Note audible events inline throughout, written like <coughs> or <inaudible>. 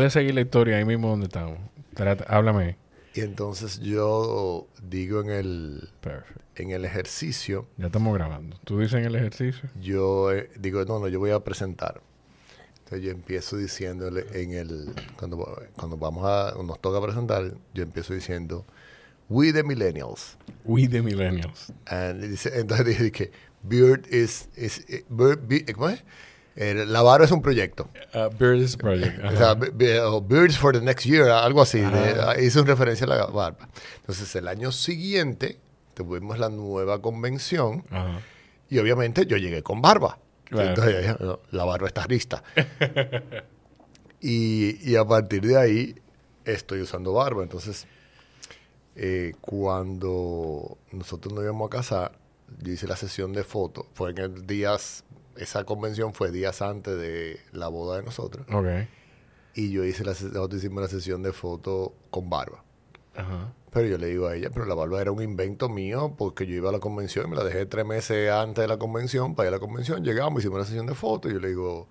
Puedes seguir la historia ahí mismo donde estamos. háblame. Y entonces yo digo en el, en el ejercicio. Ya estamos grabando. ¿Tú dices en el ejercicio? Yo eh, digo, no, no, yo voy a presentar. Entonces yo empiezo diciéndole en el. Cuando, cuando vamos a. Nos toca presentar, yo empiezo diciendo. We the Millennials. We the Millennials. And dice, entonces dije que Beard is. is eh, eh, ¿Cómo es? la barba es un proyecto. for the Next Year, algo así. Ah. Ah, hice una referencia a la barba. Entonces, el año siguiente tuvimos la nueva convención y obviamente yo llegué con barba. Entonces, la barba está lista. <laughs> y, a partir de ahí estoy usando barba. Entonces, eh, cuando nosotros nos íbamos a casar, yo hice la sesión de fotos. Fue en el días esa convención fue días antes de la boda de nosotros. Ok. Y yo hice la, sesión de foto con barba. Ajá. Pero yo le digo a ella, pero la barba era un invento mío porque yo iba a la convención y me la dejé tres meses antes de la convención para ir a la convención. Llegamos, hicimos una sesión de fotos y yo le digo,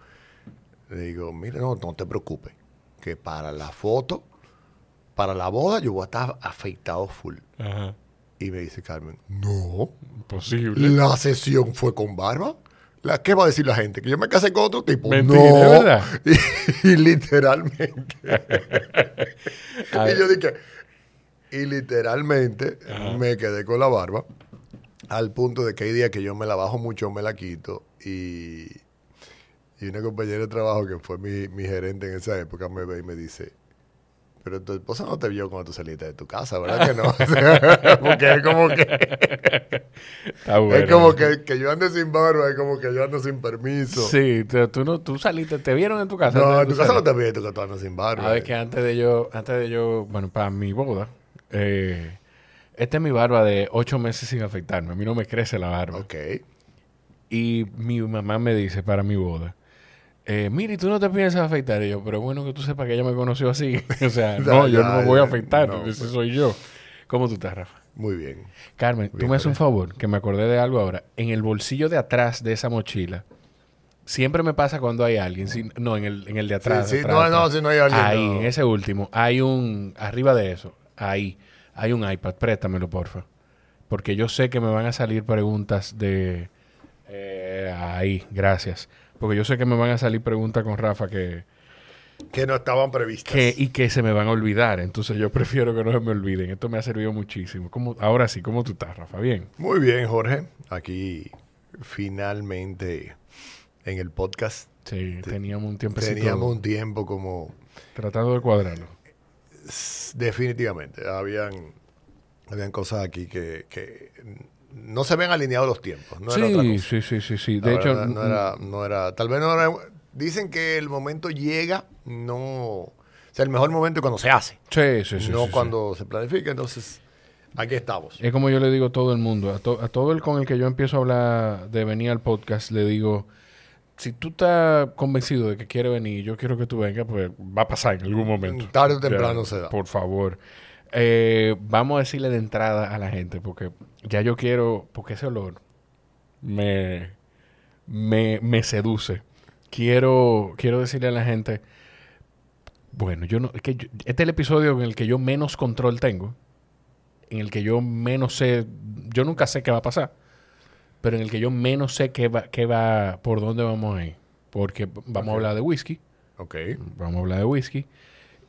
le digo, mire, no, no te preocupes, que para la foto, para la boda, yo voy a estar afeitado full. Ajá. Y me dice Carmen, no. Imposible. La sesión fue con barba. ¿Qué va a decir la gente? Que yo me casé con otro tipo. no. ¿verdad? <laughs> Y, literalmente. <laughs> y yo dije. Y literalmente me quedé con la barba. Al punto de que hay días que yo me la bajo mucho, me la quito. Y, y una compañera de trabajo que fue mi gerente en esa época me ve y me dice: pero tu esposa no te vio cuando tú saliste de tu casa, ¿verdad que no? <laughs> Porque es como que. Está bueno. Es como que, que, yo ando sin barba, es como que yo ando sin permiso. Sí, tú, no, tú saliste, te vieron en tu casa. No, en tu, casa no te vieron que tú andas sin barba. A ah, ver, que antes de yo, antes de yo, bueno, para mi boda, eh, esta es mi barba de ocho meses sin afectarme. A mí no me crece la barba. Ok. Y mi mamá me dice para mi boda eh, tú no te piensas afeitar. pero bueno que tú sepas que ella me conoció así. <laughs> <laughs> o sea, no, yo no me voy a afeitar, pues. soy yo. ¿Cómo tú estás, Rafa? Muy bien. Carmen, tú me haces un pues. favor, que me acordé de algo ahora. En el bolsillo de atrás de esa mochila, siempre me pasa cuando hay alguien. no, en el, en el de atrás. no, no, si no hay alguien. Ahí, en ese último, hay un. Arriba de eso, ahí, hay un iPad. Préstamelo, porfa. Porque yo sé que me van a salir preguntas de. Eh, ahí, gracias. Porque yo sé que me van a salir preguntas con Rafa que... Que no estaban previstas. y que se me van a olvidar. Entonces yo prefiero que no se me olviden. Esto me ha servido muchísimo. ahora sí, ¿cómo tú estás, Rafa? Bien. Muy bien, Jorge. Aquí finalmente en el podcast. Sí, teníamos un tiempo. Teníamos un tiempo como... Tratando de cuadrarlo. Definitivamente. Habían, habían cosas aquí que, que no se ven alineados los tiempos. No sí, era sí, sí, sí, sí. De hecho, mm, no era, tal vez no era, dicen que el momento llega, no, o sea, el mejor momento es cuando se hace. Sí, sí, sí. No cuando se planifica. Entonces, aquí estamos. Es como yo le digo a todo el mundo, a, todo el con el que yo empiezo a hablar de venir al podcast, le digo, si tú estás convencido de que quiere venir, yo quiero que tú vengas, pues va a pasar en algún momento. Tarde o temprano se da. Por favor. Eh, vamos a decirle de entrada a la gente, porque ya yo quiero, porque ese olor me, me, seduce. Quiero, quiero decirle a la gente, bueno, yo no, es que este es el episodio en el que yo menos control tengo, en el que yo menos sé, yo nunca sé qué va a pasar, pero en el que yo menos sé qué va, qué va por dónde vamos a ir, porque vamos a hablar de whisky. Vamos a hablar de whisky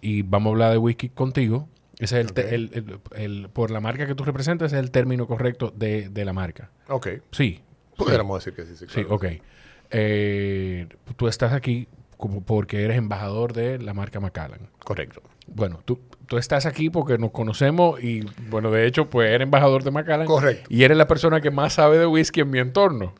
y vamos a hablar de whisky contigo es el, el, el, por la marca que tú representas, es el término correcto de, la marca. Ok. Sí. Pudiéramos decir que sí, sí. Claro. Sí, ok. Eh, tú estás aquí como porque eres embajador de la marca Macallan. Correcto. Bueno, tú, estás aquí porque nos conocemos y, bueno, de hecho, pues eres embajador de Macallan. Correcto. Y eres la persona que más sabe de whisky en mi entorno.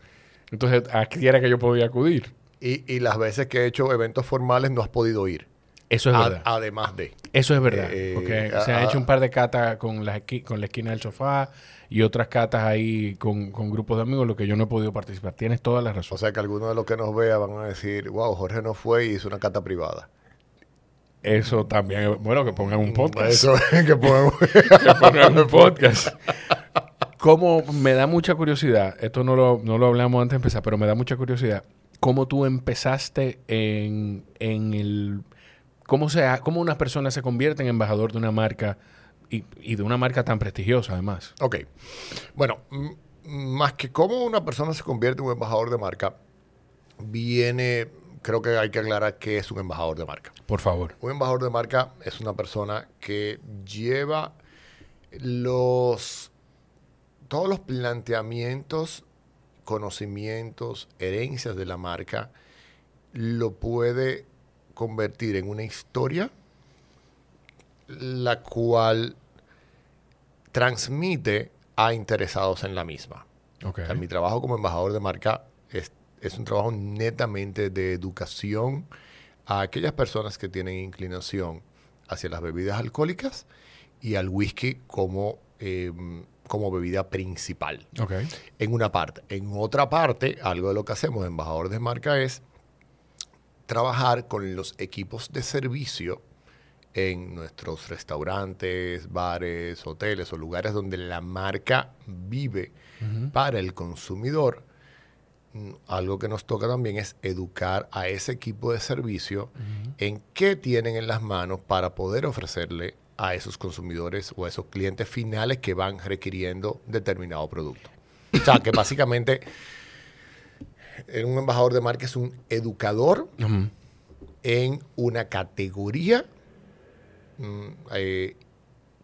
Entonces, aquí era que yo podía acudir. Y, y las veces que he hecho eventos formales no has podido ir. Eso es verdad. Además de. Eso es verdad. porque eh, eh, se han hecho un par de catas con la, esquina del sofá y otras catas ahí con, grupos de amigos, lo que yo no he podido participar. Tienes todas las razón. O sea que alguno de los que nos vea van a decir, wow, Jorge no fue y hizo una cata privada. Eso también, bueno, que pongan un podcast. Eso, <laughs> que pongan, <laughs> <laughs> que un podcast. Como me da mucha curiosidad, esto no lo, no lo hablamos antes de empezar, pero me da mucha curiosidad, cómo tú empezaste en el ¿Cómo, se una persona se convierte en embajador de una marca y, y de una marca tan prestigiosa además? Ok. Bueno, más que cómo una persona se convierte en un embajador de marca, viene, creo que hay que aclarar qué es un embajador de marca. Por favor. Un embajador de marca es una persona que lleva los todos los planteamientos, conocimientos, herencias de la marca, lo puede convertir en una historia la cual transmite a interesados en la misma. mi trabajo como embajador de marca es, un trabajo netamente de educación a aquellas personas que tienen inclinación hacia las bebidas alcohólicas y al whisky como, em, como bebida principal. En una parte. En otra parte, algo de lo que hacemos de embajador de marca es trabajar con los equipos de servicio en nuestros restaurantes, bares, hoteles o lugares donde la marca vive para el consumidor. Algo que nos toca también es educar a ese equipo de servicio en qué tienen en las manos para poder ofrecerle a esos consumidores o a esos clientes finales que van requiriendo determinado producto. O sea, que básicamente un embajador de marca es un educador en una categoría mm, eh,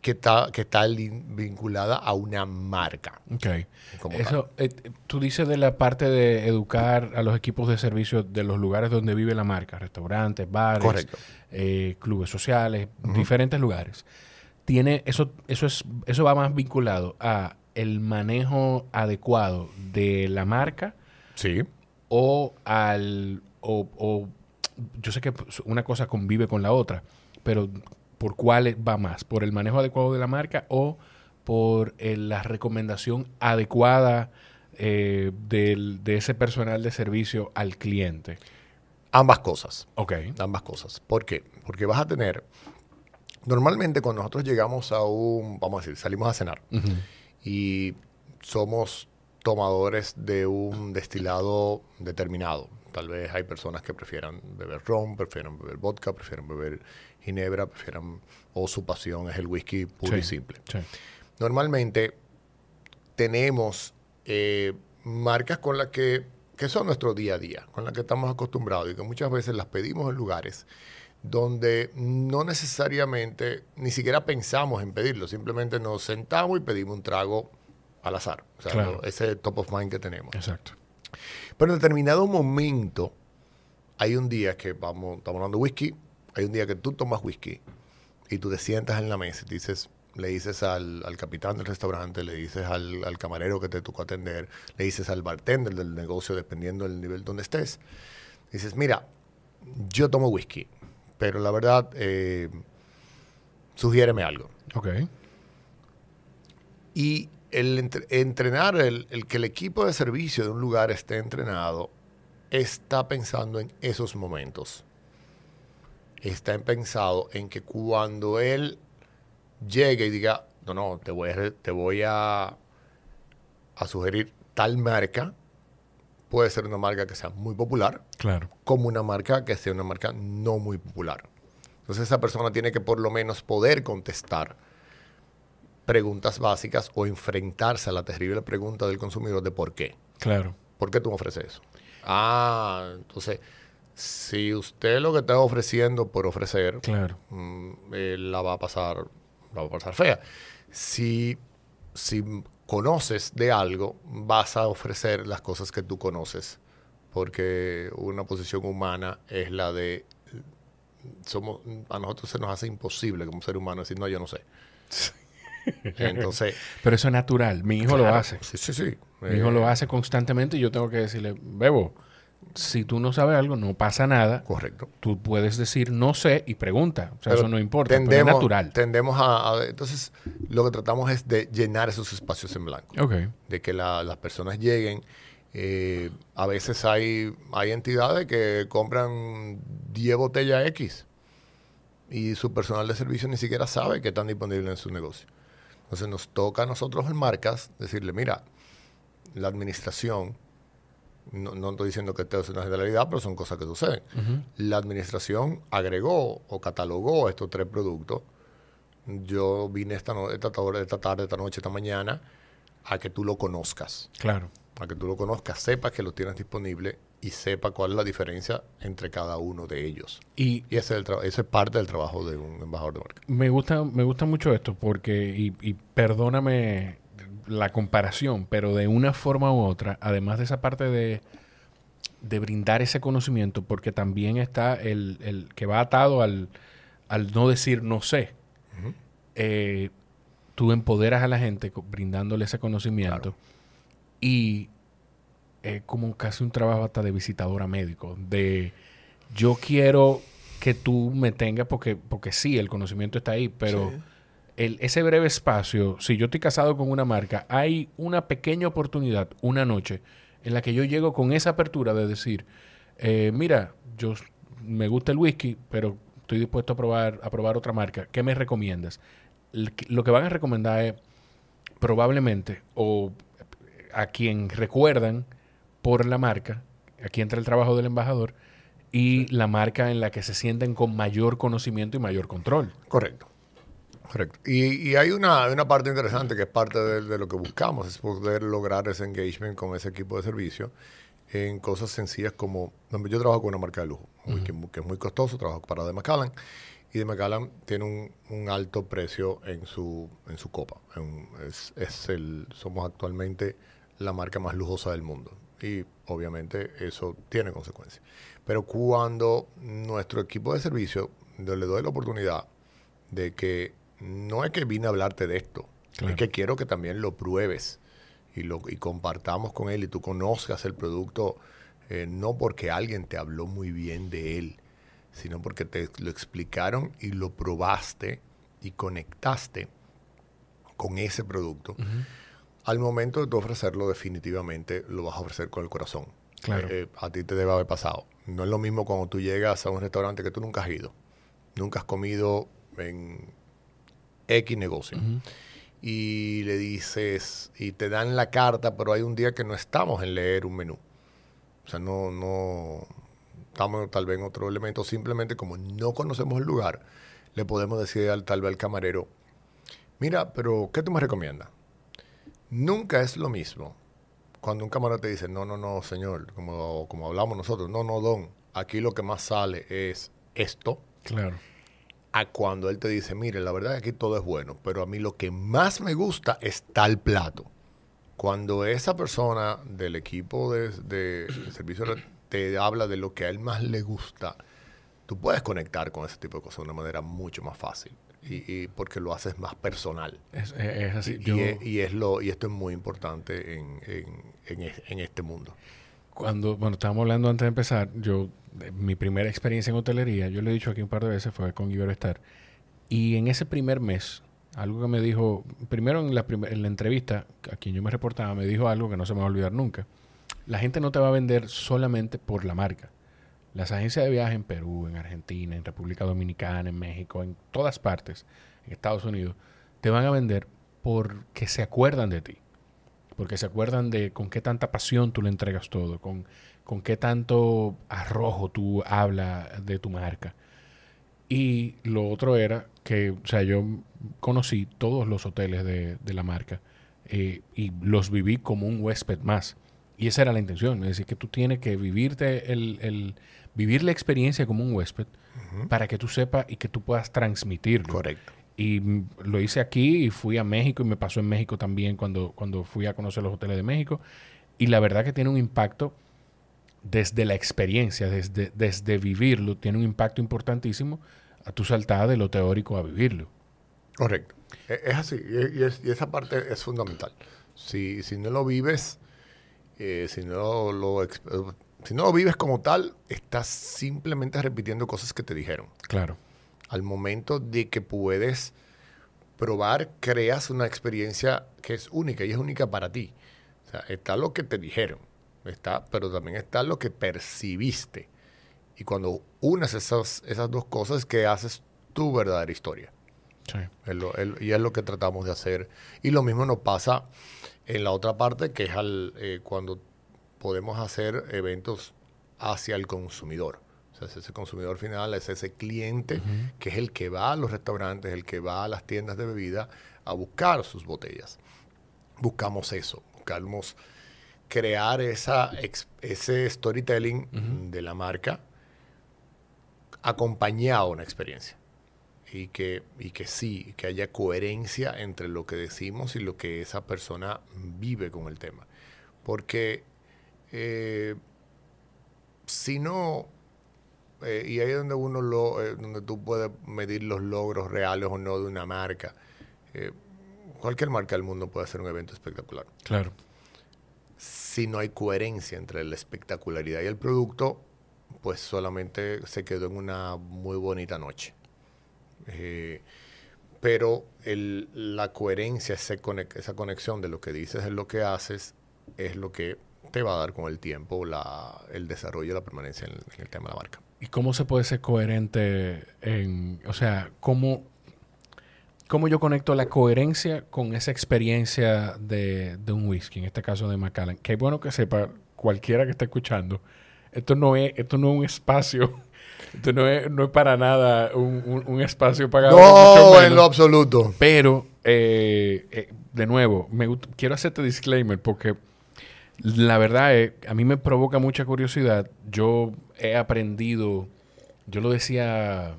que está, que está vinculada a una marca. Eso, eh, tú dices de la parte de educar a los equipos de servicio de los lugares donde vive la marca, restaurantes, bares, eh, clubes sociales, diferentes lugares. Tiene, eso, eso, es, eso va más vinculado a el manejo adecuado de la marca. Sí o al... O, yo sé que una cosa convive con la otra, pero ¿por cuál va más? ¿Por el manejo adecuado de la marca o por eh, la recomendación adecuada eh, de ese personal de servicio al cliente? Ambas cosas. Ok. Ambas cosas. ¿Por qué? Porque vas a tener. Normalmente, cuando nosotros llegamos a un. Vamos a decir, salimos a cenar y somos tomadores de un destilado determinado. Tal vez hay personas que prefieran beber ron, prefieren beber vodka, prefieren beber ginebra, prefieran o su pasión es el whisky puro y simple. Normalmente tenemos eh, marcas con las que, que son nuestro día a día, con las que estamos acostumbrados y que muchas veces las pedimos en lugares donde no necesariamente, ni siquiera pensamos en pedirlo, simplemente nos sentamos y pedimos un trago al azar. O sea, ese top of mind que tenemos. Exacto. Pero en determinado momento, hay un día que vamos, estamos hablando de whisky, hay un día que tú tomas whisky y tú te sientas en la mesa y dices, le dices al, capitán del restaurante, le dices al, camarero que te tocó atender, le dices al bartender del negocio, dependiendo del nivel donde estés, dices, mira, yo tomo whisky, pero la verdad, eh, sugiéreme algo. Ok. Y el entrenar, el, que el equipo de servicio de un lugar esté entrenado, está pensando en esos momentos. Está pensado en que cuando él llegue y diga, no, no, te voy a, te voy a, a sugerir tal marca, puede ser una marca que sea muy popular, claro. como una marca que sea una marca no muy popular. Entonces esa persona tiene que por lo menos poder contestar preguntas básicas o enfrentarse a la terrible pregunta del consumidor de por qué. Claro. ¿Por qué tú ofreces eso? Ah, entonces, si usted lo que está ofreciendo por ofrecer, claro. Mm, eh, la va a pasar, la va a pasar fea. Si, si conoces de algo, vas a ofrecer las cosas que tú conoces, porque una posición humana es la de somos a nosotros se nos hace imposible como ser humano decir no yo no sé. Sí. <laughs> <laughs> Entonces. Pero eso es natural. Mi hijo lo hace. Sí, sí, Mi hijo lo eh, hace constantemente y yo tengo que decirle, Bebo, si tú no sabes algo, no pasa nada. Correcto. Tú puedes decir no sé y pregunta. O sea, eso no importa. Tendemos, es natural. Tendemos a, Entonces, lo que tratamos es de llenar esos espacios en blanco. De que las personas lleguen. Eh, a veces hay, hay entidades que compran 10 botellas X y su personal de servicio ni siquiera sabe que están disponibles en su negocio. Entonces nos toca a nosotros en marcas decirle, mira, la administración, no, estoy diciendo que esto sea una generalidad, pero son cosas que suceden. La administración agregó o catalogó estos tres productos. Yo vine esta, esta, esta tarde, esta noche, esta mañana, a que tú lo conozcas. Claro. A que tú lo conozcas, sepas que lo tienes disponible y sepa cuál es la diferencia entre cada uno de ellos. Y, ese, es parte del trabajo de un embajador de marca. Me gusta, me gusta mucho esto porque, y, perdóname la comparación, pero de una forma u otra, además de esa parte de, brindar ese conocimiento, porque también está el, que va atado al, no decir no sé. Eh, tú empoderas a la gente brindándole ese conocimiento y eh, como casi un trabajo hasta de visitadora médico, de yo quiero que tú me tengas porque, porque sí, el conocimiento está ahí, pero ese breve espacio, si yo estoy casado con una marca, hay una pequeña oportunidad, una noche, en la que yo llego con esa apertura de decir, eh, mira, yo me gusta el whisky, pero estoy dispuesto a probar, a probar otra marca. ¿Qué me recomiendas? Lo que van a recomendar es probablemente, o eh, a quien recuerdan, por la marca, aquí entra el trabajo del embajador, y la marca en la que se sienten con mayor conocimiento y mayor control. Correcto. Correcto. Y, hay una, una, parte interesante que es parte de, lo que buscamos, es poder lograr ese engagement con ese equipo de servicio en cosas sencillas como, yo trabajo con una marca de lujo, que, es muy costoso, trabajo para de Macallan, y de Macallan tiene un, alto precio en su, en su copa. es el, somos actualmente la marca más lujosa del mundo y obviamente eso tiene consecuencias. Pero cuando nuestro equipo de servicio le doy la oportunidad de que no es que vine a hablarte de esto, es que quiero que también lo pruebes y, lo, y compartamos con él y tú conozcas el producto, eh, no porque alguien te habló muy bien de él, sino porque te lo explicaron y lo probaste y conectaste con ese producto al momento de ofrecerlo, definitivamente lo vas a ofrecer con el corazón. Claro. Eh, eh, a ti te debe haber pasado. No es lo mismo cuando tú llegas a un restaurante que tú nunca has ido, nunca has comido en X negocio. Y le dices, y te dan la carta, pero hay un día que no estamos en leer un menú. O sea, no, no estamos tal vez en otro elemento. Simplemente como no conocemos el lugar, le podemos decir al, tal vez al camarero, mira, pero ¿qué tú me recomiendas? Nunca es lo mismo cuando un camarada te dice, no, no, no, señor, como, como hablamos nosotros, no, no, don, aquí lo que más sale es esto. Claro. A cuando él te dice, mire, la verdad que aquí todo es bueno, pero a mí lo que más me gusta está el plato. Cuando esa persona del equipo de servicio te habla de lo que a él más le gusta, tú puedes conectar con ese tipo de cosas de una manera mucho más fácil y, porque lo haces más personal. Es, así. y, es, lo, y esto es muy importante en, este mundo. Cuando, bueno, estábamos hablando antes de empezar, yo, eh, mi primera experiencia en hotelería, yo le he dicho aquí un par de veces, fue con Star. Y en ese primer mes, algo que me dijo, primero en la, en la entrevista a quien yo me reportaba, me dijo algo que no se me va a olvidar nunca. La gente no te va a vender solamente por la marca. Las agencias de viaje en Perú, en Argentina, en República Dominicana, en México, en todas partes, en Estados Unidos, te van a vender porque se acuerdan de ti, porque se acuerdan de con qué tanta pasión tú le entregas todo, con, con qué tanto arrojo tú hablas de tu marca. Y lo otro era que, o sea, yo conocí todos los hoteles de, la marca eh, y los viví como un huésped más. Y esa era la intención, es decir, que tú tienes que vivirte el vivir la experiencia como un huésped para que tú sepas y que tú puedas transmitirlo. Correcto. Y lo hice aquí y fui a México y me pasó en México también cuando, cuando fui a conocer los hoteles de México. Y la verdad que tiene un impacto desde la experiencia, desde, desde vivirlo, tiene un impacto importantísimo a tu saltada de lo teórico a vivirlo. Correcto. E, es así, y, esa parte es fundamental. Si, no lo vives, eh, si no lo si no lo vives como tal, estás simplemente repitiendo cosas que te dijeron. Claro. Al momento de que puedes probar, creas una experiencia que es única y es única para ti. O sea, está lo que te dijeron, está, pero también está lo que percibiste. Y cuando unes esas, esas dos cosas, que haces tu verdadera historia. Sí. y es lo que tratamos de hacer. Y lo mismo nos pasa en la otra parte, que es al, eh, cuando podemos hacer eventos hacia el consumidor. O sea, es ese consumidor final, es ese cliente que es el que va a los restaurantes, el que va a las tiendas de bebida a buscar sus botellas. Buscamos eso, buscamos crear esa, ese storytelling de la marca acompañado a una experiencia. Y que, y que sí, que haya coherencia entre lo que decimos y lo que esa persona vive con el tema. Porque eh, si no, eh, y ahí es donde, uno lo, eh, donde tú puedes medir los logros reales o no de una marca. cualquier marca del mundo puede hacer un evento espectacular. Claro. Si no hay coherencia entre la espectacularidad y el producto, pues solamente se quedó en una muy bonita noche. pero la coherencia, esa conexión de lo que dices es lo que haces, es lo que te va a dar con el tiempo la, el desarrollo y la permanencia en, el tema de la marca. ¿Y cómo se puede ser coherente en, o sea, cómo, cómo yo conecto la coherencia con esa experiencia de, de un whisky, en este caso de Macallan? Que bueno que sepa cualquiera que esté escuchando, esto no es, esto no es un espacio <laughs> esto no es, no es, para nada un, un, espacio pagado. No, en lo absoluto. Pero, eh, eh, de nuevo, me, quiero hacerte disclaimer porque la verdad, es, eh, a mí me provoca mucha curiosidad. Yo he aprendido, yo lo decía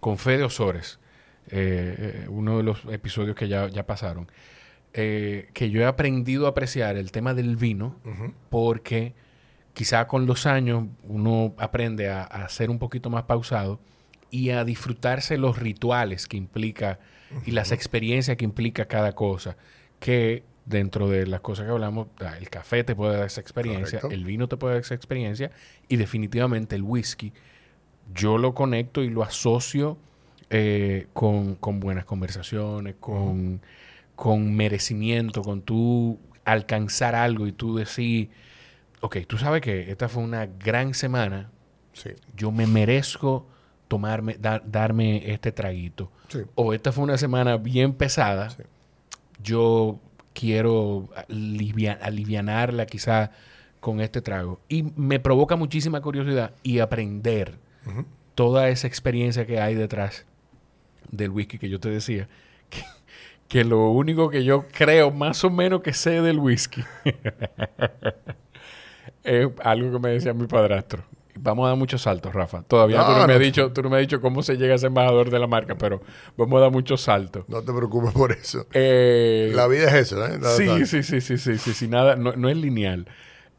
con de Osores, eh, eh, uno de los episodios que ya, ya pasaron, que yo he aprendido a apreciar el tema del vino porque quizá con los años uno aprende a, ser un poquito más pausado y a disfrutarse los rituales que implica y las experiencias que implica cada cosa, que dentro de las cosas que hablamos, el café te puede dar esa experiencia, el vino te puede dar esa experiencia y definitivamente el whisky, yo lo conecto y lo asocio eh, con, buenas conversaciones, con, merecimiento, con tú alcanzar algo y tú decir, ok, tú sabes que esta fue una gran semana, yo me merezco tomarme, darme este traguito. O esta fue una semana bien pesada. Yo quiero aliviarla alivianarla quizá con este trago. Y me provoca muchísima curiosidad y aprender toda esa experiencia que hay detrás del whisky que yo te decía. <laughs> que lo único que yo creo más o menos que sé del whisky <laughs> es algo que me decía mi padrastro. Vamos a dar muchos saltos, Rafa. Todavía tú, no me has dicho, tú me has dicho cómo se llega a ser embajador de la marca, pero vamos a dar muchos saltos. No te preocupes por eso. Eh, la vida es eso, ¿eh? sí, sí, sí, sí, sí, sí, nada, no, es lineal.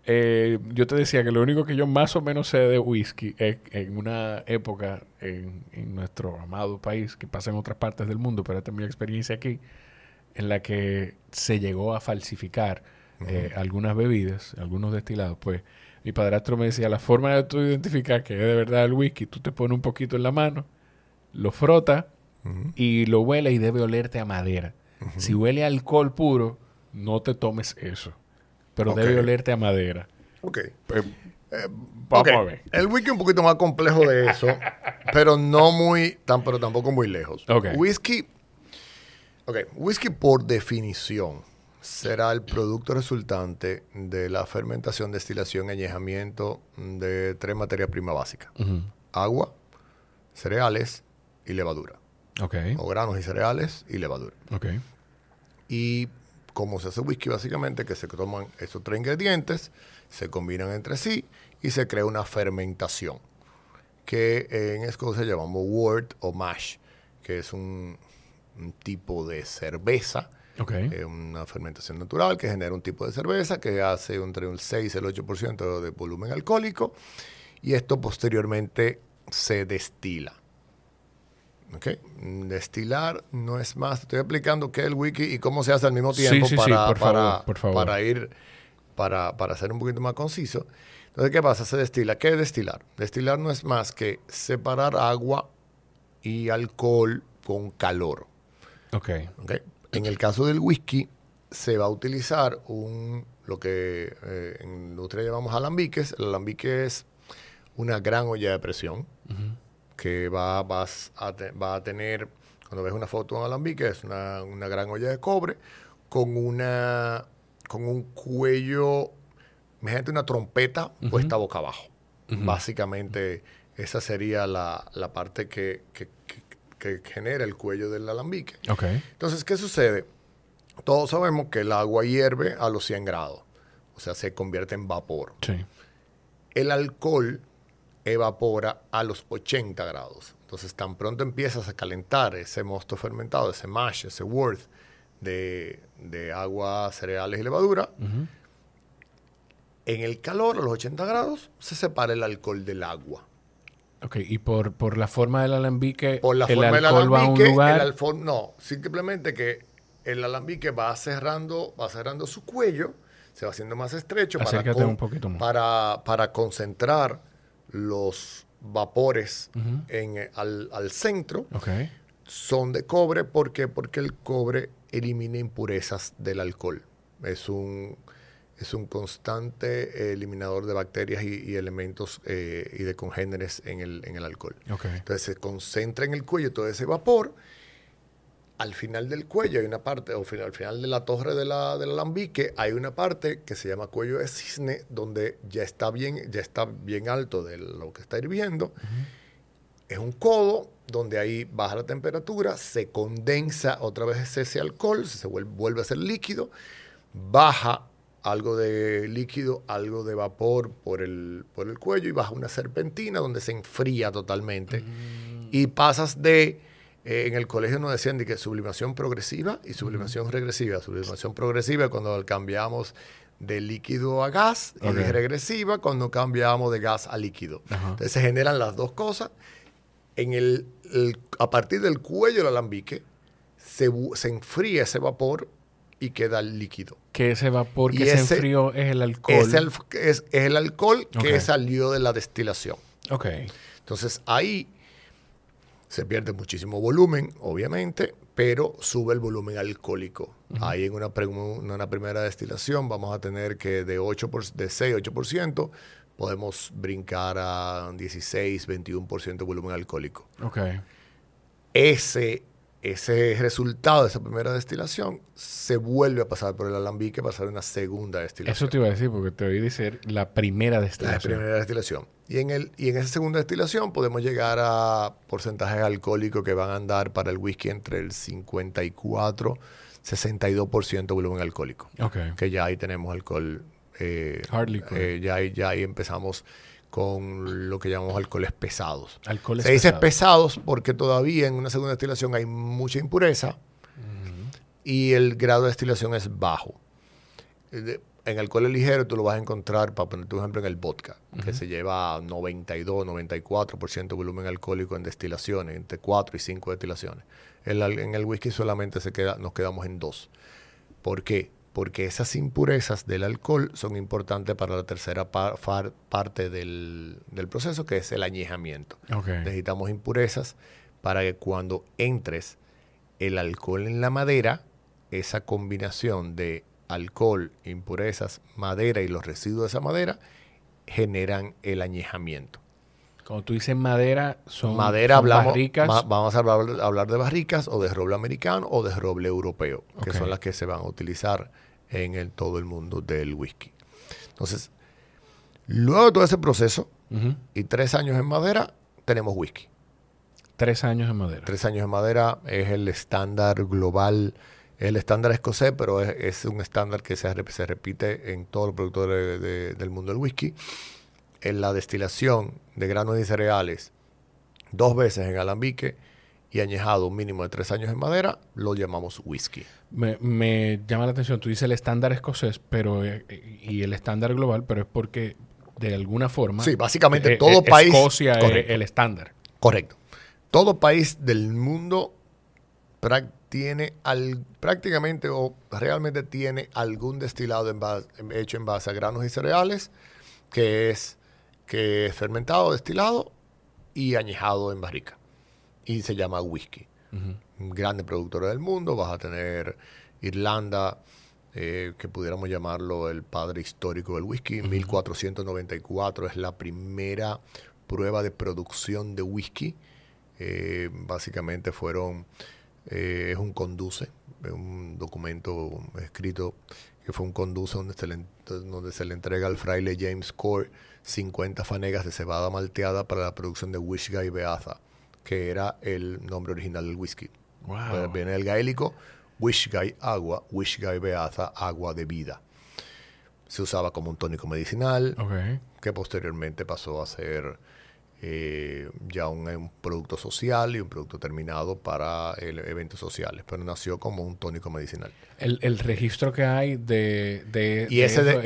Eh, yo te decía que lo único que yo más o menos sé de whisky es en una época en, nuestro amado país, que pasa en otras partes del mundo, pero esta es mi experiencia aquí, en la que se llegó a falsificar eh, algunas bebidas, algunos destilados, pues mi padrastro me decía, la forma de tú identificar que es de verdad el whisky, tú te pones un poquito en la mano, lo frotas y lo huele y debe olerte a madera. Si huele a alcohol puro, no te tomes eso. Pero debe olerte a madera. Ok. Eh, eh, el whisky un poquito más complejo de eso, <laughs> pero no muy, tan, pero tampoco muy lejos. Whisky, whisky por definición será el producto resultante de la fermentación, destilación, añejamiento de tres materias primas básicas. Agua, cereales y levadura. O granos y cereales y levadura. Y como se hace whisky básicamente, que se toman esos tres ingredientes, se combinan entre sí y se crea una fermentación, que en Escocia llamamos wort o mash, que es un tipo de cerveza Okay. Eh, una fermentación natural que genera un tipo de cerveza que hace entre un 6 y el 8% de volumen alcohólico y esto posteriormente se destila. Okay. Destilar no es más. Estoy explicando qué es el wiki y cómo se hace al mismo tiempo para, para, ir, para, para ser un poquito más conciso. Entonces, ¿qué pasa? Se destila. ¿Qué es destilar? Destilar no es más que separar agua y alcohol con calor. Ok. okay. En el caso del whisky, se va a utilizar un, lo que eh, en en industria llamamos alambiques. El alambique es una gran olla de presión que va, a va a tener, cuando ves una foto de un alambique, es una, gran olla de cobre con, una, con un cuello, imagínate una trompeta puesta boca abajo. Básicamente esa sería la, parte que, genera el cuello del alambique. Okay. Entonces, ¿qué sucede? Todos sabemos que el agua hierve a los 100 grados, o sea, se convierte en vapor. El alcohol evapora a los 80 grados. Entonces, tan pronto empiezas a calentar ese mosto fermentado, ese mash, ese worth de, agua, cereales y levadura, en el calor, a los 80 grados, se separa el alcohol del agua. Ok, y por, por la forma del alambique, por la el forma del alambique, va no, simplemente que el alambique va cerrando, va cerrando su cuello, se va haciendo más estrecho para, para, concentrar los vapores en, al, centro. Son de cobre, ¿por qué? Porque el cobre elimina impurezas del alcohol. Es un es un constante eh, eliminador de bacterias y, elementos eh, y de congéneres en el, alcohol. Entonces se concentra en el cuello todo ese vapor. Al final del cuello hay una parte, o al final de la torre de la, del alambique, hay una parte que se llama cuello de cisne, donde ya está bien, ya está bien alto de lo que está hirviendo. Es un codo donde ahí baja la temperatura, se condensa otra vez ese alcohol, se vuelve, vuelve a ser líquido, baja algo de líquido, algo de vapor por el, por el cuello y vas a una serpentina donde se enfría totalmente. Mm. Y pasas de, eh, en el colegio nos decían que sublimación progresiva y sublimación regresiva. Sublimación progresiva cuando cambiamos de líquido a gas y regresiva cuando cambiamos de gas a líquido. Entonces se generan las dos cosas. En el, a partir del cuello del alambique se, se enfría ese vapor y queda líquido que ese vapor que ese, se enfrió es el alcohol. Es el, es, el alcohol que salió de la destilación. Ok. Entonces ahí se pierde muchísimo volumen, obviamente, pero sube el volumen alcohólico. Ahí en una, primera destilación vamos a tener que de, 8 de 6, 8% podemos brincar a 16, 21% de volumen alcohólico. Ok. Ese ese resultado de esa primera destilación se vuelve a pasar por el alambique para hacer una segunda destilación. Eso te iba a decir porque te oí decir la primera destilación. La primera destilación. Y en, el, y en esa segunda destilación podemos llegar a porcentajes alcohólicos que van a andar para el whisky entre el 54 62% volumen alcohólico. Okay. Que ya ahí tenemos alcohol. Eh, eh ya, ya ahí empezamos con lo que llamamos alcoholes pesados. Alcoholes Se dice pesados. porque todavía en una segunda destilación hay mucha impureza y el grado de destilación es bajo. Eh, en alcoholes ligeros tú lo vas a encontrar, para poner tu ejemplo, en el vodka, que se lleva 92, 94% de volumen alcohólico en destilaciones, entre 4 y 5 destilaciones. En, el whisky solamente se queda, nos quedamos en 2. ¿Por qué? porque esas impurezas del alcohol son importantes para la tercera parte del, proceso, que es el añejamiento. Necesitamos impurezas para que cuando entres el alcohol en la madera, esa combinación de alcohol, impurezas, madera y los residuos de esa madera generan el añejamiento. Cuando tú dices madera, son, madera, barricas. vamos a hablar, de barricas o de roble americano o de roble europeo, que son las que se van a utilizar en el, todo el mundo del whisky. Entonces, luego de todo ese proceso y tres años en madera, tenemos whisky. Tres años en madera. Tres años en madera es el estándar global, el estándar escocés, pero es, un estándar que se, se, repite en todos los productores del mundo del whisky. En la destilación de granos y cereales, dos veces en alambique, y añejado un mínimo de tres años en madera, lo llamamos whisky. Me, llama la atención, tú dices el estándar escocés pero eh, eh, y el estándar global, pero es porque de alguna forma... Sí, básicamente eh, todo país... Escocia es el estándar. Correcto. Todo país del mundo tiene prácticamente o realmente tiene algún destilado hecho en base a granos y cereales que es, que es fermentado, destilado y añejado en barrica y se llama whisky. Un Grande productor del mundo, vas a tener Irlanda, eh, que pudiéramos llamarlo el padre histórico del whisky. 1494 es la primera prueba de producción de whisky. Eh, básicamente fueron, eh, es un conduce, un documento escrito que fue un conduce donde se le, donde se le entrega al fraile James Core 50 fanegas de cebada malteada para la producción de whisky y beaza que era el nombre original del whisky. Pues viene del gaélico, wishgai agua, wishgai beaza, agua de vida. Se usaba como un tónico medicinal, que posteriormente pasó a ser eh, ya un, producto social y un producto terminado para eventos sociales, pero nació como un tónico medicinal. El, registro que hay de, de, ese, eso,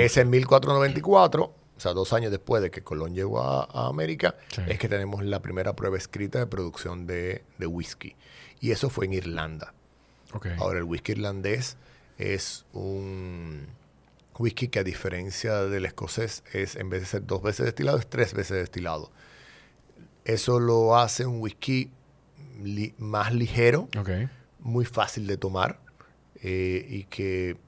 ese, en 1494 o sea, dos años después de que Colón llegó a, América, es que tenemos la primera prueba escrita de producción de, whisky. Y eso fue en Irlanda. Ahora, el whisky irlandés es un whisky que a diferencia del escocés es, en vez de ser dos veces destilado, es tres veces destilado. Eso lo hace un whisky más ligero, muy fácil de tomar eh, y que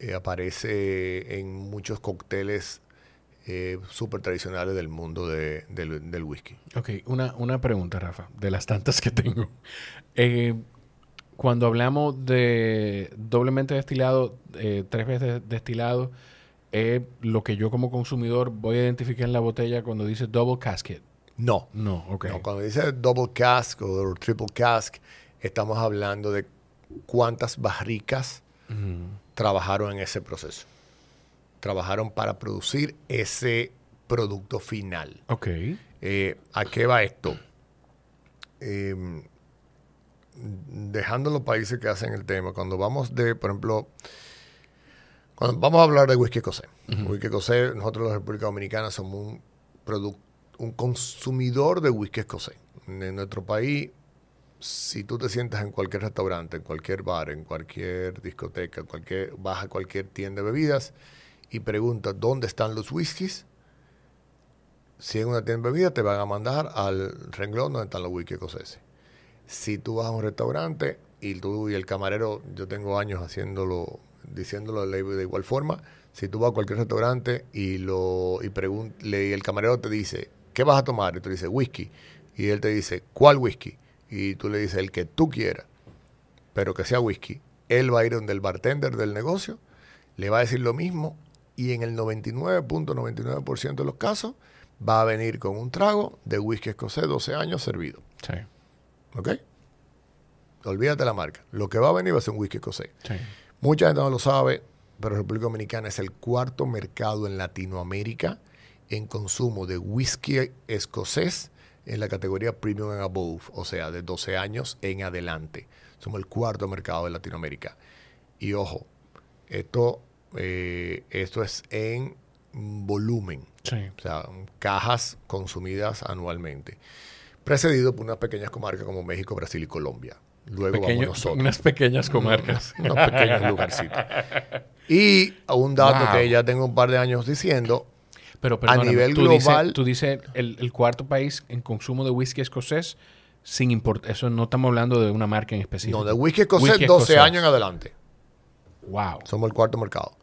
eh, aparece en muchos cócteles eh, súper tradicionales del mundo del, whisky. Ok, una, una pregunta, Rafa, de las tantas que tengo. Eh, cuando hablamos de doblemente destilado, eh, tres veces destilado, eh, lo que yo como consumidor voy a identificar en la botella cuando dice double casket. No. No, ok. cuando dice double cask o triple cask, estamos hablando de cuántas barricas trabajaron en ese proceso trabajaron para producir ese producto final. Ok. Eh, ¿A qué va esto? Em, dejando los países que hacen el tema, cuando vamos de, por ejemplo, cuando vamos a hablar de whisky escocés. Whisky escocés, nosotros en la República Dominicana somos un, un consumidor de whisky escocés. En nuestro país, si tú te sientas en cualquier restaurante, en cualquier bar, en cualquier discoteca, cualquier, vas a cualquier tienda de bebidas, y pregunta... dónde están los whiskies, si es una tienda de bebida te van a mandar al renglón donde están los whiskies escoceses. Si tú vas a un restaurante y tú y el camarero, yo tengo años haciéndolo, diciéndolo de igual forma, si tú vas a cualquier restaurante y, y, y el camarero te dice, ¿qué vas a tomar? Y tú le dices, whisky. Y él te dice, ¿cuál whisky? Y tú le dices, el que tú quieras, pero que sea whisky. Él va a ir donde el bartender del negocio, le va a decir lo mismo y en el 99.99% de los casos va a venir con un trago de whisky escocés 12 años servido. Sí. ¿Ok? Olvídate la marca. Lo que va a venir va a ser un whisky escocés. Sí. Mucha gente no lo sabe, pero República Dominicana es el cuarto mercado en Latinoamérica en consumo de whisky escocés en la categoría Premium and Above, o sea, de 12 años en adelante. Somos el cuarto mercado de Latinoamérica. Y ojo, esto eh, esto es en volumen, o sea, cajas consumidas anualmente, precedido por unas pequeñas comarcas como México, Brasil y Colombia. Luego vamos nosotros. Unas pequeñas comarcas. <laughs> unos pequeños lugarcitos. Y un dato que ya tengo un par de años diciendo. Pero a nivel global. tú dices el, cuarto país en consumo de whisky escocés, sin importar. Eso no estamos hablando de una marca en específico. No, de whisky escocés, 12 años en adelante. Wow. Somos el cuarto mercado.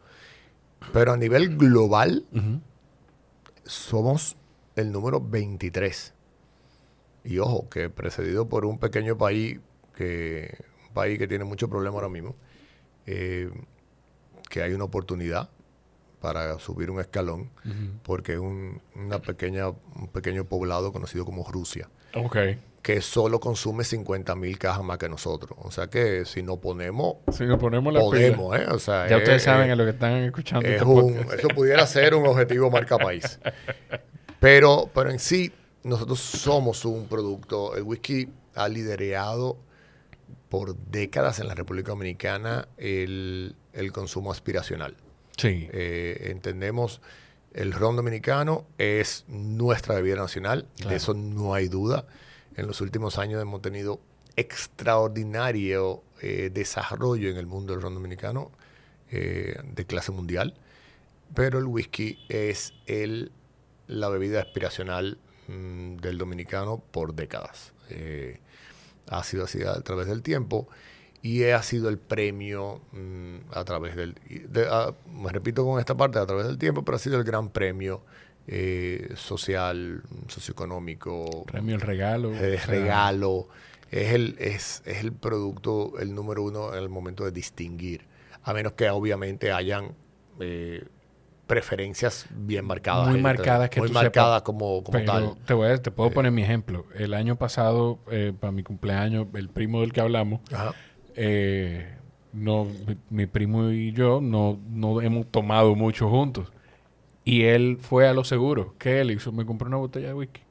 Pero a nivel global, somos el número 23. Y ojo, que precedido por un pequeño país que, un país que tiene mucho problema ahora mismo, eh, que hay una oportunidad para subir un escalón, porque es un, una pequeña, un pequeño poblado conocido como Rusia. Okay que solo consume 50.000 cajas más que nosotros. O sea que si no ponemos, si no ponemos la podemos, ¿eh? ya ustedes eh, saben eh, a lo que están escuchando. Este eso pudiera ser un objetivo marca país. <laughs> Pero, pero en sí, nosotros somos un producto. El whisky ha lidereado por décadas en la República Dominicana el, consumo aspiracional. Sí. Eh, entendemos, el ron dominicano es nuestra bebida nacional, de eso no hay duda en los últimos años hemos tenido extraordinario eh, desarrollo en el mundo del ron dominicano eh, de clase mundial, pero el whisky es el, la bebida aspiracional mm, del dominicano por décadas. Eh, ha sido así a través del tiempo y ha sido el premio mm, a través del, ah, me repito con esta parte, a través del tiempo, pero ha sido el gran premio eh, social, socioeconómico. Premio el regalo. Eh, regalo. Es el, es, el producto, el número uno en el momento de distinguir. A menos que obviamente hayan eh, preferencias bien marcadas. Muy marcadas que Muy marcadas como, tal. Te, puedo poner mi ejemplo. El año pasado, para mi cumpleaños, el primo del que hablamos, no, mi, mi, primo y yo no, no hemos tomado mucho juntos. Y él fue a lo seguro. ¿Qué él hizo? Me compró una botella de whisky.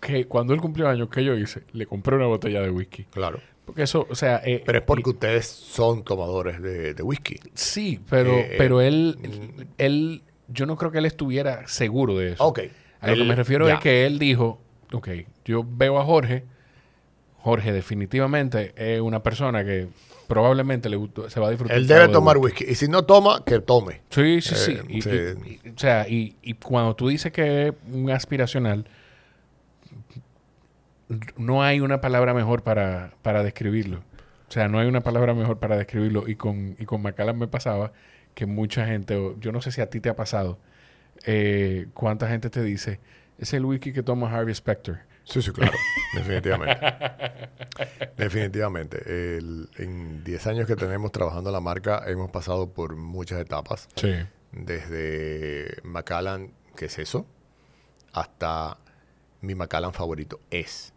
Que cuando él cumplió años, ¿qué yo hice? Le compré una botella de whisky. Claro. Porque eso, o sea... Eh, pero es porque ustedes son tomadores de, whisky. Sí, pero, eh, pero eh, él, mm. él... Yo no creo que él estuviera seguro de eso. Ok. A lo que me refiero es que él dijo, ok, yo veo a Jorge... Jorge definitivamente es una persona que probablemente le, se va a disfrutar. Él debe tomar whisky. Y si no toma, que tome. Sí, sí, sí. Eh, o sea, y, cuando tú dices que es un aspiracional, no hay una palabra mejor para, describirlo. O sea, no hay una palabra mejor para describirlo. Y con, y con Macallan me pasaba que mucha gente, yo no sé si a ti te ha pasado, eh, cuánta gente te dice, es el whisky que toma Harvey Specter. Sí, sí, claro, definitivamente. definitivamente. en 10 años que tenemos trabajando la marca hemos pasado por muchas etapas. Sí. Desde Macallan, que es eso, hasta mi Macallan favorito es.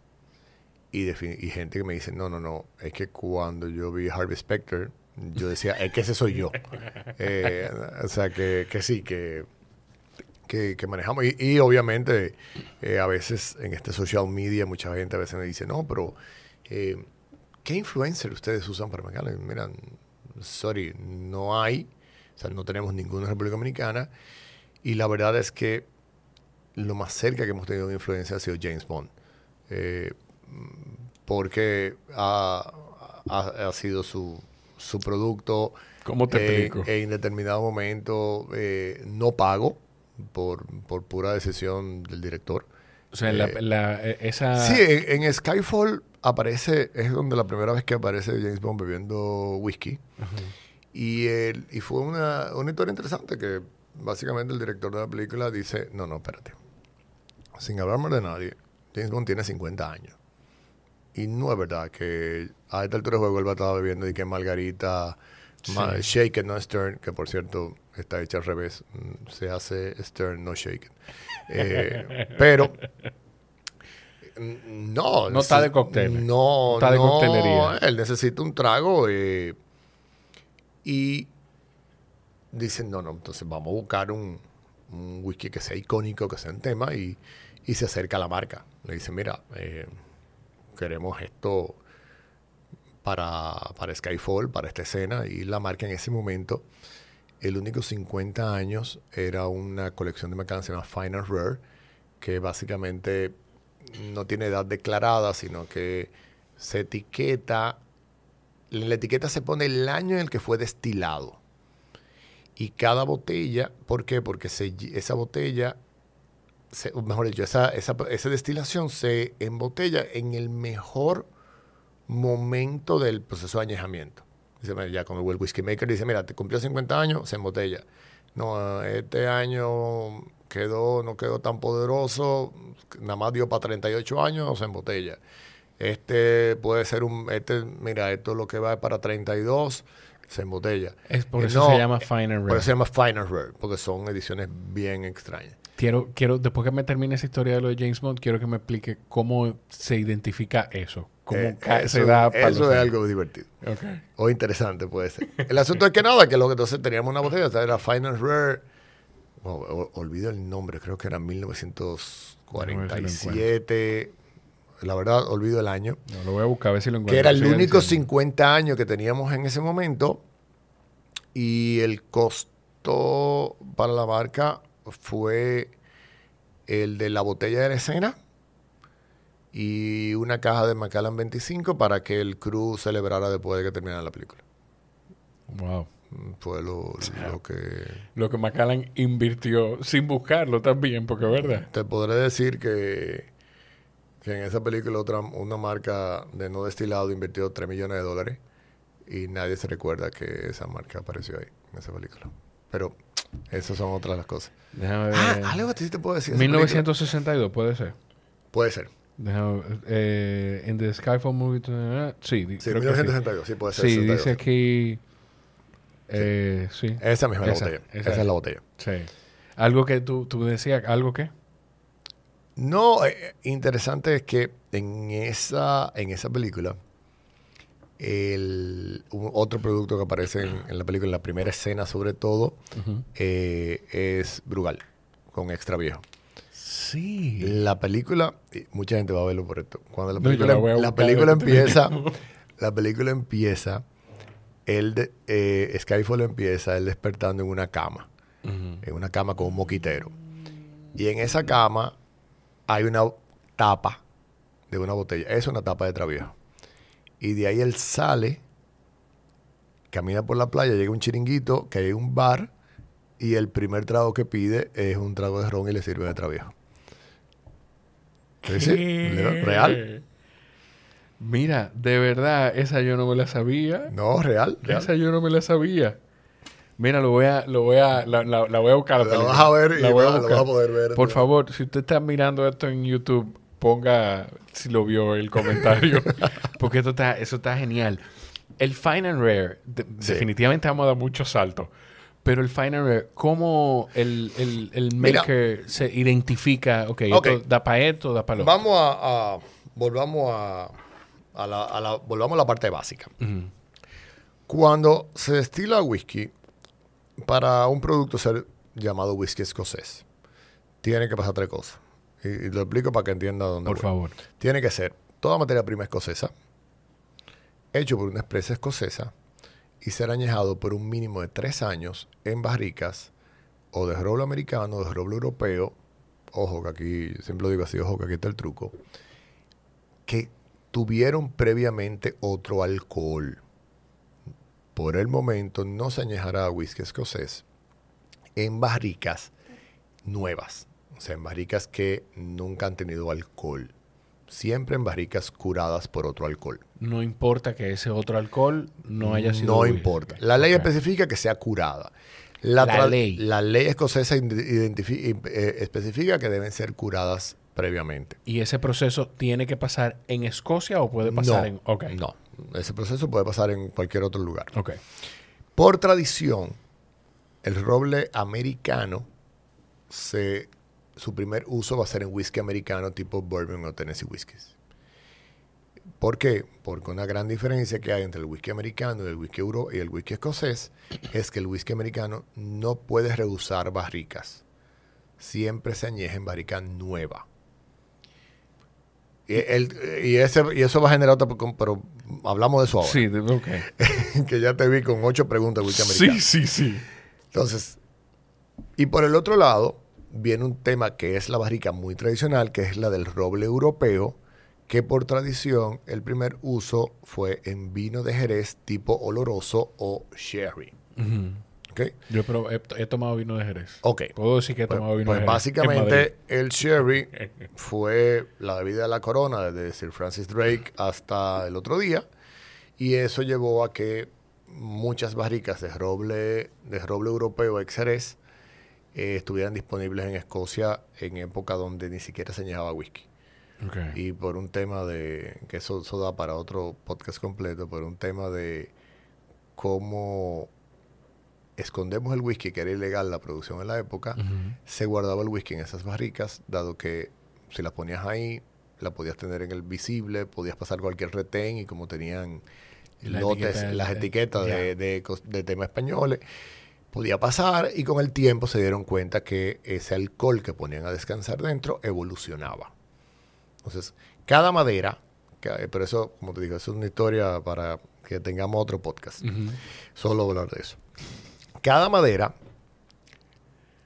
Y, gente que me dice, no, no, no, es que cuando yo vi Harvey Specter, yo decía, es que ese soy yo. <laughs> Eh, o sea, que, que sí, que que, manejamos. Y, obviamente, eh, a veces en este social media, mucha gente a veces me dice, no, pero eh, ¿qué influencer ustedes usan para mercado? Miran, sorry, no hay, o sea, no tenemos ninguna República Dominicana. Y la verdad es que lo más cerca que hemos tenido de influencia ha sido James Bond. Eh, porque ha, sido su, producto. ¿Cómo te explico? En determinado momento no pago, por, pura decisión del director. O sea, eh, esa... Sí, en, Skyfall aparece, es donde la primera vez que aparece James Bond bebiendo whisky. y, el, y fue una, historia interesante que básicamente el director de la película dice, no, no, espérate. Sin hablar más de nadie, James Bond tiene 50 años. Y no es verdad que a esta altura de juego él va a estar bebiendo y que margarita, shake and stern, que por cierto está hecha al revés. Mm, se hace stern, no shaken. Eh, pero. Mm, no. No está de cóctel. No, está de coctelería. Él necesita un trago eh, y dicen, no, no, entonces vamos a buscar un, whisky que sea icónico, que sea un tema y, se acerca a la marca. Le dice mira, eh, queremos esto para, para Skyfall, para esta escena y la marca en ese momento el único 50 años era una colección de Macallan, se final Fine Rare, que básicamente no tiene edad declarada, sino que se etiqueta, en la etiqueta se pone el año en el que fue destilado. Y cada botella, ¿por qué? Porque esa botella, mejor dicho, esa, esa destilación se embotella en el mejor momento del proceso de añejamiento. Dice, ya cuando el whisky maker dice, mira, te cumplió 50 años, se embotella. No, este año quedó, no quedó tan poderoso, nada más dio para 38 años, se embotella. Este puede ser un, este, mira, esto es lo que va para 32, se embotella. Es por eh, eso se llama finer Rare. Por eso se llama finer Rare, porque son ediciones bien extrañas. Quiero, quiero, después que me termine esa historia de lo de James Bond, quiero que me explique cómo se identifica eso. Eh, eso, es algo divertido. O interesante puede ser. El asunto es que nada, que lo que entonces teníamos una botella, era Final Rare, oh, olvido el nombre, creo que era 1947. la verdad, olvido el año. No, lo voy a buscar a ver si lo encuentro. Que era el único 50 años que teníamos en ese momento. Y el costo para la barca fue el de la botella de la escena y una caja de Macallan 25 para que el crew celebrara después de que terminara la película. Wow. Mm, fue lo, que... Lo que Macallan invirtió sin buscarlo también, porque es verdad. Te podré decir que, que en esa película otra, una marca de no destilado invirtió 3 millones de dólares y nadie se recuerda que esa marca apareció ahí, en esa película. Pero esas son otras las cosas. Déjame ah, ver. algo te puedo decir. 1962, puede ser. Puede ser. Eh, en The Skyfall Movie. Sí, creo que sí. sí. Sí, dice aquí. Eh, sí. Esa misma es la botella. Esa, es la botella. Sí. ¿Algo que tú, tú decías? ¿Algo qué? No, eh, interesante es que en esa, en esa película, el, otro producto que aparece en, la película, en la primera escena sobre todo, es Brugal, con Extra Viejo sí. La película, mucha gente va a verlo por esto. Cuando la película, la, película empieza, <laughs> la película empieza, el eh, Skyfall empieza, él despertando en una cama, en una cama con un moquitero. Y en esa cama hay una tapa de una botella. Es una tapa de traviejo. Y de ahí él sale, camina por la playa, llega un chiringuito, que hay un bar, y el primer trago que pide es un trago de ron y le sirve de traviejo real. Mira, de verdad, esa yo no me la sabía. No, real. Esa yo no me la sabía. Mira, lo voy a, lo voy a, la, voy a buscar. La, vas a ver y la vas a poder ver. Por favor, si usted está mirando esto en YouTube, ponga si lo vio el comentario. <laughs> porque esto está, eso está genial. El Fine and Rare, definitivamente vamos a dar muchos saltos. Pero el finer, ¿cómo el, el, el maker se identifica? Ok, okay. Esto da para esto, da para lo Vamos a, volvamos a, la, volvamos la parte básica. Cuando se destila whisky para un producto ser llamado whisky escocés, tiene que pasar tres cosas. Y, lo explico para que entienda dónde. Por favor. Tiene que ser toda materia prima escocesa, hecho por una empresa escocesa, y ser añejado por un mínimo de tres años en barricas o de roble americano, o de roble europeo. Ojo que aquí, siempre lo digo así, ojo que aquí está el truco. Que tuvieron previamente otro alcohol. Por el momento no se añejará whisky escocés en barricas nuevas, o sea, en barricas que nunca han tenido alcohol siempre en barricas curadas por otro alcohol. No importa que ese otro alcohol no haya sido. No importa. La ley especifica que sea curada. La, ley. La ley escocesa eh, especifica que deben ser curadas previamente. ¿Y ese proceso tiene que pasar en Escocia o puede pasar en.? Okay. No, ese proceso puede pasar en cualquier otro lugar. Por tradición, el roble americano se su primer uso va a ser en whisky americano tipo bourbon o Tennessee whiskies. ¿Por qué? Porque una gran diferencia que hay entre el whisky americano y el whisky euro y el whisky escocés es que el whisky americano no puede rehusar barricas. Siempre se añeja en barrica nueva. Y, ese, y eso va a generar otra, pero hablamos de eso ahora. Sí, ok. <laughs> que ya te vi con ocho preguntas, de whisky americano. Sí, sí, sí. Entonces, y por el otro lado, viene un tema que es la barrica muy tradicional, que es la del roble europeo, que por tradición el primer uso fue en vino de Jerez tipo oloroso o sherry. Yo he, tomado vino de Jerez. Puedo decir que he pues, tomado vino pues, de Jerez. Pues básicamente el sherry <laughs> fue la bebida de la corona desde Sir Francis Drake hasta el otro día y eso llevó a que muchas barricas de roble, de roble europeo ex Jerez eh, estuvieran disponibles en Escocia en época donde ni siquiera se whisky. Y por un tema de, que eso, da para otro podcast completo, por un tema de cómo escondemos el whisky, que era ilegal la producción en la época, se guardaba el whisky en esas barricas, dado que si las ponías ahí, la podías tener en el visible, podías pasar cualquier retén y como tenían lotes, las etiquetas de, de, de temas españoles podía pasar y con el tiempo se dieron cuenta que ese alcohol que ponían a descansar dentro evolucionaba. Entonces, cada madera, eh, pero eso, como te digo, es una historia para que tengamos otro podcast, solo hablar de eso. Cada madera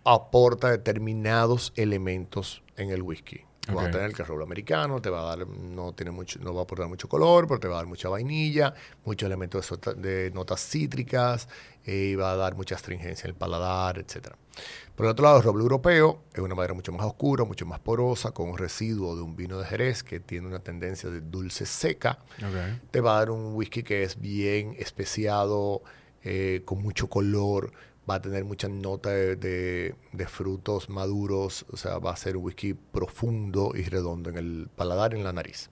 aporta determinados elementos en el whisky. Vas a tener el blanco americano, te va a dar, no tiene mucho, no va a aportar mucho color, pero te va a dar mucha vainilla, muchos elementos de notas cítricas, y eh, va a dar mucha astringencia en el paladar, etc. Por el otro lado, el roble europeo es una madera mucho más oscura, mucho más porosa, con residuo de un vino de Jerez que tiene una tendencia de dulce seca. Te va a dar un whisky que es bien especiado, eh, con mucho color, va a tener mucha nota de, de, frutos maduros, o sea, va a ser un whisky profundo y redondo en el paladar y en la nariz.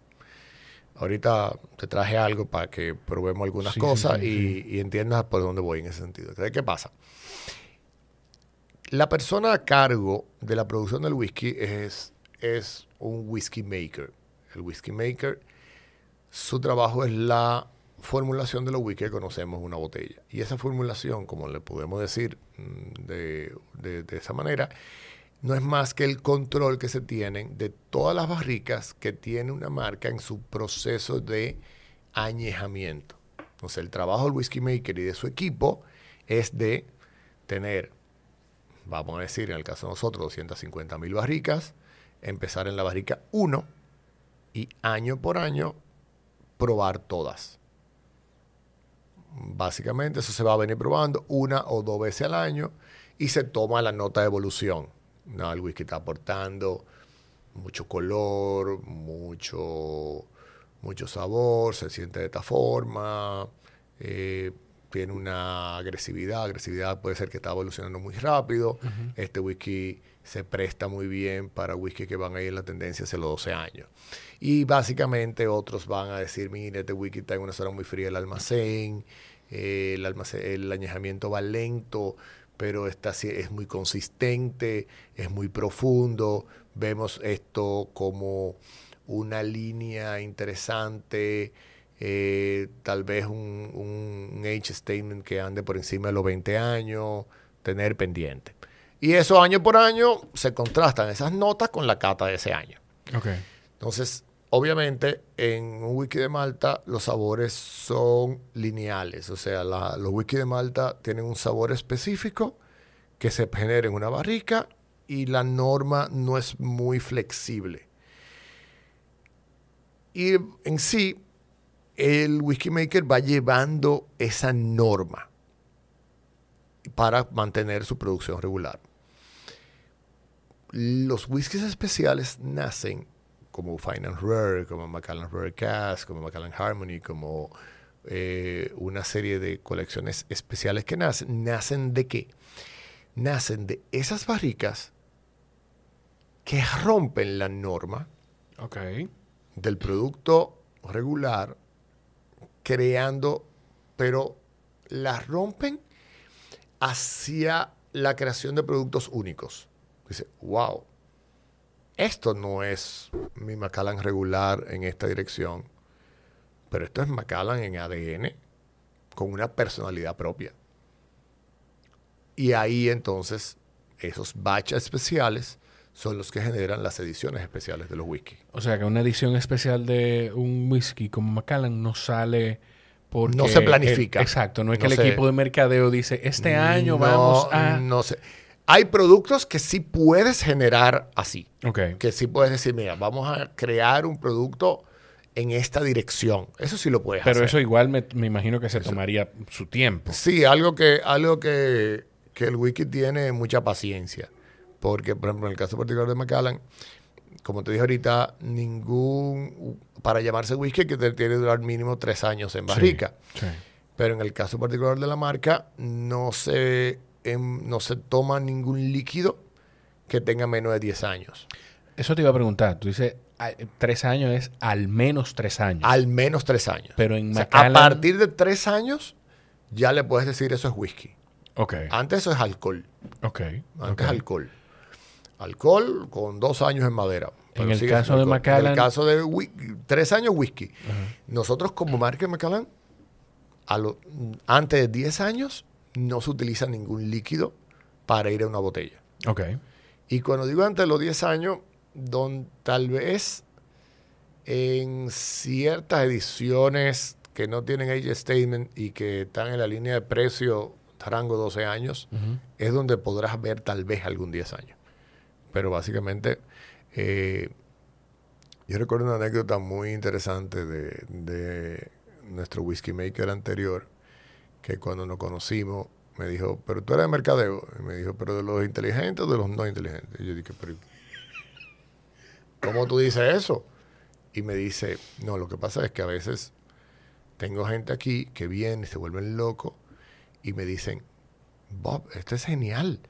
Ahorita te traje algo para que probemos algunas cosas y, entiendas por dónde voy en ese sentido. ¿qué pasa? La persona a cargo de la producción del whisky es, es un whisky maker. El whisky maker, su trabajo es la formulación de los whisky que conocemos una botella. Y esa formulación, como le podemos decir mm, de esa manera, no es más que el control que se tienen de todas las barricas que tiene una marca en su proceso de añejamiento. Entonces, el trabajo del whisky maker y de su equipo es de tener, vamos a decir, en el caso de nosotros, 250 mil barricas, empezar en la barrica 1 y año por año probar todas. Básicamente, eso se va a venir probando una o dos veces al año y se toma la nota de evolución no, el whisky está aportando mucho color, mucho, mucho sabor, se siente de esta forma, eh, tiene una agresividad, agresividad puede ser que está evolucionando muy rápido. Este whisky se presta muy bien para whisky que van ahí en la tendencia hace los 12 años. Y básicamente otros van a decir, mire, este whisky está en una zona muy fría del almacén, eh, el, almacén el añejamiento va lento, pero está, es muy consistente, es muy profundo. Vemos esto como una línea interesante, eh, tal vez un, age statement que ande por encima de los 20 años, tener pendiente. Y eso año por año se contrastan esas notas con la cata de ese año. Okay. Entonces, Obviamente, en un whisky de Malta los sabores son lineales, o sea, los whisky de Malta tienen un sabor específico que se genera en una barrica y la norma no es muy flexible. Y en sí, el whisky maker va llevando esa norma para mantener su producción regular. Los whiskies especiales nacen como Finance Rare, como Macallan Rare Cast, como Macallan Harmony, como eh, una serie de colecciones especiales que nacen. ¿Nacen de qué? Nacen de esas barricas que rompen la norma del producto regular, creando, pero las rompen hacia la creación de productos únicos. Dice, wow, esto no es mi Macallan regular en esta dirección, pero esto es Macallan en ADN con una personalidad propia. Y ahí entonces esos baches especiales son los que generan las ediciones especiales de los whisky. O sea que una edición especial de un whisky como Macallan no sale porque... No se planifica. exacto, no es que el equipo de mercadeo dice, este año vamos a... No sé. Hay productos que sí puedes generar así. Ok. Que sí puedes decir, mira, vamos a crear un producto en esta dirección. Eso sí lo puedes Pero hacer. Pero eso igual me, imagino que se tomaría su tiempo. Sí, algo que, algo que, el whisky tiene mucha paciencia. Porque, por ejemplo, en el caso particular de Macallan, como te dije ahorita, ningún. Para llamarse whisky que te tiene que durar mínimo tres años en barrica. sí. Pero en el caso particular de la marca, no se Em, no se toma ningún líquido que tenga menos de 10 años. Eso te iba a preguntar. Tú dices, ah, tres años es al menos tres años. Al menos tres años. Pero en Macallan... A partir de tres años, ya le puedes decir eso es whisky. Ok. Antes eso es alcohol. Ok. Antes alcohol. Alcohol con dos años en madera. En el, caso de Macallan... en el caso de 3 tres años whisky. Nosotros como marca Macallan, antes de 10 años, no se utiliza ningún líquido para ir a una botella. Y cuando digo antes de los 10 años, don, tal vez en ciertas ediciones que no tienen age statement y que están en la línea de precio rango 12 años, es donde podrás ver tal vez algún 10 años. Pero básicamente, eh, yo recuerdo una anécdota muy interesante de, de nuestro whisky maker anterior, que cuando nos conocimos me dijo, pero tú eres de mercadeo. Y me dijo, pero de los inteligentes o de los no inteligentes. Y yo dije, pero ¿cómo tú dices eso? Y me dice, no, lo que pasa es que a veces tengo gente aquí que viene, se vuelven locos y me dicen, Bob, esto es genial.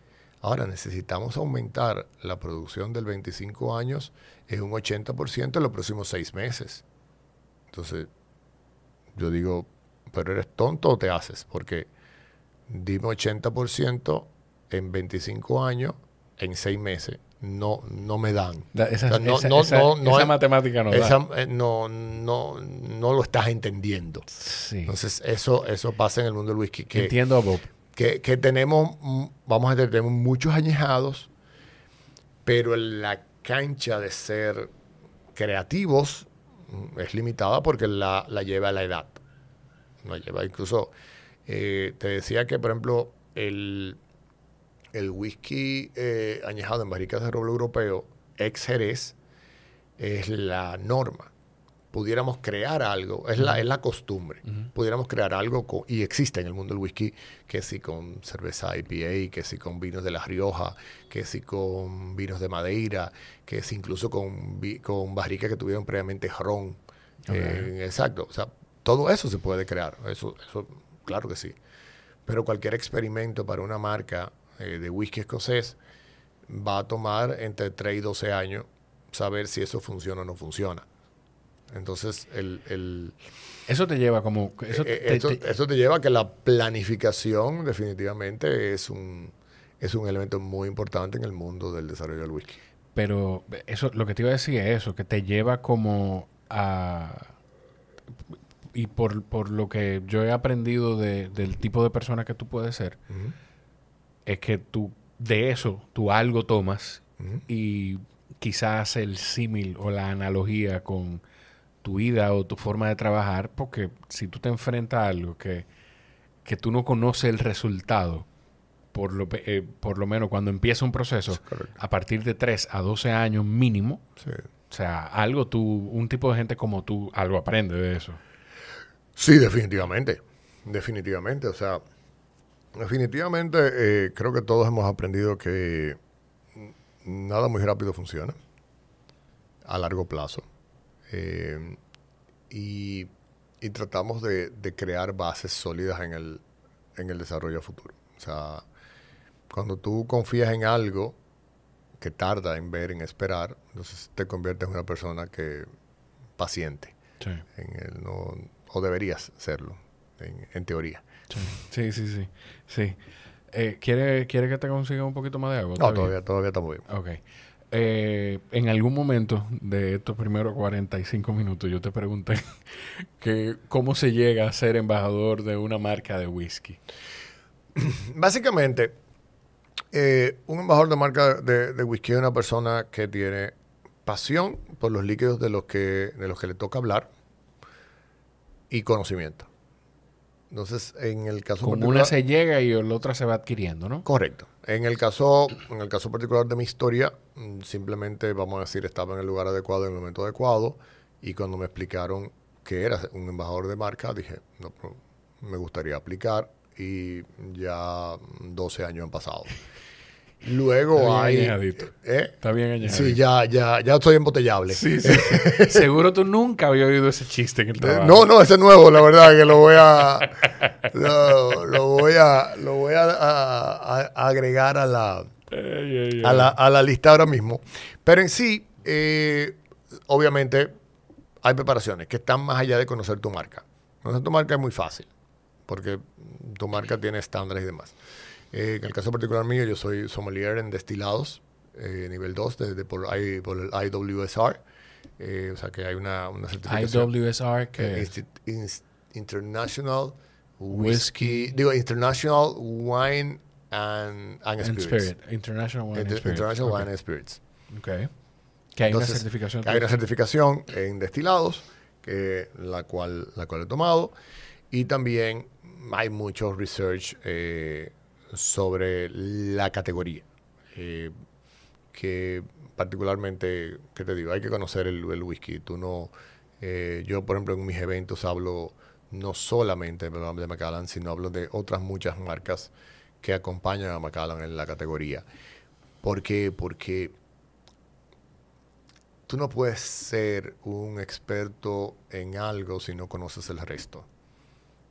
Ahora necesitamos aumentar la producción del 25 años en un 80% en los próximos seis meses. Entonces, yo digo, pero eres tonto o te haces, porque dime 80% en 25 años, en 6 meses, no, no me dan. esa, matemática no esa, eh, No, no, no lo estás entendiendo. Entonces, eso, eso pasa en el mundo del whisky. Que, Entiendo, Bob. Que, que tenemos, vamos a tener muchos añejados, pero la cancha de ser creativos mm, es limitada porque la, la lleva la edad no lleva incluso, eh, te decía que, por ejemplo, el, el whisky eh, añejado en barricas de roble europeo, ex Jerez, es la norma. Pudiéramos crear algo, es la, es la costumbre. Pudiéramos crear algo, y existe en el mundo el whisky, que si con cerveza IPA, que si con vinos de La Rioja, que si con vinos de Madeira, que si incluso con, con barricas que tuvieron previamente ron. Eh, exacto. O sea, todo eso se puede crear, eso, eso claro que sí. Pero cualquier experimento para una marca eh, de whisky escocés va a tomar entre 3 y 12 años saber si eso funciona o no funciona. Entonces, el, eso te lleva como... Eh, eso te, lleva a que la planificación definitivamente es un, es un elemento muy importante en el mundo del desarrollo del whisky. Pero eso, lo que te iba a decir es eso, que te lleva como a y por, lo que yo he aprendido del tipo de persona que tú puedes ser, es que tú de eso, tú algo tomas y quizás el símil o la analogía con tu vida o tu forma de trabajar, porque si tú te enfrentas a algo que, que tú no conoces el resultado, por lo, eh, por lo menos cuando empieza un proceso, a partir de 3 a 12 años mínimo, o sea, algo tú, un tipo de gente como tú, algo aprende de eso. Sí, definitivamente, definitivamente. O sea, definitivamente eh, creo que todos hemos aprendido que nada muy rápido funciona a largo plazo. Eh, y, tratamos de, crear bases sólidas en el, en el desarrollo futuro. O sea, cuando tú confías en algo que tarda en ver, en esperar, entonces te conviertes en una persona que paciente. En el, no, o deberías serlo, en, teoría. Sí, sí, sí. sí. Eh, ¿quiere, ¿Quiere que te consiga un poquito más de agua? No, todavía, todavía estamos bien. Ok. Eh, en algún momento de estos primeros 45 minutos yo te pregunté <laughs> que cómo se llega a ser embajador de una marca de whisky. <clears throat> Básicamente, eh, un embajador de marca de, whisky es una persona que tiene pasión por los líquidos de los que, de los que le toca hablar, y conocimiento. Entonces, en el caso Con una se llega y la otra se va adquiriendo, ¿no? Correcto. En el caso, en el caso particular de mi historia, mm, simplemente vamos a decir estaba en el lugar adecuado, en el momento adecuado, y cuando me explicaron que era un embajador de marca, dije, no, me gustaría aplicar, y ya 12 años han pasado. Luego Está bien hay. Añadito. Eh, eh, Está bien añadido. Sí, ya, ya, ya estoy embotellable. Sí, <laughs> sí. Seguro tú nunca habías oído ese chiste en el eh, trabajo. No, no, ese nuevo, la verdad, que lo voy a. lo, voy a. Lo voy a, agregar a la, a la, a la. lista ahora mismo. Pero en sí, obviamente, hay preparaciones que están más allá de conocer tu marca. Conocer tu marca es muy fácil, porque tu marca tiene estándares y demás. Eh, en el caso particular mío, yo soy sommelier en destilados, eh, nivel 2, desde por, el IWSR. Eh, o sea que hay una, una certificación. IWSR, que International Whiskey. Digo, International Wine and, Spirits. International Wine and, Spirits. International okay. Ok. Que hay una certificación. Que hay una certificación en destilados, que, la, cual, la cual he tomado. Y también hay muchos research sobre la categoría. Eh, que particularmente, que te digo? Hay que conocer el, whisky. Tú no, eh, yo, por ejemplo, en mis eventos hablo no solamente de Macallan, sino hablo de otras muchas marcas que acompañan a Macallan en la categoría. ¿Por qué? Porque tú no puedes ser un experto en algo si no conoces el resto.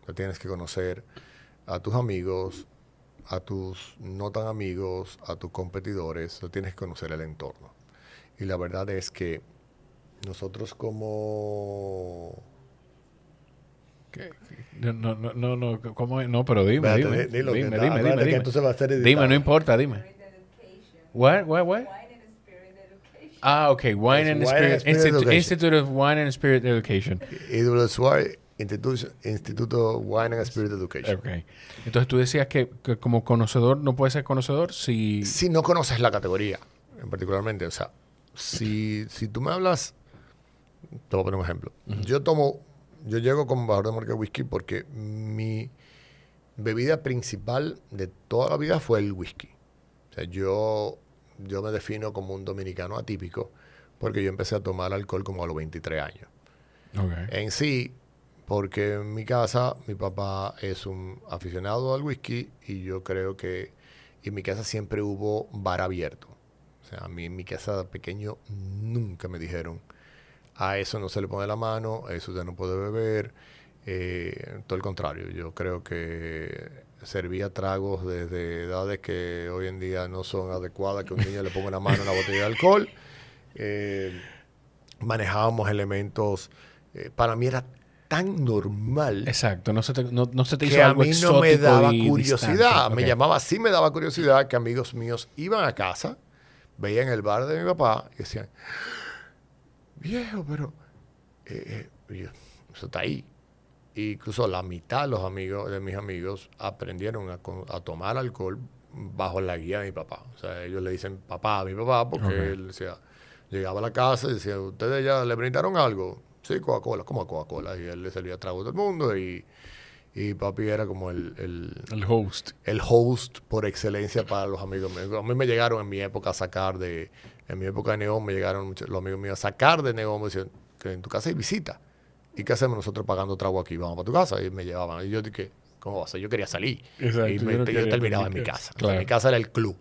Tú tienes que conocer a tus amigos, a tus no tan amigos, a tus competidores, tienes que conocer el entorno. Y la verdad es que nosotros como... No, no, no, no, ¿cómo No, pero dime, dime, dime, dime, dime, dime, no importa, dime. What, what, what? Ah, ok, Wine and Spirit, Institute, of Wine and Spirit Education. It was Instituto, Instituto Wine and Spirit Education. Okay. Entonces tú decías que, como conocedor no puedes ser conocedor si... Si no conoces la categoría, en particularmente. O sea, si, tú me hablas, te voy a poner un ejemplo. Yo tomo, yo llego con valor de marca whisky porque mi bebida principal de toda la vida fue el whisky. O sea, yo, yo me defino como un dominicano atípico porque yo empecé a tomar alcohol como a los 23 años. En sí, porque en mi casa mi papá es un aficionado al whisky y yo creo que en mi casa siempre hubo bar abierto. O sea, a mí en mi casa de pequeño nunca me dijeron, a eso no se le pone la mano, a eso ya no puede beber. Eh, todo el contrario, yo creo que servía tragos desde edades que hoy en día no son adecuadas, que un niño le ponga la mano a una botella de alcohol. Eh, manejábamos elementos, eh, para mí era tan normal. Exacto, no se te, no, no se a mí no me daba curiosidad. Me llamaba, sí me daba curiosidad que amigos míos iban a casa, veían el bar de mi papá y decían, viejo, pero eh, eh, eso está ahí. E incluso la mitad de, los amigos, de mis amigos aprendieron a, tomar alcohol bajo la guía de mi papá. O sea, ellos le dicen papá a mi papá porque él decía, llegaba a la casa y decía, ¿ustedes ya le brindaron algo? Sí, Coca-Cola, como Coca-Cola. Y él le salía trago a todo el mundo y, papi era como el, host. El host por excelencia para los amigos míos. A mí me llegaron en mi época a sacar de... En mi época de Neón me llegaron los amigos míos a sacar de Neón. Me decían, que en tu casa hay visita. ¿Y qué hacemos nosotros pagando trago aquí? Vamos para tu casa. Y me llevaban. Y yo dije, ¿cómo va a ser? Yo quería salir. y me, yo, terminaba en mi casa. mi casa era el club.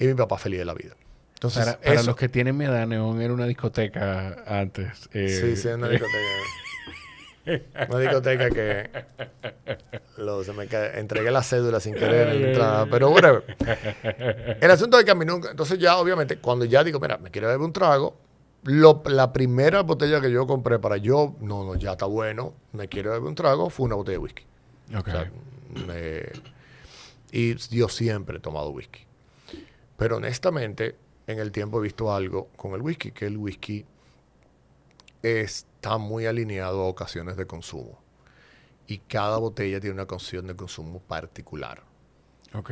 Y mi papá feliz de la vida. Entonces, para, los que tienen mi edad, era una discoteca antes. Eh, sí, sí, era una discoteca. <laughs> una discoteca que entregué la cédula sin querer Pero bueno, el asunto es que a mí nunca. Entonces, ya obviamente, cuando ya digo, mira, me quiero beber un trago, la primera botella que yo compré para yo, no, no, ya está bueno, me quiero beber un trago, fue una botella de whisky. Okay. y yo siempre he tomado whisky. Pero honestamente, en el tiempo he visto algo con el whisky, que el whisky está muy alineado a ocasiones de consumo. Y cada botella tiene una condición de consumo particular. Ok.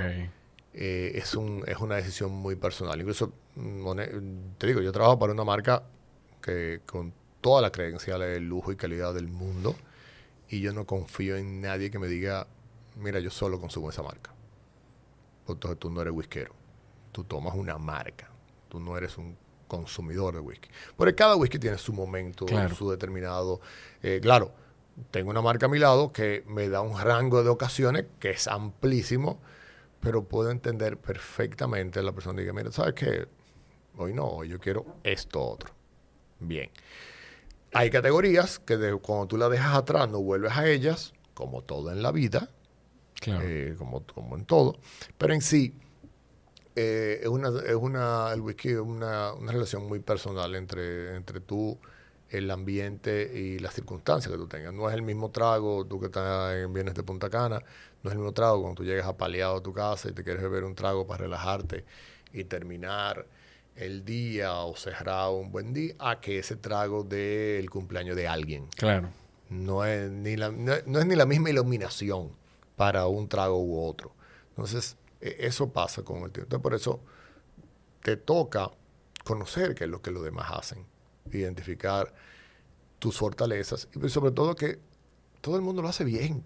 Eh, es, un, es una decisión muy personal. Incluso, mm, te digo, yo trabajo para una marca que con toda la creencia de lujo y calidad del mundo, y yo no confío en nadie que me diga, mira, yo solo consumo esa marca. Entonces tú no eres whiskero, tú tomas una marca. Tú no eres un consumidor de whisky. Porque cada whisky tiene su momento, su determinado. Eh, claro, tengo una marca a mi lado que me da un rango de ocasiones que es amplísimo, pero puedo entender perfectamente a la persona que diga, mira, ¿sabes qué? Hoy no, hoy yo quiero esto otro. Bien. Hay categorías que cuando tú las dejas atrás no vuelves a ellas, como todo en la vida, eh, como, como en todo, pero en sí eh, es, una, es una, el whisky es una, relación muy personal entre, entre tú, el ambiente y las circunstancias que tú tengas. No es el mismo trago, tú que estás en bienes de Punta Cana, no es el mismo trago cuando tú llegas apaleado a tu casa y te quieres beber un trago para relajarte y terminar el día o cerrar un buen día, a que ese trago del el cumpleaños de alguien. Claro. No es, ni la, no es ni la misma iluminación para un trago u otro. Entonces, e-, eso pasa con el tiempo. Entonces, por eso te toca conocer qué es lo que los demás hacen, identificar tus fortalezas y pues, sobre todo que todo el mundo lo hace bien.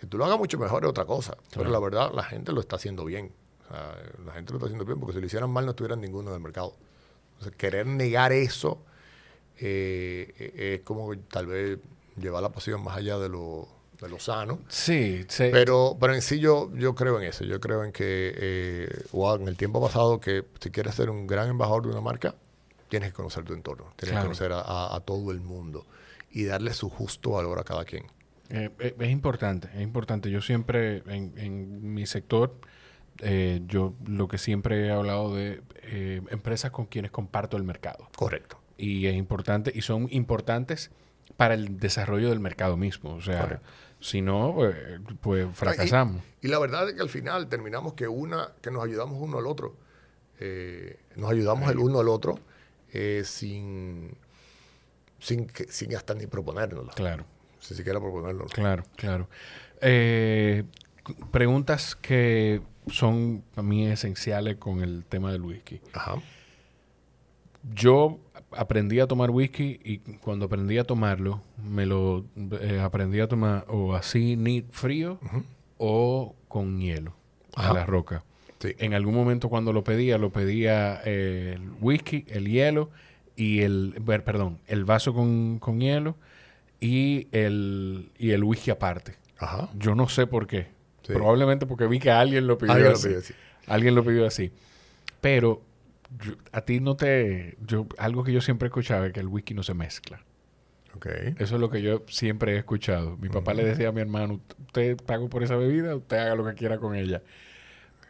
Que tú lo hagas mucho mejor es otra cosa, pero la verdad la gente lo está haciendo bien. la gente lo está haciendo bien porque si lo hicieran mal no estuvieran ninguno en el mercado. Entonces, querer negar eso eh, e-, es como tal vez llevar la pasión más allá de lo, de lo sano. Sí, sí. Pero, pero en sí yo, yo creo en eso. Yo creo en que, eh, en el tiempo pasado, que si quieres ser un gran embajador de una marca, tienes que conocer tu entorno, tienes que conocer a, todo el mundo y darle su justo valor a cada quien. Eh, eh, es importante, es importante. Yo siempre, en, mi sector, yo lo que siempre he hablado de empresas con quienes comparto el mercado. Correcto. Y es importante, y son importantes para el desarrollo del mercado mismo. O sea, si no, eh, pues, fracasamos. Y, la verdad es que al final terminamos que una, que nos ayudamos uno al otro. Eh, nos ayudamos el uno al otro eh, sin, sin, sin hasta ni proponérnoslo. Claro. Sin siquiera proponerlo. Claro, claro. preguntas que son a mí esenciales con el tema del whisky. Ajá. Yo aprendí a tomar whisky y cuando aprendí a tomarlo, me lo eh, aprendí a tomar o así, ni frío o con hielo a la roca. En algún momento cuando lo pedía, lo pedía eh, el whisky, el hielo y el, perdón, el vaso con, hielo y el, y el whisky aparte. Yo no sé por qué. Probablemente porque vi que alguien lo pidió así. Alguien lo pidió así. Pero a ti no te... Yo, algo que yo siempre escuchaba es que el whisky no se mezcla. Okay. Eso es lo que yo siempre he escuchado. Mi papá le decía a mi hermano, usted pago por esa bebida, usted haga lo que quiera con ella.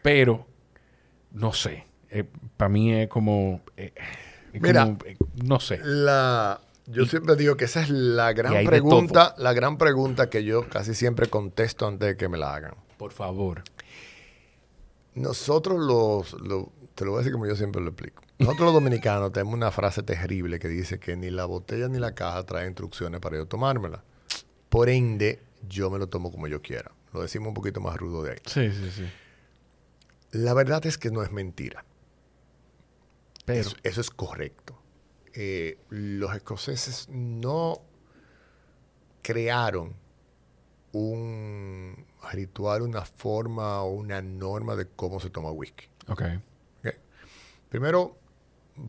Pero, no sé, eh, para mí es como... Eh, Mira, eh, no sé. La, yo siempre digo que esa es la gran pregunta, la gran pregunta que yo casi siempre contesto antes de que me la hagan. Por favor. Nosotros los te lo voy a decir como yo siempre lo explico. Nosotros los dominicanos tenemos una frase terrible que dice que ni la botella ni la caja trae instrucciones para yo tomármela. Por ende, yo me lo tomo como yo quiera. Lo decimos un poquito más rudo de ahí. Sí, sí, sí. La verdad es que no es mentira. Pero. Eso, es correcto. Eh, los escoceses no crearon un ritual, una forma o una norma de cómo se toma whisky. Okay. Primero,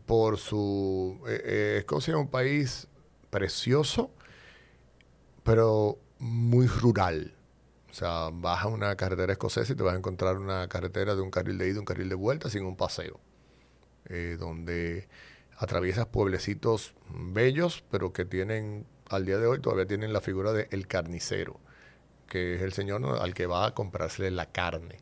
por su... Escocia eh, eh, es un país precioso, pero muy rural. O sea, vas a una carretera escocesa y te vas a encontrar una carretera de un carril de ida, y un carril de vuelta, sin un paseo. Eh, donde atraviesas pueblecitos bellos, pero que tienen, al día de hoy, todavía tienen la figura de el carnicero, que es el señor al que va a comprarse la carne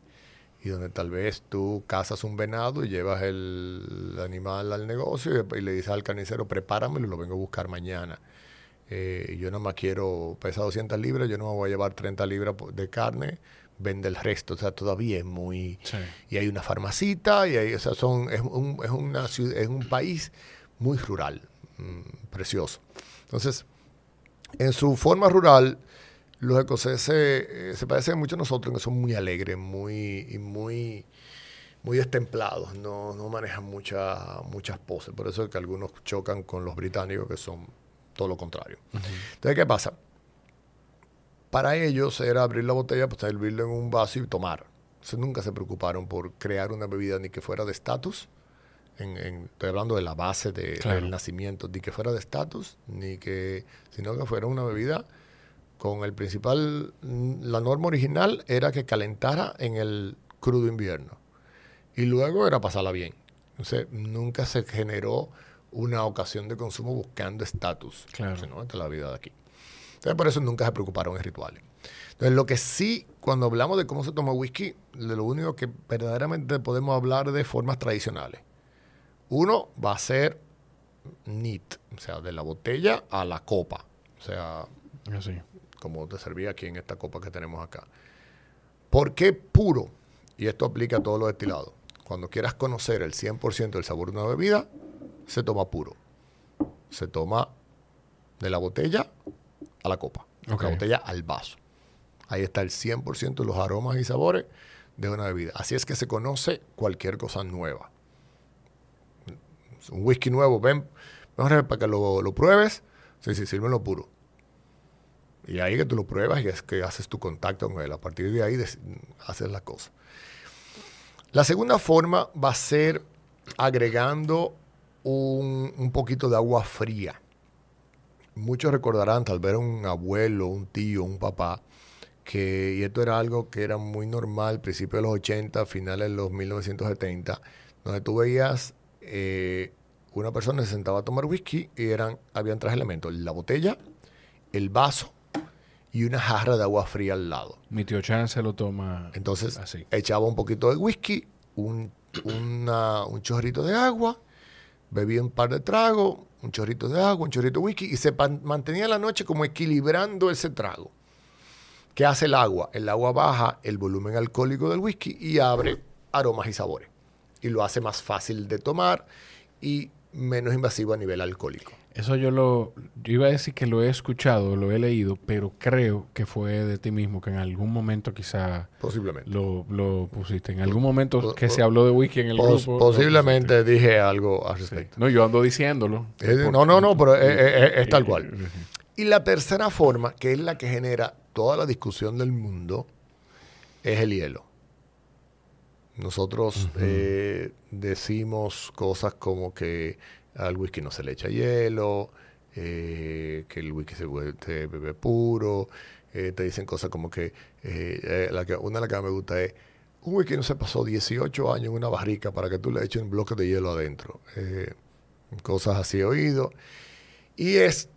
y donde tal vez tú cazas un venado y llevas el animal al negocio y, le dices al carnicero, prepáramelo, lo vengo a buscar mañana. Eh, yo no me quiero, pesa 200 libras, yo no me voy a llevar 30 libras de carne, vende el resto. O sea, todavía es muy... Y hay una farmacita, y o sea, son, es, un, es, es un país muy rural, mm, precioso. Entonces, en su forma rural, los escoceses eh, se parecen mucho a nosotros, que son muy alegres, muy, y muy, muy destemplados, no, manejan muchas poses. Por eso es que algunos chocan con los británicos, que son todo lo contrario. Entonces, ¿qué pasa? Para ellos era abrir la botella, pues servirlo en un vaso y tomar. nunca se preocuparon por crear una bebida ni que fuera de estatus, estoy hablando de la base del nacimiento, ni que fuera de estatus, ni que, sino que fuera una bebida con el principal, mm, la norma original era que calentara en el crudo invierno y luego era pasarla bien. Entonces, nunca se generó una ocasión de consumo buscando estatus, claro. En la vida de aquí. Entonces, por eso nunca se preocuparon en rituales. Entonces, lo que sí, cuando hablamos de cómo se toma whisky, lo único que verdaderamente podemos hablar de formas tradicionales. Uno va a ser neat, o sea, de la botella a la copa. O sea, Así. Ah, como te servía aquí en esta copa que tenemos acá. ¿Por qué puro? Y esto aplica a todos los destilados. Cuando quieras conocer el 100% del sabor de una bebida, se toma puro. Se toma de la botella a la copa, de la botella al vaso. Ahí está el 100% de los aromas y sabores de una bebida. Así es que se conoce cualquier cosa nueva. Un whisky nuevo, ven, mejor para que lo, lo pruebes. Sí, sí, lo puro. Y ahí que tú lo pruebas y es que haces tu contacto con él. A partir de ahí haces la cosa. La segunda forma va a ser agregando un, poquito de agua fría. Muchos recordarán, tal vez un abuelo, un tío, un papá, que, y esto era algo que era muy normal, principios de los 80, finales de los 1970, donde tú veías eh, una persona se sentaba a tomar whisky y eran, habían tres elementos, la botella, el vaso y una jarra de agua fría al lado. Mi tío Chan se lo toma Entonces echaba un poquito de whisky, un, un chorrito de agua, bebía un par de tragos, un chorrito de agua, un chorrito de whisky y se mantenía la noche como equilibrando ese trago. ¿Qué hace el agua? El agua baja el volumen alcohólico del whisky y abre aromas y sabores. Y lo hace más fácil de tomar y menos invasivo a nivel alcohólico. Eso yo lo yo iba a decir que lo he escuchado, lo he leído, pero creo que fue de ti mismo que en algún momento quizá posiblemente lo, pusiste. En algún momento que se habló de wiki en el grupo. Posiblemente dije algo al respecto. No, yo ando diciéndolo. Eh, no, no, no, pero eh, eh, es, tal cual. Y la tercera forma, que es la que genera toda la discusión del mundo, es el hielo. Nosotros decimos cosas como que al whisky no se le echa hielo, eh, que el whisky se, bebe puro, eh, te dicen cosas como que, eh, la que, una de las que me gusta es, un whisky no se pasó 18 años en una barrica para que tú le eches un bloque de hielo adentro. cosas así he oído. Y es,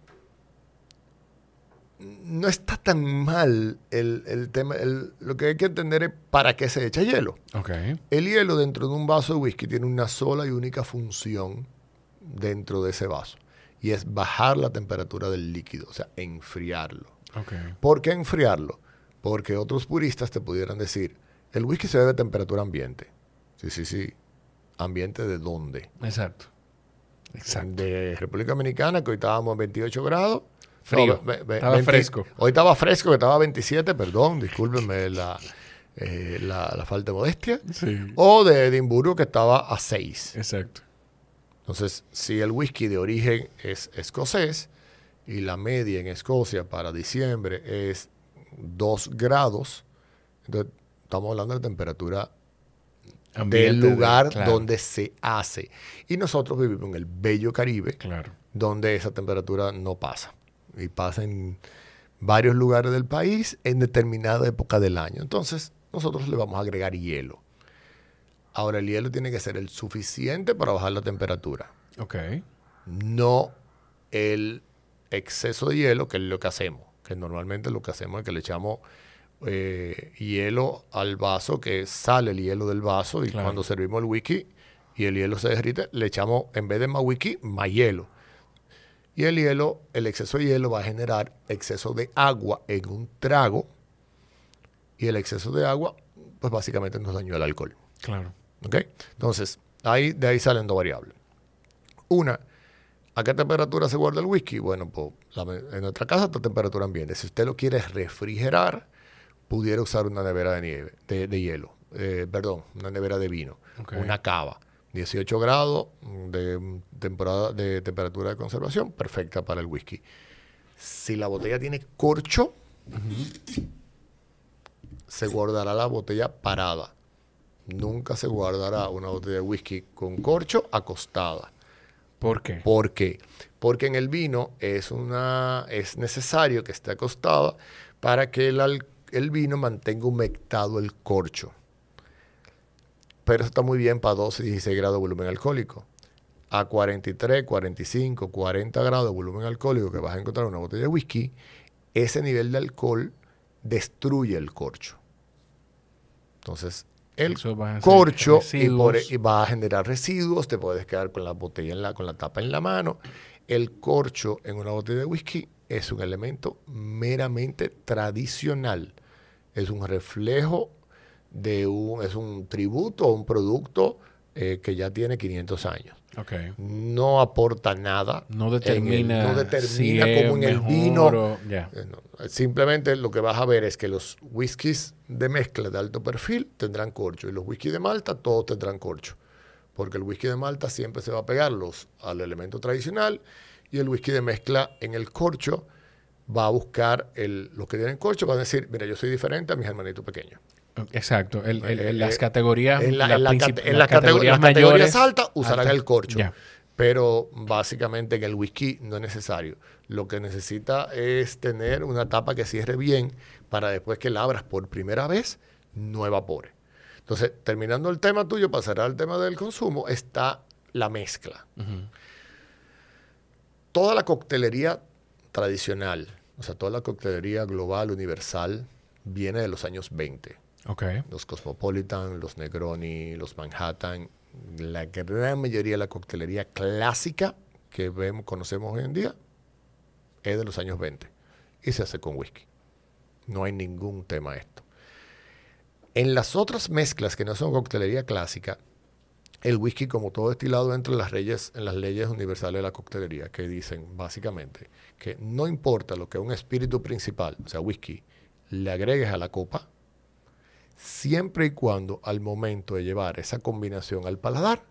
no está tan mal el, tema, lo que hay que entender es para qué se echa hielo. El hielo dentro de un vaso de whisky tiene una sola y única función dentro de ese vaso. Y es bajar la temperatura del líquido, o sea, enfriarlo. ¿Por qué enfriarlo? Porque otros puristas te pudieran decir, el whisky se debe a temperatura ambiente. Sí, sí, sí. ¿Ambiente de dónde? Exacto. De República Dominicana, que hoy estábamos a 28 grados. Frío. estaba fresco. Hoy estaba fresco, que estaba 27, perdón, discúlpenme la, eh, la, la, falta de modestia. Sí. O de Edimburgo, que estaba a 6. Exacto. Entonces, si el whisky de origen es escocés y la media en Escocia para diciembre es 2 grados, entonces estamos hablando de temperatura del lugar donde se hace. Y nosotros vivimos en el bello Caribe, donde esa temperatura no pasa. Y pasa en varios lugares del país en determinada época del año. Entonces, nosotros le vamos a agregar hielo. Ahora, el hielo tiene que ser el suficiente para bajar la temperatura. Ok. No el exceso de hielo, que es lo que hacemos. Que normalmente lo que hacemos es que le echamos eh, hielo al vaso, que sale el hielo del vaso, y cuando servimos el whisky y el hielo se derrite, le echamos, en vez de más whisky, más hielo. Y el hielo, el exceso de hielo va a generar exceso de agua en un trago. Y el exceso de agua, pues básicamente nos dañó el alcohol. Claro. Entonces, ahí, de ahí salen dos variables. Una, ¿a qué temperatura se guarda el whisky? Bueno, pues, en nuestra casa está a temperatura ambiente. Si usted lo quiere refrigerar, pudiera usar una nevera de nieve, de, hielo. Eh, perdón, una nevera de vino, una cava. 18 grados de, de temperatura de conservación, perfecta para el whisky. Si la botella tiene corcho, se guardará la botella parada nunca se guardará una botella de whisky con corcho acostada. ¿Por qué? ¿Por Porque en el vino es, una, es necesario que esté acostada para que el, el vino mantenga humectado el corcho. Pero eso está muy bien para 12 y 16 grados de volumen alcohólico. A 43, 45, 40 grados de volumen alcohólico que vas a encontrar en una botella de whisky, ese nivel de alcohol destruye el corcho. Entonces, el corcho y, va a generar residuos, te puedes quedar con la botella en la, con la tapa en la mano. El corcho en una botella de whisky es un elemento meramente tradicional, es un reflejo de un, es un tributo un producto eh, que ya tiene 500 años. No aporta nada. No determina, no determina como en el vino. Eh, simplemente lo que vas a ver es que los whiskies de mezcla de alto perfil tendrán corcho y los whiskies de Malta todos tendrán corcho. Porque el whisky de Malta siempre se va a pegar al elemento tradicional y el whisky de mezcla en el corcho va a buscar los que tienen corcho, van a decir, mira, yo soy diferente a mis hermanitos pequeños. Exacto. Eh, las categorías. En, en, las, categorías, altas usarán el corcho. Pero básicamente en el whisky no es necesario. Lo que necesita es tener una tapa que cierre bien para después que la abras por primera vez, no evapore. Entonces, terminando el tema tuyo, pasará al tema del consumo, está la mezcla. Toda la coctelería tradicional, o sea, toda la coctelería global, universal, viene de los años 20. Los Cosmopolitan, los Negroni, los Manhattan, la gran mayoría de la coctelería clásica que vemos, conocemos hoy en día es de los años 20 y se hace con whisky. No hay ningún tema esto. En las otras mezclas que no son coctelería clásica, el whisky, como todo destilado, entra en las, leyes, en las leyes universales de la coctelería, que dicen básicamente que no importa lo que un espíritu principal, o sea, whisky, le agregues a la copa, siempre y cuando al momento de llevar esa combinación al paladar,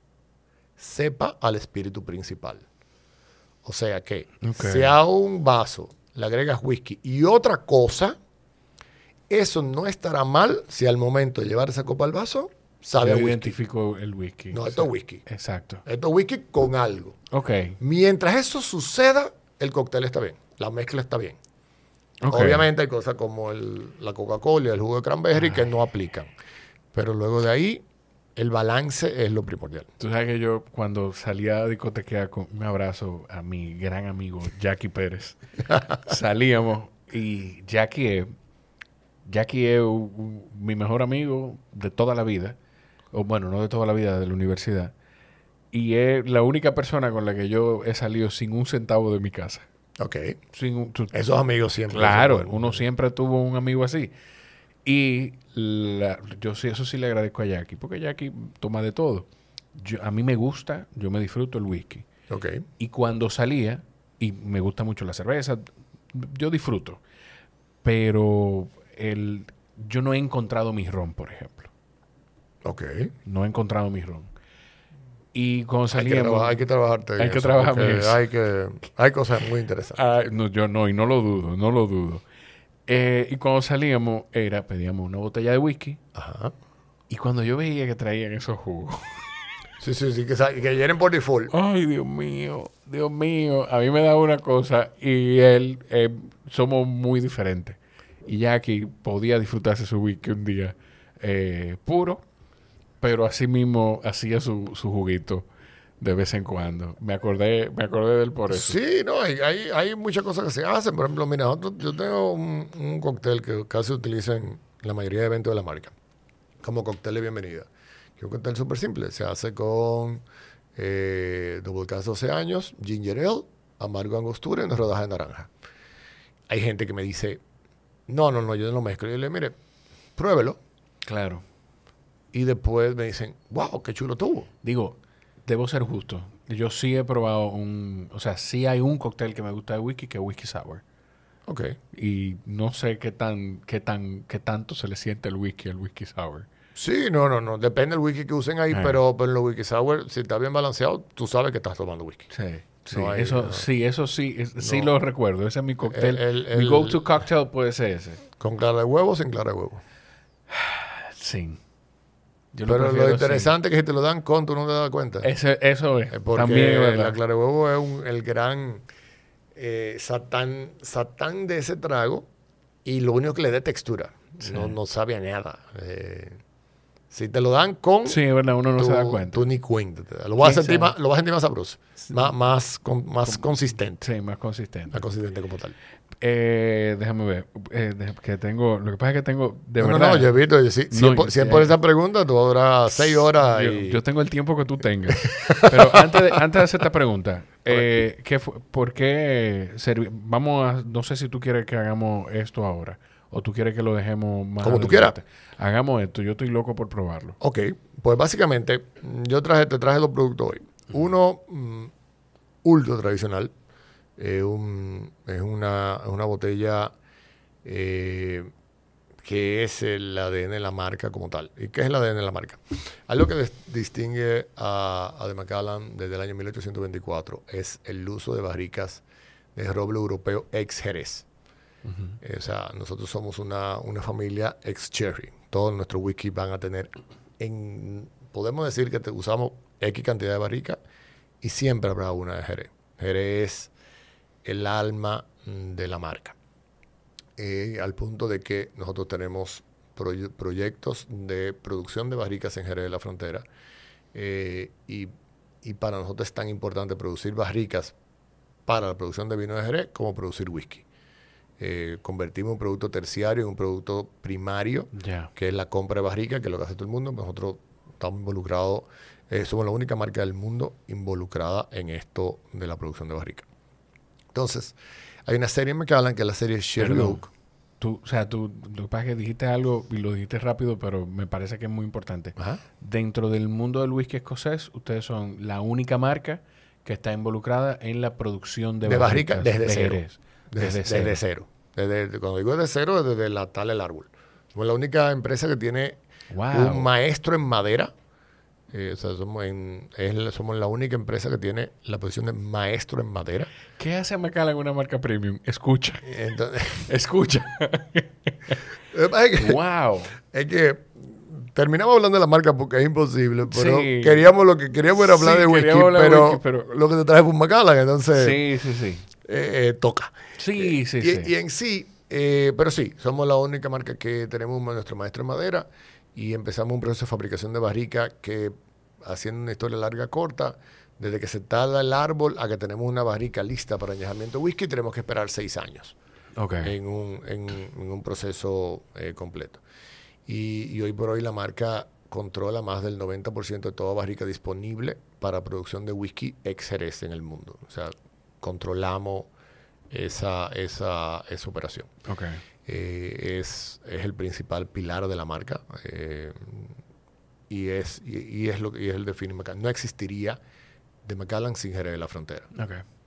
sepa al espíritu principal. O sea que sea si a un vaso le agregas whisky y otra cosa, eso no estará mal si al momento de llevar esa copa al vaso sabe Yo identifico el whisky. No, esto es whisky. Exacto. Esto es whisky con algo. Ok. Mientras eso suceda, el cóctel está bien, la mezcla está bien. Obviamente hay cosas como la Coca-Cola, el jugo de cranberry que no aplican. Pero luego de ahí, el balance es lo primordial. Tú sabes que yo cuando salía a discotequear, con, un abrazo a mi gran amigo Jackie Pérez, <laughs> salíamos y Jackie es, Jackie es mi mejor amigo de toda la vida, o bueno, no de toda la vida, de la universidad. Y es la única persona con la que yo he salido sin un centavo de mi casa. Ok. Esos amigos siempre. Claro, uno siempre tuvo un amigo así. Y yo sí, eso sí le agradezco a Jackie, porque Jackie toma de todo. Yo, a mí me gusta, yo me disfruto el whisky. Ok. Y cuando salía, y me gusta mucho la cerveza, yo disfruto. Pero el, yo no he encontrado mi ron, por ejemplo. Ok. No he encontrado mi ron. Y cuando salíamos... Hay que trabajar, hay que, hay que trabajar Hay, cosas muy interesantes. Ah, yo no, y no lo dudo, no lo dudo. Eh, y cuando salíamos, era, pedíamos una botella de whisky. Ajá. Y cuando yo veía que traían esos jugos. <laughs> sí, sí, sí, que, que llenen por default. Ay, Dios mío, Dios mío. A mí me da una cosa y él, eh, somos muy diferentes. Y Jackie podía disfrutarse su whisky un día eh, puro pero así mismo hacía su, juguito de vez en cuando. Me acordé, me acordé de él por eso. Sí, no, hay, muchas cosas que se hacen. Por ejemplo, mira, yo tengo un, cóctel que casi utiliza en la mayoría de eventos de la marca, como cóctel de bienvenida. Que es un cóctel súper simple. Se hace con eh, Double Cast 12 años, Ginger Ale, amargo angostura y una rodaja de naranja. Hay gente que me dice, no, no, no, yo no lo mezclo. yo le digo, mire, pruébelo. Claro y después me dicen, wow, qué chulo tuvo. Digo, debo ser justo. Yo sí he probado un, o sea, sí hay un cóctel que me gusta de whisky que es whisky sour. Ok. Y no sé qué tan, qué tan, qué tanto se le siente el whisky al whisky sour. Sí, no, no, no. Depende del whisky que usen ahí, eh. pero, pero en los whisky sour, si está bien balanceado, tú sabes que estás tomando whisky. Sí. Sí, eso, sí, eso sí, sí lo recuerdo. Ese es mi cóctel. El, mi go-to cocktail puede ser ese. Con clara de huevo o sin clara de huevo. sí pero lo, interesante es que si te lo dan con, tú no te das cuenta. eso es. Eh, porque También es huevo es el gran eh, satán, satán de ese trago y lo único que le da textura. No, no sabe nada. Eh, si te lo dan con. Sí, verdad, uno no se da cuenta. Tú ni cuenta. Lo vas, a sentir más, lo a sentir más sabroso. Más, más, más consistente. Sí, más consistente. Más consistente como tal. Eh, déjame ver. Eh, que tengo. Lo que pasa es que tengo. De no, verdad. No, no, yo he Si, yo si, es por, si es por esa pregunta, tú durar seis horas. Yo, y... yo, tengo el tiempo que tú tengas. <laughs> Pero antes de, antes de hacer esta pregunta, eh, ¿qué ¿por qué. Vamos a. No sé si tú quieres que hagamos esto ahora. ¿O tú quieres que lo dejemos más? Como tú quieras. Hagamos esto, yo estoy loco por probarlo. Ok, pues básicamente mm, yo traje, te traje dos productos hoy. Uno mm, ultra tradicional, es una, botella eh, que es el ADN de la marca como tal. ¿Y qué es el ADN de la marca? Algo que distingue a, a, De Macallan desde el año 1824 es el uso de barricas de roble europeo ex Jerez. O sea, nosotros somos una, familia ex-Cherry. Todos nuestros whisky van a tener, podemos decir que usamos X cantidad de barrica y siempre habrá una de Jerez. Jerez es el alma mm, de la marca. Eh, al punto de que nosotros tenemos proyectos de producción de barricas en Jerez de la Frontera. Eh, y, y, para nosotros es tan importante producir barricas para la producción de vino de Jerez como producir whisky. Eh, convertimos un producto terciario en un producto primario, que es la compra de barrica, que es lo que hace todo el mundo. Nosotros estamos involucrados, eh, somos la única marca del mundo involucrada en esto de la producción de barrica. Entonces, hay una serie en hablan que es la serie Sherlock. Tú, o sea, tú lo que que dijiste algo y lo dijiste rápido, pero me parece que es muy importante. Dentro del mundo del whisky escocés, ustedes son la única marca que está involucrada en la producción de, barrica desde cero. Desde, cero. cuando digo desde cero, desde la tal el árbol. Somos la única empresa que tiene un maestro en madera. Eh, somos, la única empresa que tiene la posición de maestro en madera. ¿Qué hace Macala una marca premium? Escucha. <laughs> Escucha. es que, wow. Es que terminamos hablando de la marca porque es imposible, pero queríamos lo que queríamos hablar de whisky, pero, lo que te trae fue un Macallan, entonces. Sí, sí, sí. Eh, eh, toca. Sí, eh, sí, sí. Y en sí, pero sí, somos la única marca que tenemos nuestro maestro en madera y empezamos un proceso de fabricación de barrica que, haciendo una historia larga, corta, desde que se tala el árbol a que tenemos una barrica lista para añejamiento whisky, tenemos que esperar seis años en, un, proceso completo. Y, hoy por hoy la marca controla más del 90% de toda barrica disponible para producción de whisky ex en el mundo. O sea, controlamos esa, operación. Eh, es, el principal pilar de la marca eh, y, es, y, es lo, que es el Define Macallan. No existiría de Macallan sin Jerez de la Frontera.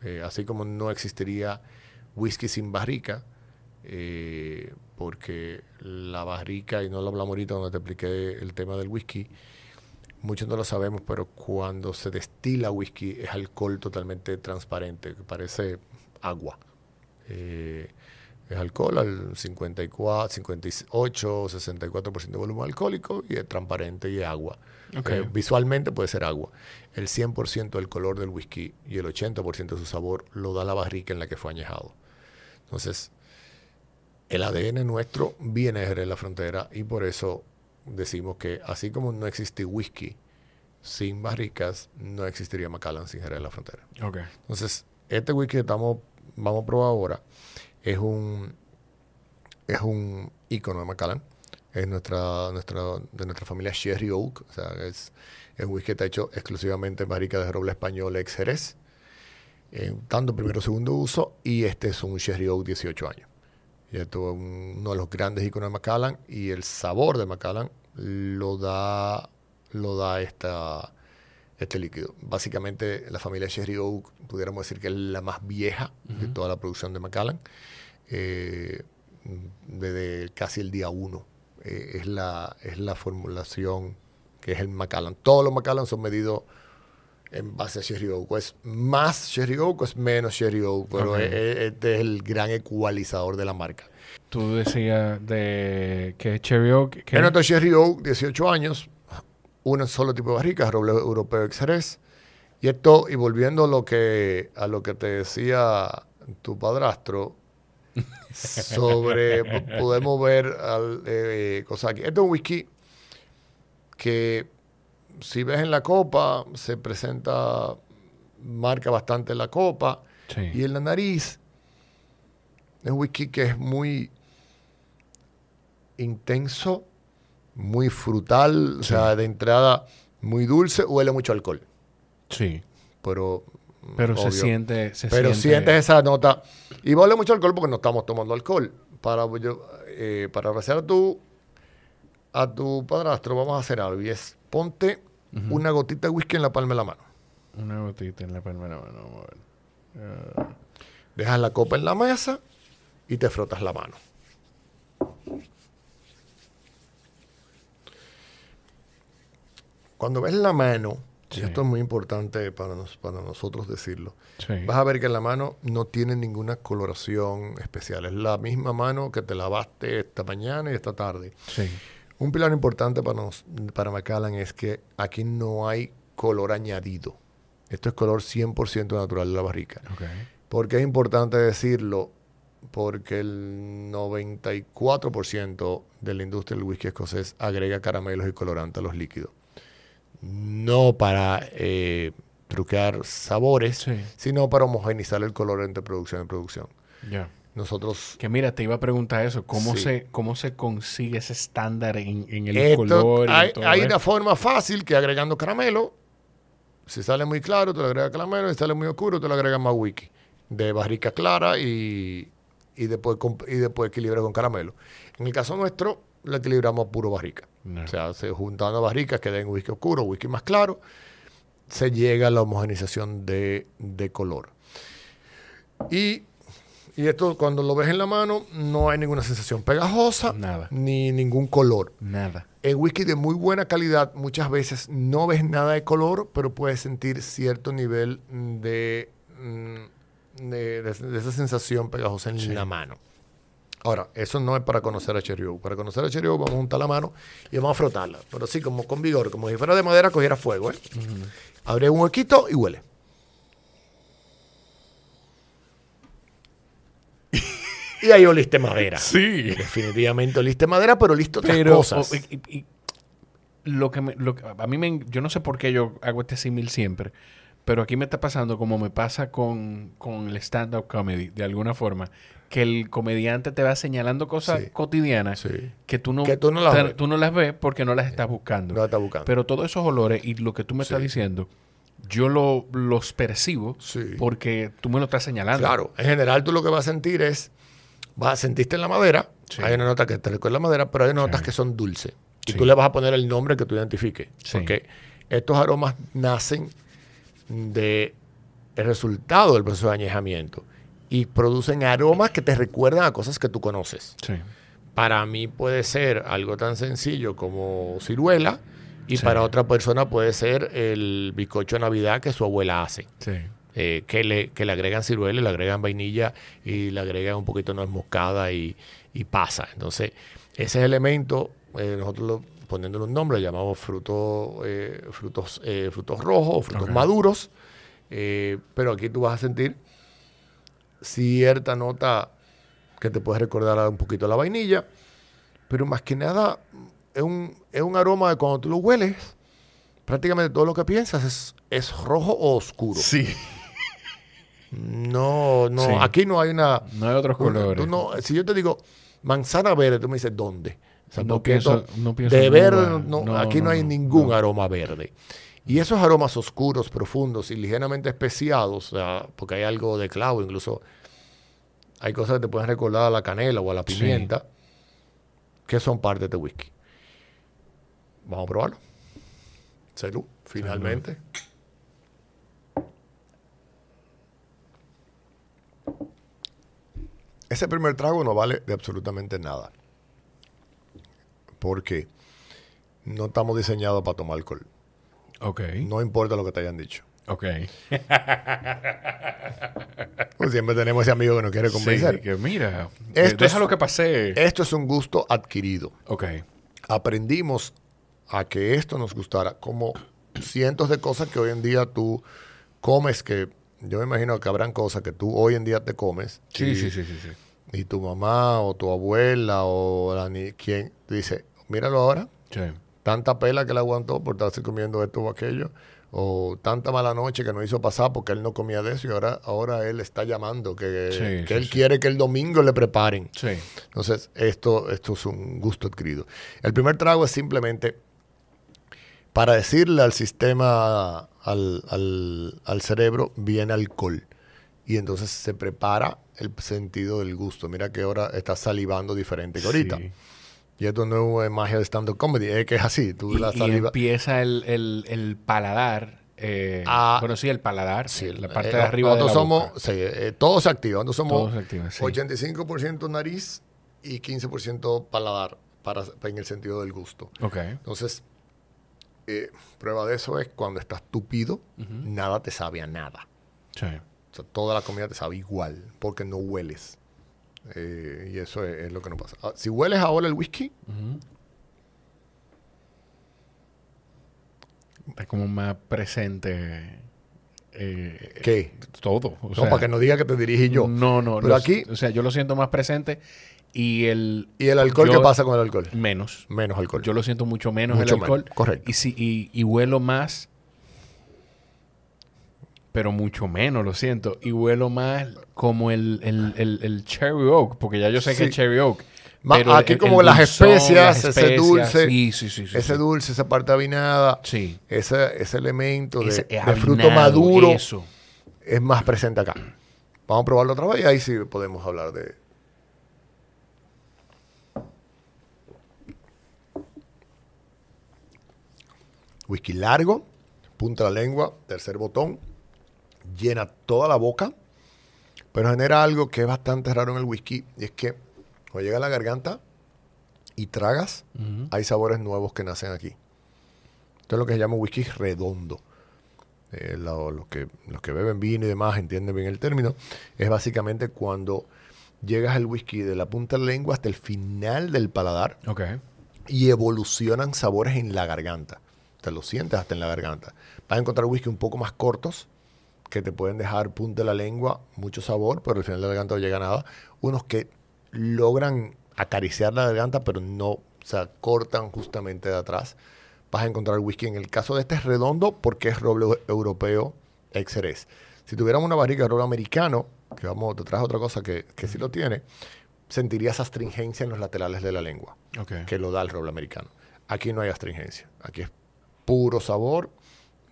Eh, así como no existiría whisky sin barrica, porque la barrica, y no lo hablamos ahorita donde te expliqué el tema del whisky, muchos no lo sabemos, pero cuando se destila whisky es alcohol totalmente transparente, que parece agua. Eh, es alcohol al 54, 58, 64% de volumen alcohólico y es transparente y es agua. Eh, visualmente puede ser agua. El 100% del color del whisky y el 80% de su sabor lo da la barrica en la que fue añejado. Entonces, el ADN nuestro viene de la frontera y por eso decimos que así como no existe whisky sin barricas, no existiría Macallan sin Jerez de la Frontera. Okay. Entonces, este whisky que estamos, vamos a probar ahora es un, es un ícono de Macallan. Es nuestra, nuestra, de nuestra familia Sherry Oak. O sea, es, un whisky que está hecho exclusivamente en barricas de roble español ex Jerez. tanto eh, primero segundo uso y este es un Sherry Oak 18 años. Y esto es uno de los grandes iconos de Macallan y el sabor de Macallan lo da, lo da esta, este líquido. Básicamente la familia Sherry Oak, pudiéramos decir que es la más vieja de toda la producción de Macallan, eh, desde casi el día uno. Eh, es, la, es la formulación que es el Macallan. Todos los Macallan son medidos en base a Sherry Oak. Es más Sherry Oak, es menos Sherry Oak, pero es, este es el gran ecualizador de la marca. Tú decías de que Sherry Oak. Que... es Sherry Oak, 18 años, un solo tipo de barrica, roble europeo Xerez. Y esto, y volviendo a lo que, a lo que te decía tu padrastro, <laughs> sobre podemos ver eh, eh, cosas aquí. Este es un whisky que si ves en la copa, se presenta, marca bastante la copa. Y en la nariz es un whisky que es muy intenso, muy frutal, o sea, de entrada muy dulce, huele mucho alcohol. Sí. Pero pero se siente. pero sientes esa nota. Y huele mucho alcohol porque no estamos tomando alcohol. Para, eh, para a tu, a tu padrastro, vamos a hacer algo. Y es ponte una gotita de whisky en la palma de la mano. Una gotita en la palma de la mano. Ah. Dejas la copa en la mesa y te frotas la mano. Cuando ves la mano, y esto es muy importante para, para nosotros decirlo, vas a ver que la mano no tiene ninguna coloración especial. Es la misma mano que te lavaste esta mañana y esta tarde. Sí. Un pilar importante para, Macallan es que aquí no hay color añadido. Esto es color 100% natural de la barrica. Porque es importante decirlo, porque el 94% de la industria del whisky escocés agrega caramelos y colorantes a los líquidos. No para eh, truquear sabores, sino para homogenizar el color entre producción y producción. Ya. Nosotros. Que mira, te iba a preguntar eso. ¿Cómo, se, cómo se consigue ese estándar en, el color? Hay, todo hay una forma fácil que agregando caramelo. Si sale muy claro, te lo agrega caramelo. Si sale muy oscuro, te lo agrega más wiki. De barrica clara y, después, y después equilibra con caramelo. En el caso nuestro, lo equilibramos a puro barrica. O sea, se juntan barricas que den whisky oscuro, whisky más claro, se llega a la homogenización de color. Y y esto, cuando lo ves en la mano, no hay ninguna sensación pegajosa, nada. ni ningún color. Nada. El whisky de muy buena calidad, muchas veces no ves nada de color, pero puedes sentir cierto nivel de, mm, de, esa sensación pegajosa en la mano. Ahora, eso no es para conocer a Cherry Para conocer a Cherry vamos a juntar la mano y vamos a frotarla. Pero sí, como con vigor, como si fuera de madera, cogiera fuego. ¿eh? Abre un huequito y huele. Y ahí oliste madera. Sí. Definitivamente oliste madera, pero listo otras cosas. Oh, lo que, a mí me, yo no sé por qué yo hago este símil siempre, pero aquí me está pasando como me pasa con, el stand-up comedy, de alguna forma, que el comediante te va señalando cosas cotidianas que tú no, tú, no las ves porque no las estás buscando. No las estás buscando. Pero todos esos olores y lo que tú me estás diciendo, yo lo, los percibo porque tú me lo estás señalando. Claro, en general tú lo que vas a sentir es vas en la madera, hay una nota que te recuerda la madera, pero hay notas que son dulces. Y tú le vas a poner el nombre que tú identifiques. Porque estos aromas nacen del el resultado del proceso de añejamiento y producen aromas que te recuerdan a cosas que tú conoces. Para mí puede ser algo tan sencillo como ciruela y para otra persona puede ser el bizcocho de Navidad que su abuela hace. Sí. Eh, que, le, que le agregan ciruelas le agregan vainilla y le agregan un poquito de nuez moscada y, pasa. Entonces, ese elemento, eh, nosotros poniéndole un nombre, lo llamamos fruto, eh, frutos, frutos rojos, frutos maduros, pero aquí tú vas a sentir cierta nota que te puede recordar un poquito a la vainilla, pero más que nada es un, es un aroma de cuando tú lo hueles, prácticamente todo lo que piensas es, es rojo o oscuro. Sí. No, no, aquí no hay una. No hay otros colores. si yo te digo manzana verde, tú me dices, ¿dónde? no, pienso, De verde, aquí no, hay ningún aroma verde. Y mm. esos aromas oscuros, profundos y ligeramente especiados, o sea, porque hay algo de clavo, incluso hay cosas que te pueden recordar a la canela o a la pimienta, que son parte de este whisky. Vamos a probarlo. Salud, finalmente. ese primer trago no vale de absolutamente nada. Porque no estamos diseñados para tomar alcohol. Ok. No importa lo que te hayan dicho. Ok. <laughs> pues siempre tenemos ese amigo que nos quiere convencer. Sí, que mira, esto es, lo que pasé. Esto es un gusto adquirido. Ok. Aprendimos a que esto nos gustara, como cientos de cosas que hoy en día tú comes que yo me imagino que habrán cosas que tú hoy en día te comes. Sí, sí, sí, sí, Y tu mamá o tu abuela o la quien dice, míralo ahora. Sí. Tanta pela que le aguantó por estarse comiendo esto o aquello. O tanta mala noche que no hizo pasar porque él no comía de eso y ahora, ahora él está llamando que, que él quiere que el domingo le preparen. Sí. Entonces, esto, esto es un gusto adquirido. El primer trago es simplemente para decirle al sistema, al, al, cerebro, viene alcohol. Y entonces se prepara el sentido del gusto. Mira que ahora está salivando diferente que ahorita. Y esto no es magia de stand-up comedy, es que es así. Tú y, la y empieza el, el, el paladar. Eh, ah, bueno, sí, el paladar, sí, la eh, parte de arriba de la boca. Eh, todos activos, nosotros somos todos 85% nariz y 15% paladar para, en el sentido del gusto. Okay. Entonces, eh, prueba de eso es cuando estás tupido, nada te sabe a nada. O sea, toda la comida te sabe igual porque no hueles. Eh, y eso es, lo que no pasa. Ah, si hueles ahora el whisky, es como más presente. Eh, ¿Qué? Todo. no, para que no diga que te dirigí yo. No, no. Pero aquí. O sea, yo lo siento más presente y el, el alcohol? ¿Qué pasa con el alcohol? Menos. Menos alcohol. Yo lo siento mucho menos el alcohol. Correcto. Y, si, y, huelo más pero mucho menos, lo siento. Y huelo más como el, el, cherry oak, porque ya yo sé que es cherry oak. aquí como las, especias, ese dulce, sí, sí, ese dulce, esa parte avinada, ese, ese, elemento de, fruto maduro es más presente acá. Vamos a probarlo otra vez y ahí sí podemos hablar de, Whisky largo, punta la lengua, tercer botón, llena toda la boca, pero genera algo que es bastante raro en el whisky, y es que cuando llega a la garganta y tragas, hay sabores nuevos que nacen aquí. Esto es lo que se llama whisky redondo. Eh, que, los que beben vino y demás entienden bien el término. Es básicamente cuando llegas al whisky de la punta de la lengua hasta el final del paladar y evolucionan sabores en la garganta te lo sientes hasta en la garganta. Vas a encontrar whisky un poco más cortos, que te pueden dejar punta de la lengua, mucho sabor, pero al final de la garganta no llega nada. Unos que logran acariciar la garganta, pero no o se cortan justamente de atrás. Vas a encontrar whisky. En el caso de este es redondo porque es roble europeo XRS. Si tuviéramos una barriga de roble americano, que vamos detrás de otra cosa que, que sí lo tiene, sentirías astringencia en los laterales de la lengua, que lo da el roble americano. Aquí no hay astringencia. Aquí es puro sabor,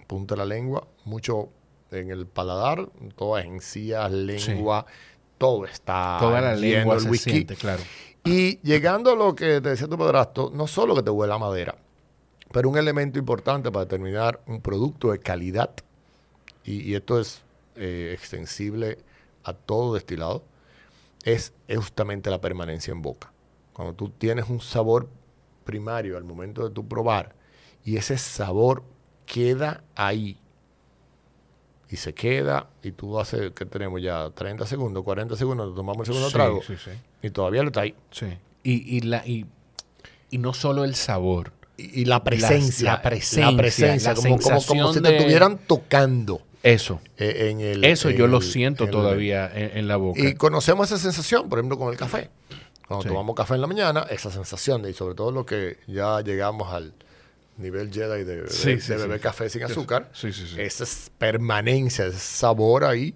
punta de la lengua, mucho en el paladar, todas encías, lengua, todo está. Toda la lengua el whisky. claro. Y llegando a lo que te decía tu padrastro, no solo que te huele a madera, pero un elemento importante para determinar un producto de calidad, y, esto es eh, extensible a todo destilado, es justamente la permanencia en boca. Cuando tú tienes un sabor primario al momento de tu probar, y ese sabor queda ahí. Y se queda, y tú haces, que tenemos ya 30 segundos, 40 segundos, tomamos el segundo trago, y todavía lo está ahí. Sí. Y, y, no solo el sabor, y la presencia, la, presencia, la como, si te estuvieran tocando. Eso. Eh, en eso yo lo siento todavía en, la boca. Y conocemos esa sensación, por ejemplo, con el café. Cuando tomamos café en la mañana, esa sensación, y sobre todo lo que ya llegamos al, nivel Jedi de, de, beber café sin azúcar. Esa es permanencia, ese sabor ahí,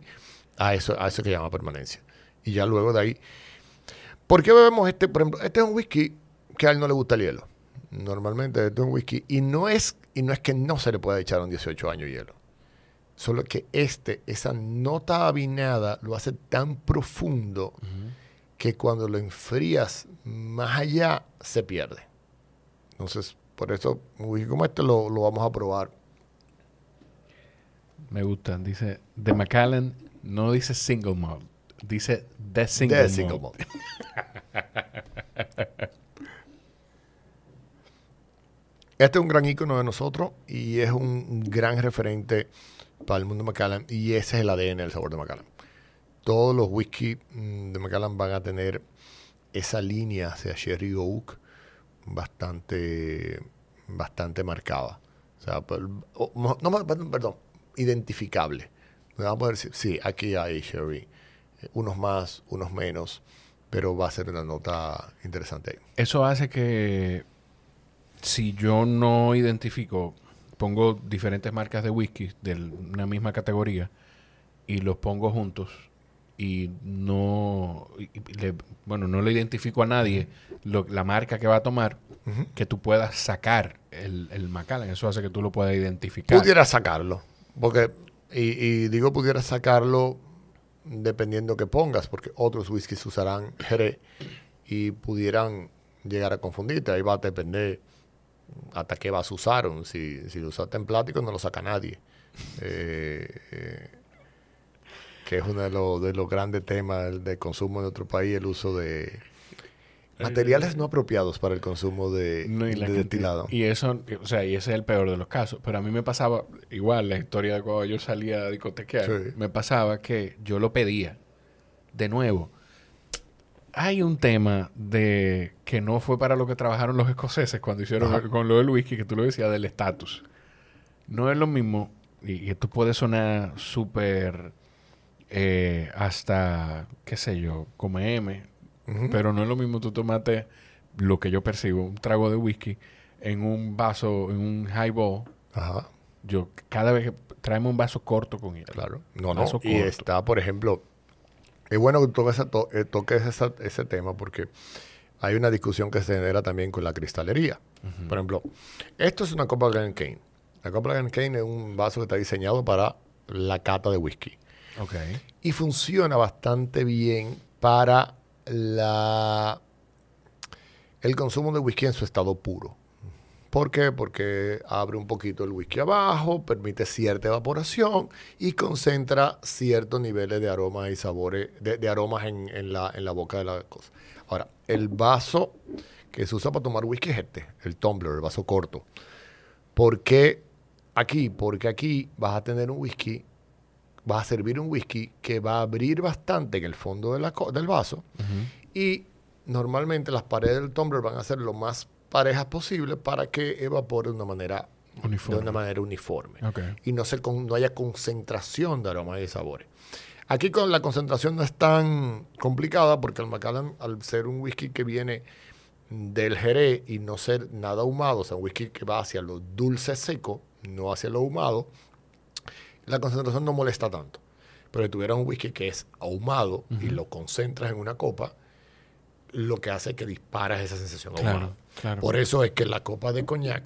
a eso, a eso que llama permanencia. Y ya luego de ahí. ¿Por qué bebemos este? Por ejemplo, este es un whisky que a él no le gusta el hielo. Normalmente este es un whisky. Y no es, y no es que no se le pueda echar un 18 años hielo. Solo que este, esa nota avinada, lo hace tan profundo que cuando lo enfrías más allá, se pierde. Entonces, por eso, un whisky como este lo, vamos a probar. Me gustan. Dice, The Macallan no dice single malt, dice the single the Single <laughs> este es un gran icono de nosotros y es un gran referente para el mundo de Macallan y ese es el ADN del sabor de Macallan. Todos los whisky mm, de Macallan van a tener esa línea hacia Sherry Oak bastante, bastante marcada. O sea, no, perdón, identificable. a poder decir, sí, aquí hay Sherry. Eh, unos más, unos menos, pero va a ser una nota interesante. Eso hace que si yo no identifico, pongo diferentes marcas de whisky de una misma categoría y los pongo juntos, y no, bueno, no le identifico a nadie la marca que va a tomar, que tú puedas sacar el, el Macallan. Eso hace que tú lo puedas identificar. Pudiera sacarlo, porque, y, digo pudiera sacarlo dependiendo que pongas, porque otros whiskies usarán Jerez y pudieran llegar a confundirte. Ahí va a depender hasta qué vas a usar. Si, si lo usaste en plástico, no lo saca nadie. eh, eh que es uno de, los, grandes temas de consumo en otro país, el uso de materiales no apropiados para el consumo de, y destilado. Y eso, o sea, y ese es el peor de los casos. Pero a mí me pasaba, igual, la historia de cuando yo salía a discotequear, me pasaba que yo lo pedía de nuevo. Hay un tema de que no fue para lo que trabajaron los escoceses cuando hicieron con lo del whisky, que tú lo decías, del estatus. No es lo mismo, y esto puede sonar súper eh, hasta, qué sé yo, como M. Pero no es lo mismo tú tomate lo que yo percibo, un trago de whisky, en un vaso, en un highball. Ajá. Yo, cada vez que traemos un vaso corto con hielo. Claro. No, no. Y está, por ejemplo, es bueno que toques, eh, ese tema porque hay una discusión que se genera también con la cristalería. Por ejemplo, esto es una copa Grand Cane. La copa Grand Cane es un vaso que está diseñado para la cata de whisky. Y funciona bastante bien para la, el consumo de whisky en su estado puro. ¿Por qué? Porque abre un poquito el whisky abajo, permite cierta evaporación y concentra ciertos niveles de aromas y sabores, de, aromas en, la, en la boca de la cosa. Ahora, el vaso que se usa para tomar whisky es este, el tumbler, el vaso corto. ¿Por qué aquí? Porque aquí vas a tener un whisky va a servir un whisky que va a abrir bastante en el fondo del vaso y normalmente las paredes del tumbler van a ser lo más parejas posible para que evapore de una manera uniforme. una manera uniforme. Y no, haya concentración de aromas y sabores. Aquí con la concentración no es tan complicada porque el Macallan, al ser un whisky que viene del Jerez y no ser nada ahumado, es sea, un whisky que va hacia lo dulce seco, no hacia lo ahumado, la concentración no molesta tanto. Pero si tuvieras un whisky que es ahumado y lo concentras en una copa, lo que hace es que disparas esa sensación ahumada. Por eso es que la copa de coñac,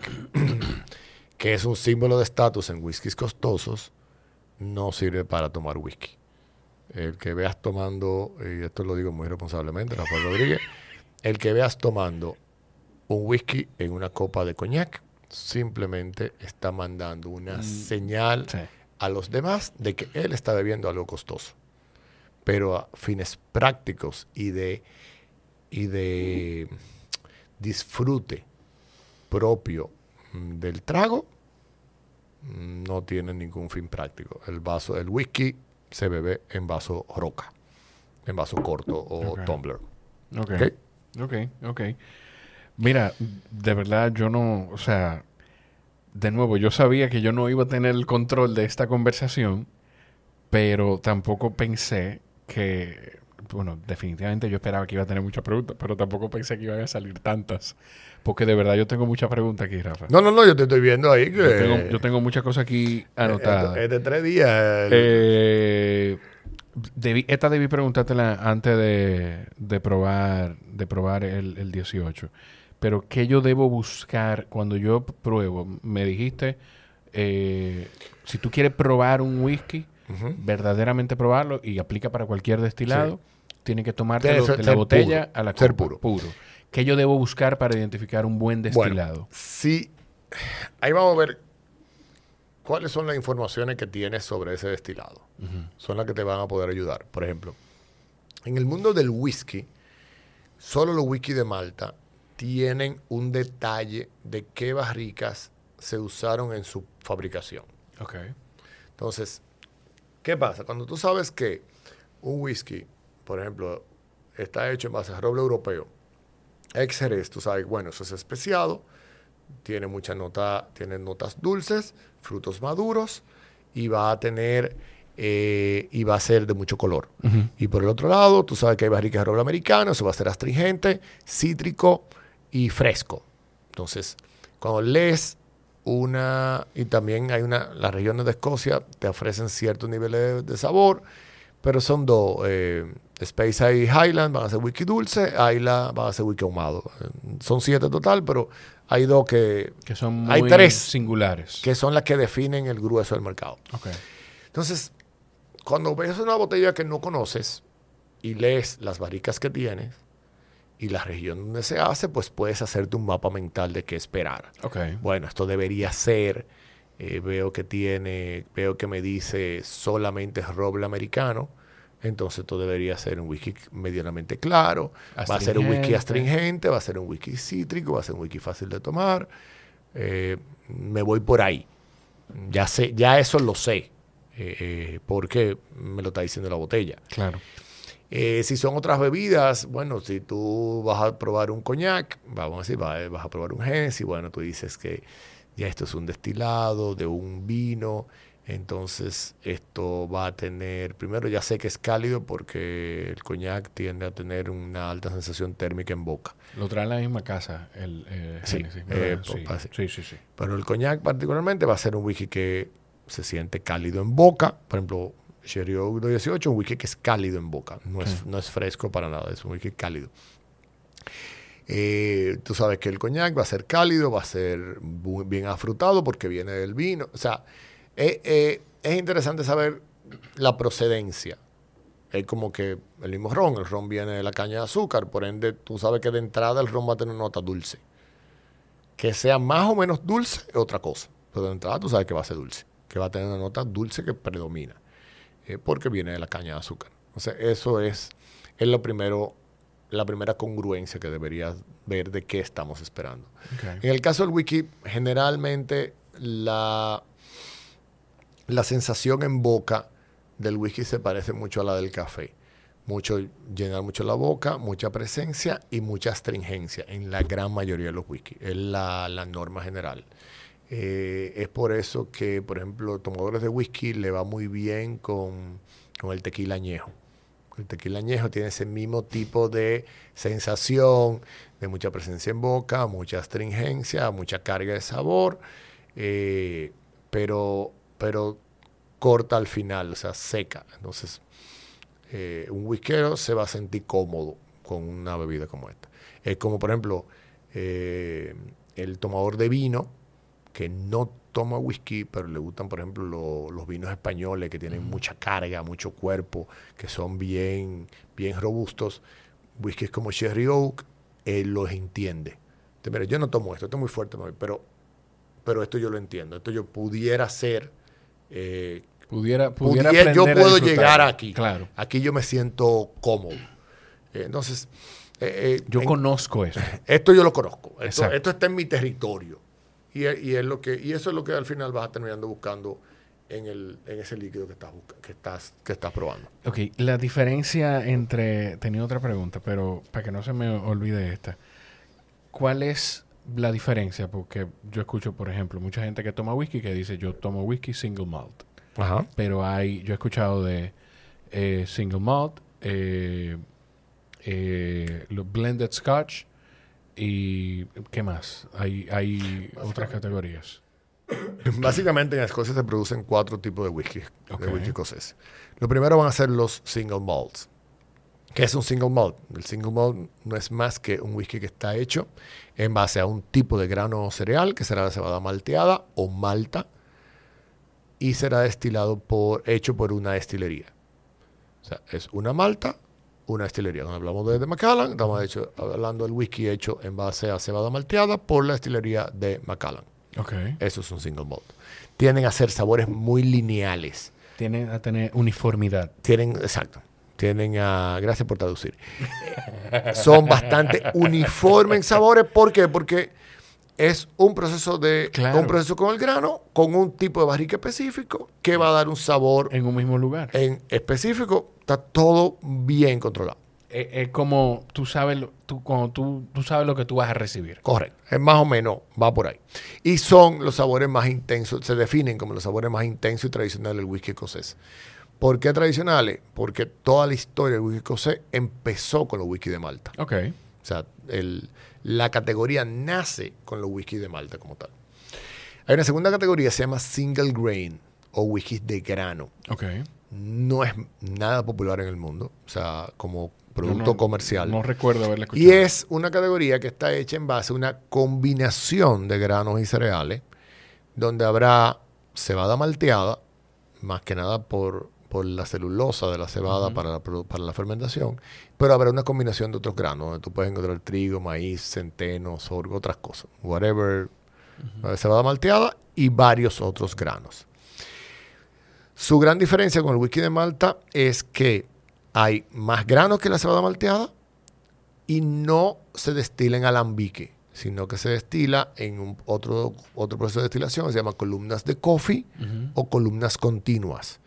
<clears throat> que es un símbolo de estatus en whiskies costosos, no sirve para tomar whisky. El que veas tomando, y esto lo digo muy responsablemente, Rafael Rodríguez, el que veas tomando un whisky en una copa de coñac, simplemente está mandando una mm, señal a los demás de que él está bebiendo algo costoso, pero a fines prácticos y de, y de disfrute propio mm, del trago, mm, no tiene ningún fin práctico. El vaso, el whisky se bebe en vaso roca, en vaso corto o tumbler. ok, ok, ok. Mira, de verdad yo no, o sea, de nuevo, yo sabía que yo no iba a tener el control de esta conversación, pero tampoco pensé que, bueno, definitivamente yo esperaba que iba a tener muchas preguntas, pero tampoco pensé que iban a salir tantas, porque de verdad yo tengo muchas preguntas aquí, Rafa. No, no, no, yo te estoy viendo ahí. Que... Yo, tengo, muchas cosas aquí anotadas. Es eh, eh, de tres días. Eh, esta debí preguntártela antes de, probar, de probar el, el 18 pero ¿qué yo debo buscar cuando yo pruebo? Me dijiste, eh, si tú quieres probar un whisky, verdaderamente probarlo y aplica para cualquier destilado, tiene que tomarte de, la botella a la ser puro. puro. ¿Qué yo debo buscar para identificar un buen destilado? sí, ahí vamos a ver cuáles son las informaciones que tienes sobre ese destilado. Son las que te van a poder ayudar. Por ejemplo, en el mundo del whisky, solo los whisky de Malta tienen un detalle de qué barricas se usaron en su fabricación. Ok. Entonces, ¿qué pasa? Cuando tú sabes que un whisky, por ejemplo, está hecho en base a roble europeo, Exeres, tú sabes, bueno, eso es especiado, tiene muchas notas, tiene notas dulces, frutos maduros y va a tener eh, y va a ser de mucho color. Y por el otro lado, tú sabes que hay barricas de roble americano, eso va a ser astringente, cítrico, y fresco. Entonces, cuando lees una, y también hay una, las regiones de Escocia te ofrecen ciertos niveles de, sabor, pero son dos. Eh, Space Highland van a ser whisky dulce, Isla van a ser wiki ahumado. Eh, son siete total, pero hay dos que, que son hay tres singulares. Que son las que definen el grueso del mercado. Entonces, cuando ves una botella que no conoces y lees las varicas que tienes, y la región donde se hace, pues puedes hacerte un mapa mental de qué esperar. Okay. Bueno, esto debería ser, eh, veo que tiene, veo que me dice solamente roble americano, entonces esto debería ser un whisky medianamente claro, va a ser un whisky astringente, va a ser un whisky cítrico, va a ser un whisky fácil de tomar, eh, me voy por ahí. Ya sé, ya eso lo sé, eh, porque me lo está diciendo la botella. Claro. Eh, si son otras bebidas, bueno, si tú vas a probar un coñac, vamos a decir, vas, a probar un Genesis, bueno, tú dices que ya esto es un destilado de un vino, entonces esto va a tener, primero ya sé que es cálido porque el coñac tiende a tener una alta sensación térmica en boca. Lo trae en la misma casa el eh, sí, eh, pues, sí, sí, sí, sí, Pero el coñac particularmente va a ser un whisky que se siente cálido en boca, por ejemplo, Sherry 18, un whisky que es cálido en boca, no, es, no es fresco para nada, es un whisky cálido. Eh, tú sabes que el coñac va a ser cálido, va a ser bien afrutado porque viene del vino. O sea, eh, eh, es interesante saber la procedencia. Es como que el mismo ron, el ron viene de la caña de azúcar, por ende tú sabes que de entrada el ron va a tener una nota dulce. Que sea más o menos dulce es otra cosa, pero de entrada tú sabes que va a ser dulce, que va a tener una nota dulce que predomina. Eh, porque viene de la caña de azúcar. O sea, eso es, lo primero, la primera congruencia que deberías ver de qué estamos esperando. En el caso del wiki, generalmente la, sensación en boca del whisky se parece mucho a la del café. Mucho, llenar mucho la boca, mucha presencia y mucha astringencia en la gran mayoría de los whisky. Es la norma general. Eh, es por eso que, por ejemplo, tomadores de whisky le va muy bien con, con el tequila añejo. El tequila añejo tiene ese mismo tipo de sensación, de mucha presencia en boca, mucha astringencia, mucha carga de sabor, eh, pero, pero corta al final, o sea, seca. Entonces, eh, un whiskero se va a sentir cómodo con una bebida como esta. Es como, por ejemplo, el tomador de vino que no toma whisky, pero le gustan, por ejemplo, los vinos españoles que tienen mucha carga, mucho cuerpo, que son bien, bien robustos. Whiskies como Sherry Oak, él los entiende. yo no tomo esto, esto es muy fuerte, pero, pero esto yo lo entiendo. Esto yo pudiera ser... Eh, pudiera, pudiera, yo puedo llegar aquí. Aquí yo me siento cómodo. Eh, entonces... Eh, yo conozco eso. <laughs> Esto yo lo conozco. Esto, esto está en mi territorio. Y, es lo que, y eso es lo que al final vas terminando buscando en, ese líquido que estás, que, estás, que estás probando. Ok, la diferencia entre... Tenía otra pregunta, pero para que no se me olvide esta. ¿Cuál es la diferencia? Porque yo escucho, por ejemplo, mucha gente que toma whisky que dice yo tomo whisky single malt. Pero hay... Yo he escuchado de eh, single malt, eh, eh, blended scotch ¿Y qué más? Hay, hay otras categorías. <coughs> Básicamente en Escocia se producen cuatro tipos de whisky, de escocés. Lo primero van a ser los single malts. ¿Qué es un single malt? El single malt no es más que un whisky que está hecho en base a un tipo de grano o cereal, que será la cebada malteada o malta, y será destilado por, hecho por una destilería. O sea, es una malta una estilería. Cuando hablamos de, Macallan, estamos hablando del whisky hecho en base a cebada malteada por la estilería de Macallan. Okay. Eso es un single malt. Tienen a ser sabores muy lineales. Tienen a tener uniformidad. Tienen, exacto. Tienen a. Gracias por traducir. <laughs> Son bastante uniformes en sabores. ¿Por qué? Porque es un proceso de con el grano con un tipo de barrica específico que va a dar un sabor en un mismo lugar en específico está todo bien controlado es, eh, eh, como tú sabes lo, tú, cuando tú, sabes lo que tú vas a recibir correcto es más o menos va por ahí y son los sabores más intensos se definen como los sabores más intensos y tradicionales del whisky escocés ¿Por qué tradicionales? Porque toda la historia del whisky escocés empezó con los whisky de Malta. Ok. O sea, el, la categoría nace con los whiskies de Malta como tal. Hay una segunda categoría que se llama single grain o whiskies de grano. Ok. No es nada popular en el mundo, o sea, como producto comercial. No recuerdo haberla escuchado. Y es una categoría que está hecha en base a una combinación de granos y cereales, donde habrá cebada malteada, más que nada por por la celulosa de la cebada para, la, fermentación, pero habrá una combinación de otros granos, donde tú puedes encontrar trigo, maíz, centeno, sorgo, otras cosas, whatever, eh, cebada malteada y varios otros granos. Su gran diferencia con el whisky de Malta es que hay más granos que la cebada malteada y no se destila en alambique, sino que se destila en un otro, otro proceso de destilación, se llama columnas de coffee o columnas continuas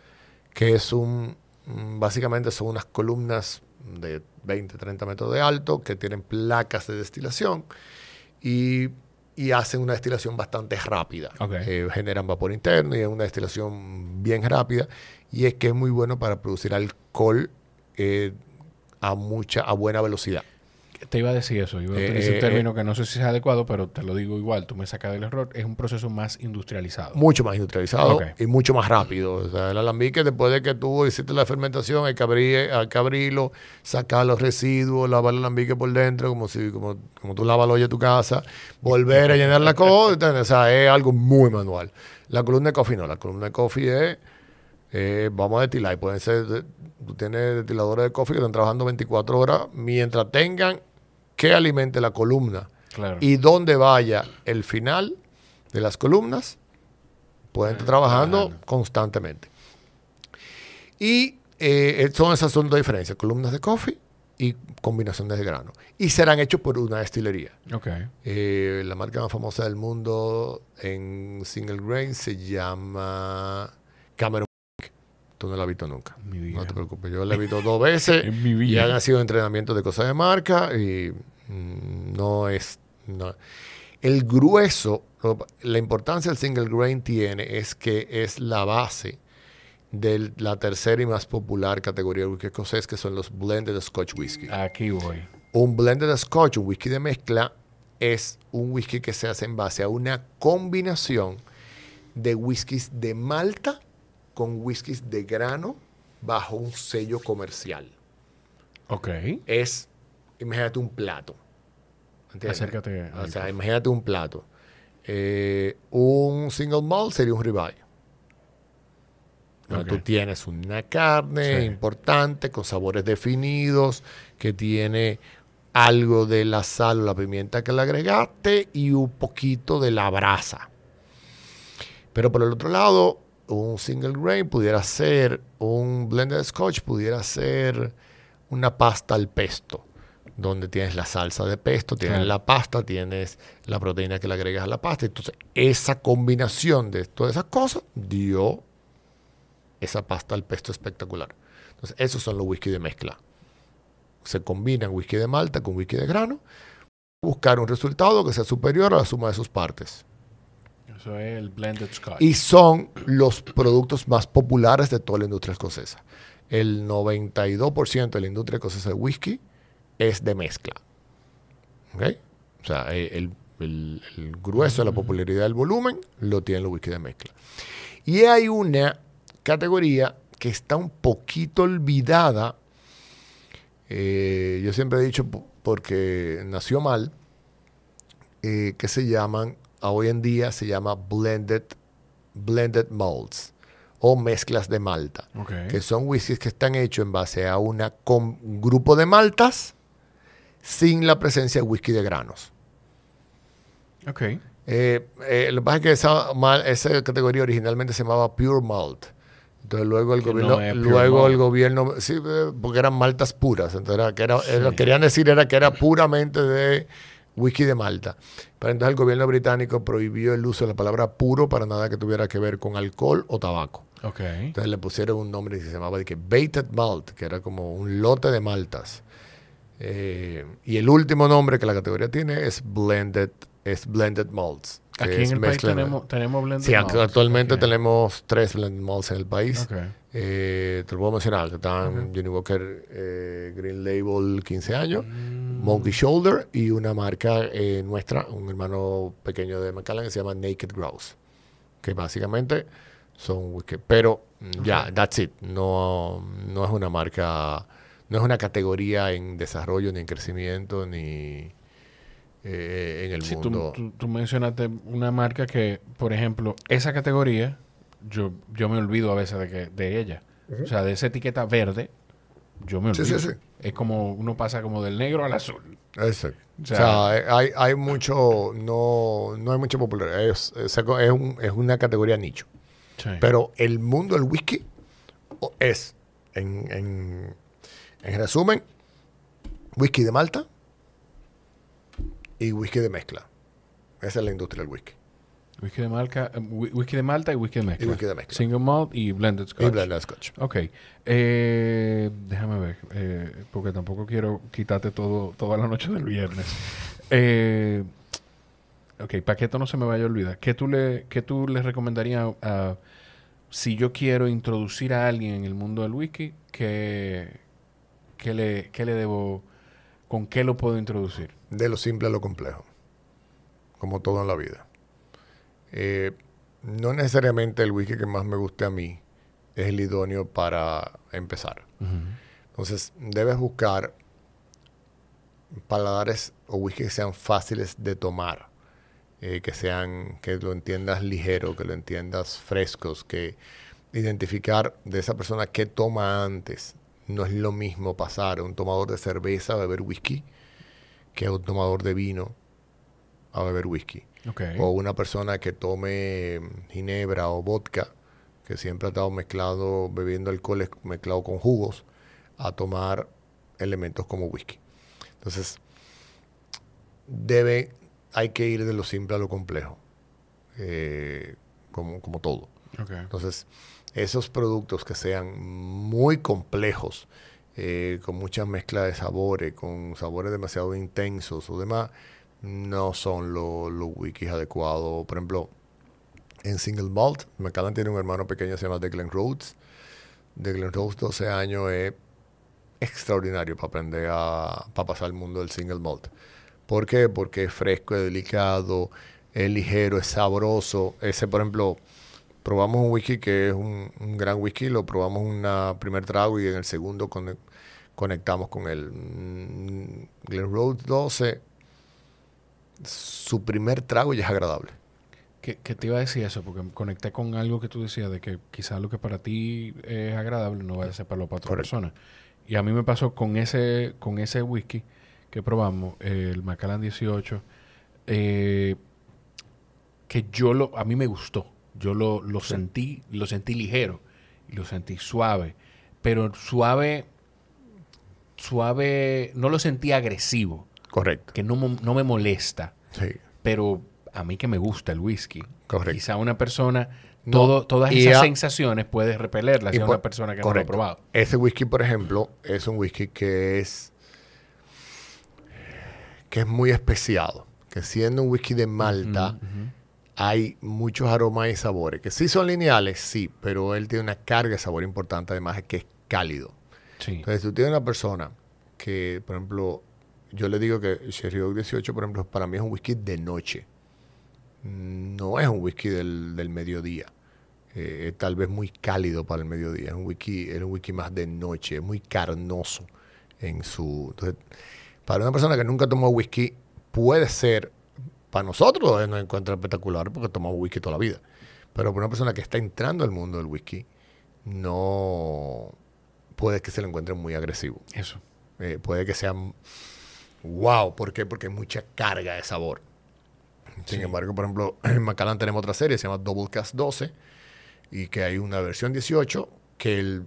que es un, mm, básicamente son unas columnas de 20, 30 metros de alto que tienen placas de destilación y, hacen una destilación bastante rápida. Eh, generan vapor interno y es una destilación bien rápida y es que es muy bueno para producir alcohol eh, a mucha, a buena velocidad. Te iba a decir eso, iba a eh, utilizar un eh, término eh. que no sé si es adecuado, pero te lo digo igual, tú me sacas del error, es un proceso más industrializado. Mucho más industrializado y mucho más rápido. O sea, el alambique, después de que tú hiciste la fermentación, hay que, abrirlo, sacar los residuos, lavar el alambique por dentro, como si como, como tú lavas la olla de tu casa, volver a llenar la cosa, o sea, es algo muy manual. La columna de coffee no, la columna de coffee es eh, vamos a destilar. Y pueden ser, tú tienes destiladores de coffee que están trabajando 24 horas mientras tengan que alimente la columna. Y donde vaya el final de las columnas, pueden estar trabajando constantemente. Y eh, eh, son esas son dos diferencias, columnas de coffee y combinaciones de grano. Y serán hechos por una destilería. la marca más famosa del mundo en single grain se llama Cameron Tú no la has visto nunca. No te preocupes, yo la he visto dos veces. <laughs> Y han sido entrenamientos de cosas de marca y mm, no es... El grueso, la importancia del single grain tiene es que es la base de la tercera y más popular categoría de whisky escocés, que son los blended Scotch whisky. Aquí voy. Un blended Scotch, un whisky de mezcla, es un whisky que se hace en base a una combinación de whiskies de Malta con whiskies de grano bajo un sello comercial. Ok. Es, imagínate un plato. Acércate. O sea, imagínate un plato. Eh, un single malt sería un ribeye. Tú tienes una carne importante con sabores definidos que tiene algo de la sal o la pimienta que le agregaste y un poquito de la brasa. Pero por el otro lado, un single grain, pudiera ser un blended scotch, pudiera ser una pasta al pesto, donde tienes la salsa de pesto, tienes la pasta, tienes la proteína que le agregas a la pasta. Entonces, esa combinación de todas esas cosas dio esa pasta al pesto espectacular. Entonces, esos son los whisky de mezcla. Se combinan whisky de malta con whisky de grano, buscar un resultado que sea superior a la suma de sus partes. Eso es el blended scotch. Y son los productos más populares de toda la industria escocesa. El 92% de la industria escocesa de whisky es de mezcla. ¿Ok? O sea, eh, el, grueso de la mm. popularidad del volumen lo tiene los whisky de mezcla. Y hay una categoría que está un poquito olvidada. Eh, yo siempre he dicho porque nació mal, eh, que se llaman hoy en día se llama blended, blended malts o mezclas de malta, que son whiskies que están hechos en base a una, un grupo de maltas sin la presencia de whisky de granos. Ok. Eh, eh, lo que pasa es que esa, esa, categoría originalmente se llamaba Pure Malt. Entonces luego el gobierno, luego el gobierno, sí, eh, porque eran maltas puras. Entonces era, que era, querían decir era que era puramente de whisky de Malta. Pero entonces el gobierno británico prohibió el uso de la palabra puro para nada que tuviera que ver con alcohol o tabaco. Okay. Entonces le pusieron un nombre que se llamaba de que Baited Malt, que era como un lote de maltas. Eh, y el último nombre que la categoría tiene es Blended, es blended Malts. Aquí en el país tenemos, tenemos Malls. sí, actualmente tenemos tres blended Malls en el país. Eh, te lo puedo mencionar, que están Johnny Walker eh, Green Label 15 años, mm. Monkey Shoulder y una marca eh, nuestra, un hermano pequeño de Macallan que se llama Naked Grouse, que básicamente son whisky. Pero mm, ya, that's it. No, no es una marca, no es una categoría en desarrollo, ni en crecimiento, ni eh, eh, en el mundo. Tú, mencionaste una marca que, por ejemplo, esa categoría, yo, yo me olvido a veces de, de ella. O sea, de esa etiqueta verde, yo me olvido. es como uno pasa como del negro al azul. O sea, eh, hay, hay, mucho, no, no hay mucha popularidad. Es, es, una categoría nicho. Pero el mundo del whisky es, en, en, en resumen, whisky de Malta, y whisky de mezcla. Esa es la industria del whisky. Whisky de, malta eh, whisky de Malta y whisky de mezcla. Y whisky de Single malt y blended scotch. Y blended scotch. Ok. Eh, déjame ver, eh, porque tampoco quiero quitarte todo, toda la noche del viernes. Eh, ok, para que esto no se me vaya a olvidar, ¿qué tú le, qué tú recomendarías si yo quiero introducir a alguien en el mundo del whisky, le, qué le debo ¿con qué lo puedo introducir? De lo simple a lo complejo, como todo en la vida. Eh, no necesariamente el whisky que más me guste a mí es el idóneo para empezar. Entonces, debes buscar paladares o whisky que sean fáciles de tomar, eh, que sean, que lo entiendas ligero, que lo entiendas frescos, que identificar de esa persona qué toma antes, no es lo mismo pasar a un tomador de cerveza a beber whisky que a un tomador de vino a beber whisky. O una persona que tome mm, ginebra o vodka, que siempre ha estado mezclado, bebiendo alcohol mezclado con jugos, a tomar elementos como whisky. Entonces, debe, hay que ir de lo simple a lo complejo, eh, como, todo. Entonces, esos productos que sean muy complejos, eh, con mucha mezcla de sabores, con sabores demasiado intensos o demás, no son los lo wikis adecuados. Por ejemplo, en Single Malt, Macallan tiene un hermano pequeño que se llama Declan Rhodes. Declan Rhodes, 12 años, es extraordinario para aprender a pasar el mundo del Single Malt. ¿Por qué? Porque es fresco, es delicado, es ligero, es sabroso. Ese, por ejemplo, probamos un whisky que es un, gran whisky, lo probamos un primer trago y en el segundo conectamos con el mm, Glen Road 12. Su primer trago ya es agradable. ¿Qué, te iba a decir eso? Porque conecté con algo que tú decías de que quizás lo que para ti es agradable no vaya a ser para, lo, otra persona. Y a mí me pasó con ese, con ese whisky que probamos, el Macallan 18, eh, que yo lo, a mí me gustó. Yo lo, sentí, lo sentí ligero, lo sentí suave, pero suave, suave, no lo sentí agresivo. Correcto. Que no, me molesta. Pero a mí que me gusta el whisky. Correcto. Quizá una persona, todas esas sensaciones puedes repelerlas si una persona que no lo ha probado. Ese whisky, por ejemplo, es un whisky que es que es muy especiado. Que siendo un whisky de Malta, hay muchos aromas y sabores, que sí son lineales, sí, pero él tiene una carga de sabor importante, además es que es cálido. Entonces, tú tienes una persona que, por ejemplo, yo le digo que Sherry Oak 18, por ejemplo, para mí es un whisky de noche. No es un whisky del, mediodía. Eh, es tal vez muy cálido para el mediodía. Es un whisky, es un whisky más de noche, es muy carnoso en su. Entonces, para una persona que nunca tomó whisky, puede ser para nosotros no encuentra espectacular porque tomamos whisky toda la vida. Pero para una persona que está entrando al mundo del whisky, no puede que se le encuentre muy agresivo. Eso. Eh, puede que sea wow. ¿Por qué? Porque hay mucha carga de sabor. Sin embargo, por ejemplo, <clears throat> en Macallan tenemos otra serie, se llama Double Cast 12, y que hay una versión 18 que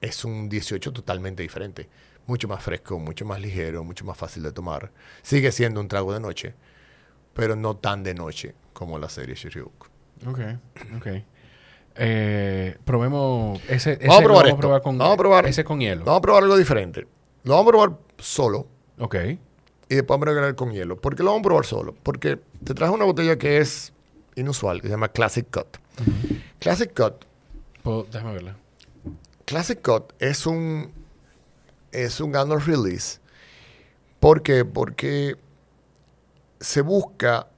es un 18 totalmente diferente. Mucho más fresco, mucho más ligero, mucho más fácil de tomar. Sigue siendo un trago de noche, pero no tan de noche como la serie Shiryuk. Ok, ok. Eh, probemos ese, vamos a probar, vamos con, vamos a probar ese con hielo. Vamos a probar algo diferente. Lo vamos a probar solo. Ok. Y después vamos a agregar con hielo. ¿Por qué lo vamos a probar solo? Porque te traje una botella que es inusual, se llama Classic Cut. Classic Cut. Déjame verla. Classic Cut es un es un annual release. ¿Por qué? Porque se busca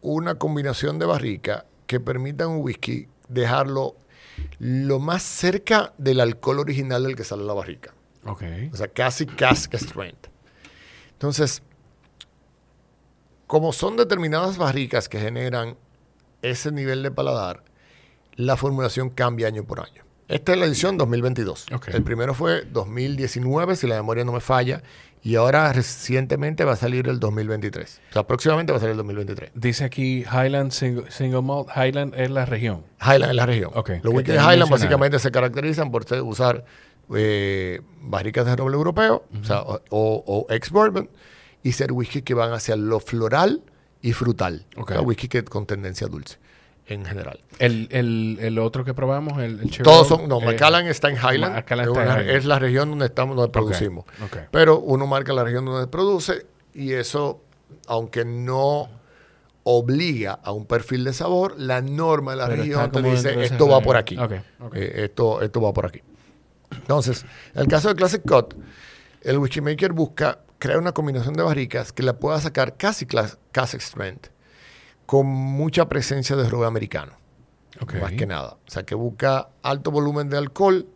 una combinación de barrica que permita un whisky dejarlo lo más cerca del alcohol original del que sale la barrica. O sea, casi cask strength. Entonces, como son determinadas barricas que generan ese nivel de paladar, la formulación cambia año por año. Esta es la edición 2022. El primero fue 2019, si la memoria no me falla, y ahora recientemente va a salir el 2023. O sea, próximamente va a salir el 2023. Dice aquí Highland Single, Malt. Highland es la región. Highland es la región. Los whisky de Highland básicamente se caracterizan por usar eh, barricas de roble europeo o, sea, o, ex bourbon y ser whisky que van hacia lo floral y frutal. O sea, whisky que, con tendencia dulce en general. El, otro que probamos, el, el Todos son, no, eh, McAllen está en Highland. es, la región donde estamos, donde producimos. Pero uno marca la región donde produce y eso, aunque no obliga a un perfil de sabor, la norma de la región te dice esto va por aquí. Eh, esto, esto va por aquí. Entonces, en el caso de Classic Cut, el Whisky Maker busca crear una combinación de barricas que la pueda sacar casi casi strength con mucha presencia de roble americano. Más que nada. O sea, que busca alto volumen de alcohol,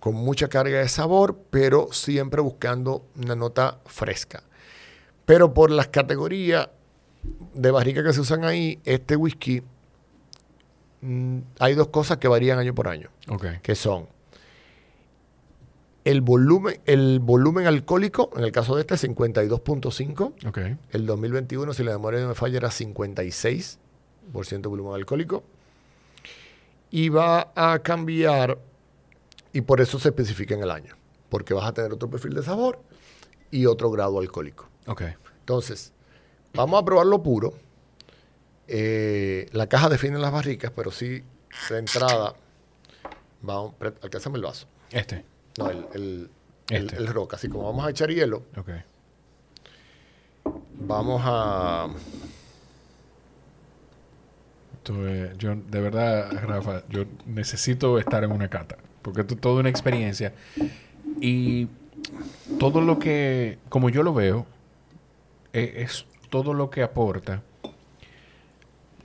con mucha carga de sabor, pero siempre buscando una nota fresca. Pero por las categorías de barrica que se usan ahí, este whisky, mm, hay dos cosas que varían año por año. Que son el volumen, el volumen alcohólico, en el caso de este, es 52.5. Okay. El 2021, si la memoria no me falla, era 56% volumen alcohólico. Y va a cambiar, y por eso se especifica en el año, porque vas a tener otro perfil de sabor y otro grado alcohólico. Okay. Entonces, vamos a probarlo puro. Eh, la caja define las barricas, pero sí, de entrada, vamos, alcánzame el vaso. Este. No, el, este. el, rock. Así como vamos a echar hielo. Vamos a. Eh, yo, de verdad, Rafa, yo necesito estar en una cata. Porque esto es toda una experiencia. Y todo lo que, como yo lo veo, e, es todo lo que aporta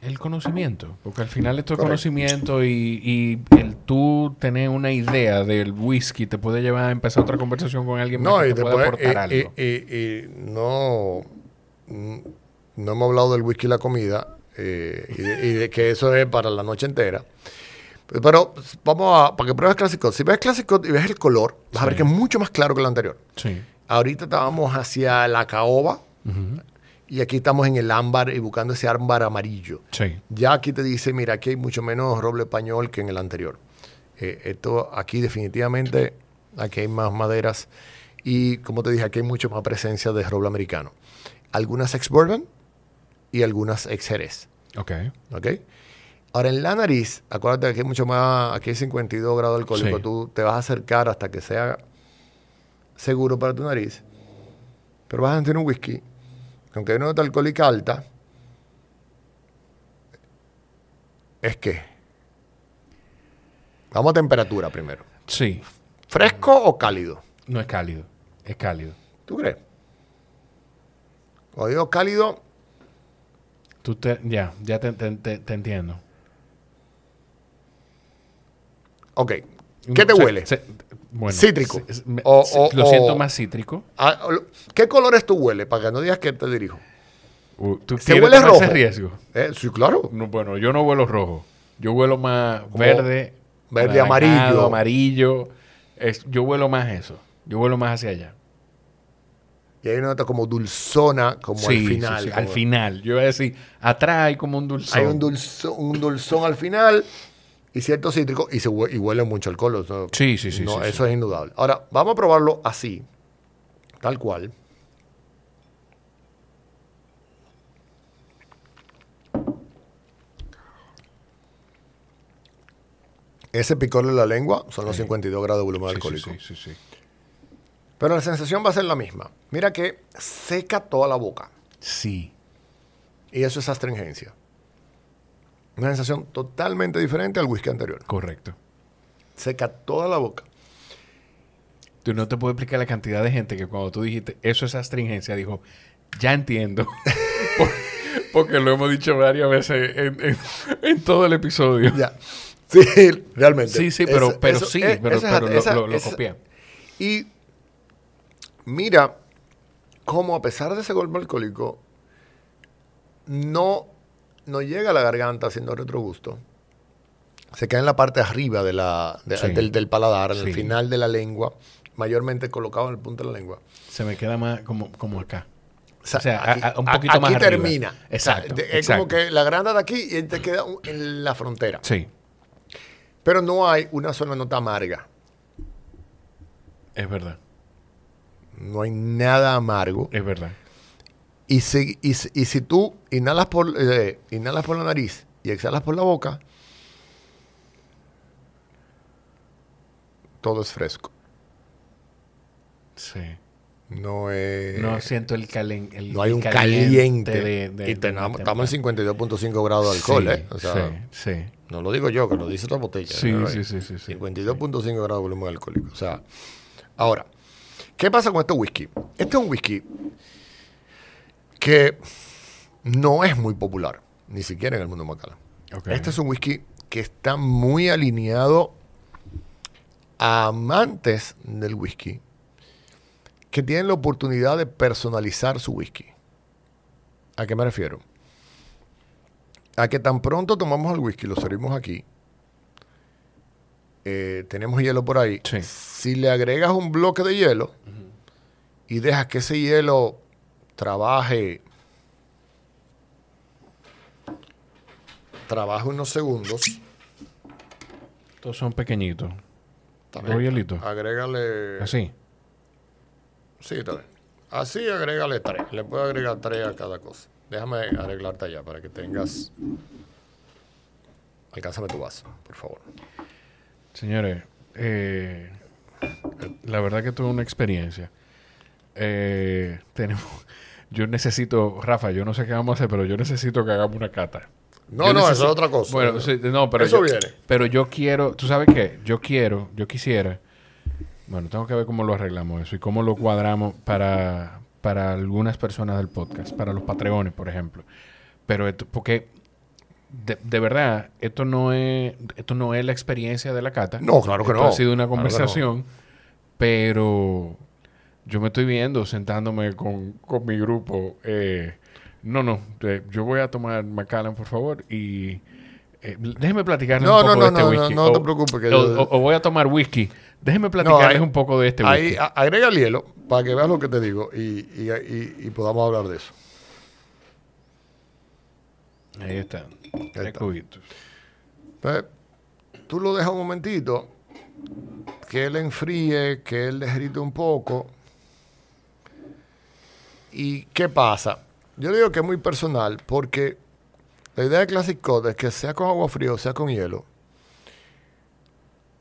el conocimiento, porque al final esto es conocimiento y, el tú tener una idea del whisky te puede llevar a empezar otra conversación con alguien más que y te puede aportar eh, algo. Eh, eh, no, no hemos hablado del whisky y la comida, y, de, que eso es para la noche entera. Pero vamos a, para que pruebes clásico, si ves clásico y ves el color, vas a ver que es mucho más claro que el anterior. Sí. Ahorita estábamos hacia la caoba y aquí estamos en el ámbar y buscando ese ámbar amarillo. Sí. Ya aquí te dice, mira, aquí hay mucho menos roble español que en el anterior. Eh, esto aquí definitivamente, aquí hay más maderas y como te dije, aquí hay mucho más presencia de roble americano. Algunas ex bourbon y algunas ex jerez. Ok. Ok. Ahora en la nariz, acuérdate que aquí hay mucho más, aquí hay 52 grados alcohólicos, sí. tú te vas a acercar hasta que sea seguro para tu nariz, pero vas a sentir un whisky aunque hay una nota alcohólica alta, es que vamos a temperatura primero. Sí. ¿Fresco o cálido? No es cálido, es cálido. ¿Tú crees? Cuando digo cálido... Tú te, ya, ya te, entiendo. Ok. ¿Qué te huele? Bueno, cítrico. lo siento más cítrico. Ah, ¿Qué colores tú hueles? Para que no digas que te dirijo. Uh, ¿Tú ¿Se huele riesgo? Eh, sí, claro. bueno, yo no huelo rojo. Yo huelo más verde. Verde, amarillo. Amarillo. yo huelo más eso. Yo vuelo más hacia allá. Y hay una nota como dulzona, como al final. Sí, al final. Yo voy a decir, atrás hay como un dulzón. Hay un dulzón, un dulzón al final y cierto cítrico, y, se huele mucho alcohol. sí, sí, sí. eso es indudable. Ahora, vamos a probarlo así, tal cual. Ese picor de la lengua son los 52 grados de volumen alcohólico. sí, sí. Pero la sensación va a ser la misma. Mira que seca toda la boca. Sí. Y eso es astringencia. Una sensación totalmente diferente al whisky anterior. Correcto. Seca toda la boca. Tú no te puedes explicar la cantidad de gente que cuando tú dijiste eso es astringencia, dijo, ya entiendo. <laughs> Porque lo hemos dicho varias veces en, todo el episodio. Ya. Sí, <laughs> realmente. Sí, sí, pero, pero sí, e, pero, lo, lo copian. Y mira cómo a pesar de ese golpe alcohólico, no no llega a la garganta siendo retrogusto. Se queda en la parte arriba de la, del, paladar, en el final de la lengua, mayormente colocado en el punto de la lengua. Se me queda más como, acá. O sea, un poquito más aquí termina. Exacto. es como que la grana de aquí y te queda en la frontera. Sí. Pero no hay una sola nota amarga. Es verdad. No hay nada amargo. Es verdad. Y si, tú inhalas por, eh, inhalas por la nariz y exhalas por la boca, todo es fresco. Sí. No es. No siento el, caliente. no hay un caliente. de, y estamos en 52.5 grados de alcohol, ¿eh? sí, sí, sí, No lo digo yo, que lo dice otra botella. Sí, sí, sí, sí, 52.5 grados de volumen alcohólico. O sea, ahora, ¿qué pasa con este whisky? Este es un whisky que no es muy popular, ni siquiera en el mundo Macala. Este es un whisky que está muy alineado a amantes del whisky que tienen la oportunidad de personalizar su whisky. ¿A qué me refiero? A que tan pronto tomamos el whisky, lo servimos aquí, eh, tenemos hielo por ahí. Si le agregas un bloque de hielo y dejas que ese hielo trabaje, trabajo unos segundos. Estos son pequeñitos. También, Agrégale. Así. Sí, también. Así agrégale tres. Le puedo agregar tres a cada cosa. Déjame arreglarte allá para que tengas. Alcánzame tu vaso, por favor. Señores, eh, la verdad que tuve una experiencia. Eh, tenemos, yo necesito, Rafa, yo no sé qué vamos a hacer, pero yo necesito que hagamos una cata. No, no, eso es otra cosa. Bueno, sí, no, pero eso yo, viene. Pero yo quiero, ¿tú sabes qué? Yo quiero, yo quisiera. Bueno, tengo que ver cómo lo arreglamos eso y cómo lo cuadramos para, para algunas personas del podcast, para los patreones, por ejemplo. Pero esto, porque de, verdad, esto no es esto no es la experiencia de la cata. No, claro que no. Ha sido una conversación, pero yo me estoy viendo sentándome con, mi grupo. Eh, no, no, yo voy a tomar Macallan, por favor, y eh, déjeme platicar no, un poco de este no, whisky. No, no, no te preocupes. o, voy a tomar whisky. Déjeme platicarles un poco de este Agrega el hielo para que veas lo que te digo y, y, podamos hablar de eso. Ahí está. tú lo dejas un momentito, que él enfríe, que él desgrite un poco ¿Y qué pasa? Yo digo que es muy personal porque la idea de Classic Code es que sea con agua fría o sea con hielo,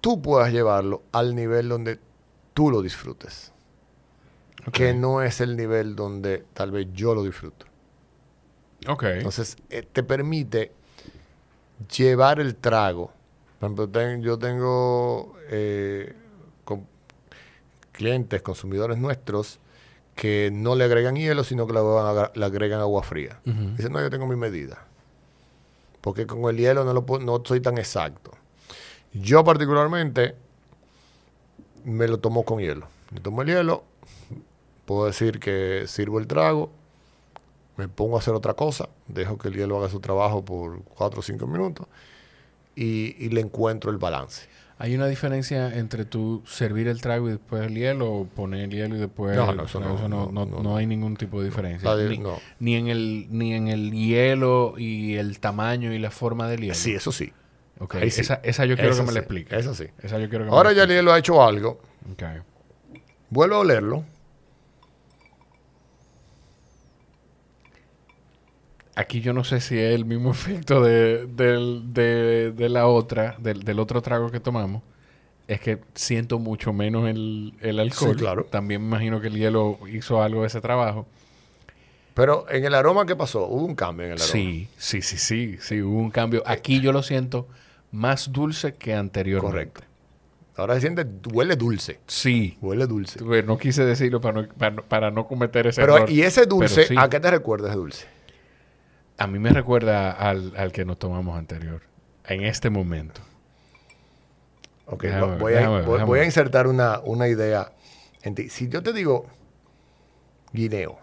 tú puedas llevarlo al nivel donde tú lo disfrutes. Que no es el nivel donde tal vez yo lo disfruto. Ok. Entonces, eh, te permite llevar el trago. Por ejemplo, yo tengo eh, clientes, consumidores nuestros, que no le agregan hielo, sino que le, agregan agua fría. Dice, no, yo tengo mi medida. Porque con el hielo no, lo no soy tan exacto. Yo particularmente me lo tomo con hielo. Me tomo el hielo, puedo decir que sirvo el trago, me pongo a hacer otra cosa, dejo que el hielo haga su trabajo por 4 o 5 minutos y le encuentro el balance. ¿Hay una diferencia entre tú servir el trago y después el hielo o poner el hielo y después no, no, eso, no, no, hay ningún tipo de diferencia? ni, en el, ni en el hielo y el tamaño y la forma del hielo. Sí, eso sí. Okay. Esa, yo quiero que me la explique. Esa sí. Esa yo quiero que Ahora ya el hielo ha hecho algo. Okay. Vuelvo a olerlo. aquí yo no sé si es el mismo <laughs> efecto de, la otra, del, otro trago que tomamos. Es que siento mucho menos el, alcohol. Sí, claro. También me imagino que el hielo hizo algo de ese trabajo. Pero en el aroma, ¿qué pasó? Hubo un cambio en el aroma. Sí, sí, sí, sí, sí, hubo un cambio. Eh, aquí yo lo siento más dulce que anteriormente. Correcto. Ahora se siente, huele dulce. Sí. Huele dulce. Pues no quise decirlo para no, para, no cometer ese error. pero, ¿Y ese dulce, a qué te recuerda ese dulce? A mí me recuerda al, que nos tomamos anterior, en este momento. Ok, voy, a, insertar una, idea en Si yo te digo guineo,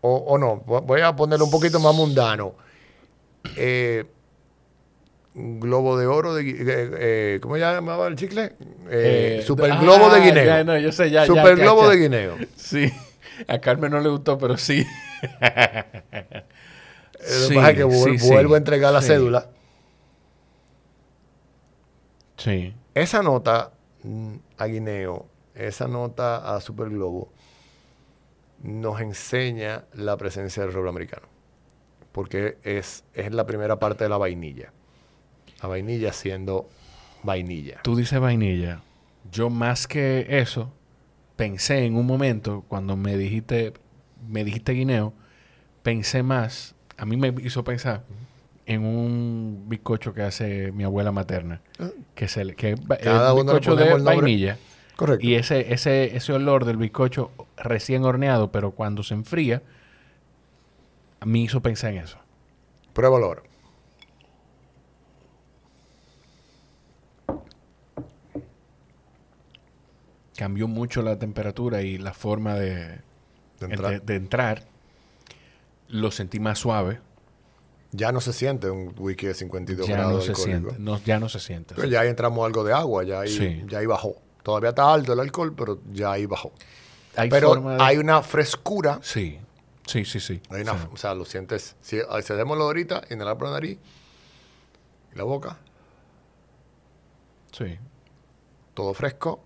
o, no, voy a ponerlo un poquito más mundano. Eh, globo de oro de, eh, eh, ¿cómo llamaba el chicle? Eh, super globo ah, de guineo. super globo de guineo. Sí. A Carmen no le gustó, pero sí. <laughs> Eh, lo que es que vuelvo a entregar la cédula. Sí. Esa nota mm, a Guineo, esa nota a Superglobo, nos enseña la presencia del roble americano. Porque es, es la primera parte de la vainilla. La vainilla siendo vainilla. Tú dices vainilla. Yo más que eso, pensé en un momento, cuando me dijiste, me dijiste guineo, pensé más, a mí me hizo pensar en un bizcocho que hace mi abuela materna, ah. que, se, le, que es bizcocho de vainilla. Y ese, ese, ese olor del bizcocho recién horneado, pero cuando se enfría, a mí hizo pensar en eso. el olor. cambió mucho la temperatura y la forma de, entrar. lo sentí más suave. Ya no se siente un wiki de 52 grados. ya no se siente. ya entramos algo de agua, ya ahí, ahí bajó. Todavía está alto el alcohol, pero ya ahí bajó. ¿Hay pero hay una frescura. Sí, sí, sí, sí. O sea, lo sientes. Si ah, lo ahorita, inhalamos por la nariz y la boca. Sí. Todo fresco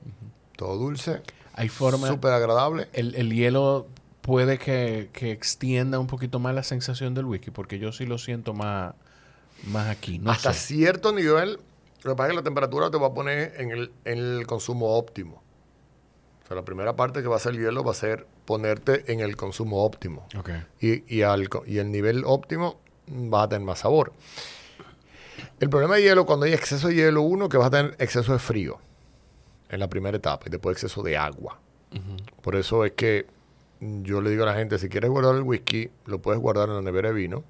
todo dulce. Hay forma. Súper agradable. El, hielo puede que, que, extienda un poquito más la sensación del whisky, porque yo sí lo siento más, más aquí. Hasta cierto nivel, lo que pasa es que la temperatura te va a poner en el, consumo óptimo. O sea, la primera parte que va a ser el hielo va a ser ponerte en el consumo óptimo. Y, y, y el nivel óptimo va a tener más sabor. El problema de hielo, cuando hay exceso de hielo, uno, que va a tener exceso de frío en la primera etapa y después exceso de agua. Por eso es que yo le digo a la gente, si quieres guardar el whisky, lo puedes guardar en la nevera de vino,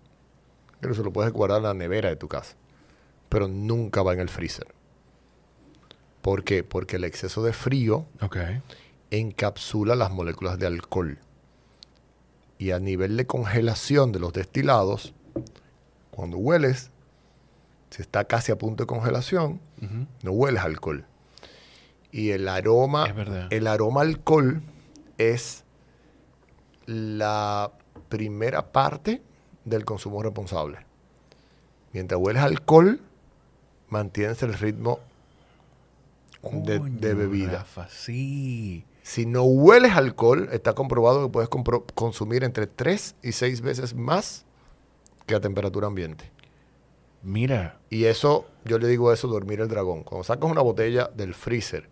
pero se lo puedes guardar en la nevera de tu casa, pero nunca va en el freezer. ¿Por qué? Porque el exceso de frío encapsula las moléculas de alcohol. Y a nivel de congelación de los destilados, cuando hueles, si está casi a punto de congelación, no hueles alcohol. Y el aroma, el aroma alcohol es la primera parte del consumo responsable. Mientras hueles alcohol, mantienes el ritmo de, bebida. sí. Si no hueles alcohol, está comprobado que puedes consumir entre 3 y 6 veces más que a temperatura ambiente. Mira. Y eso, yo le digo eso, dormir el dragón. Cuando sacas una botella del freezer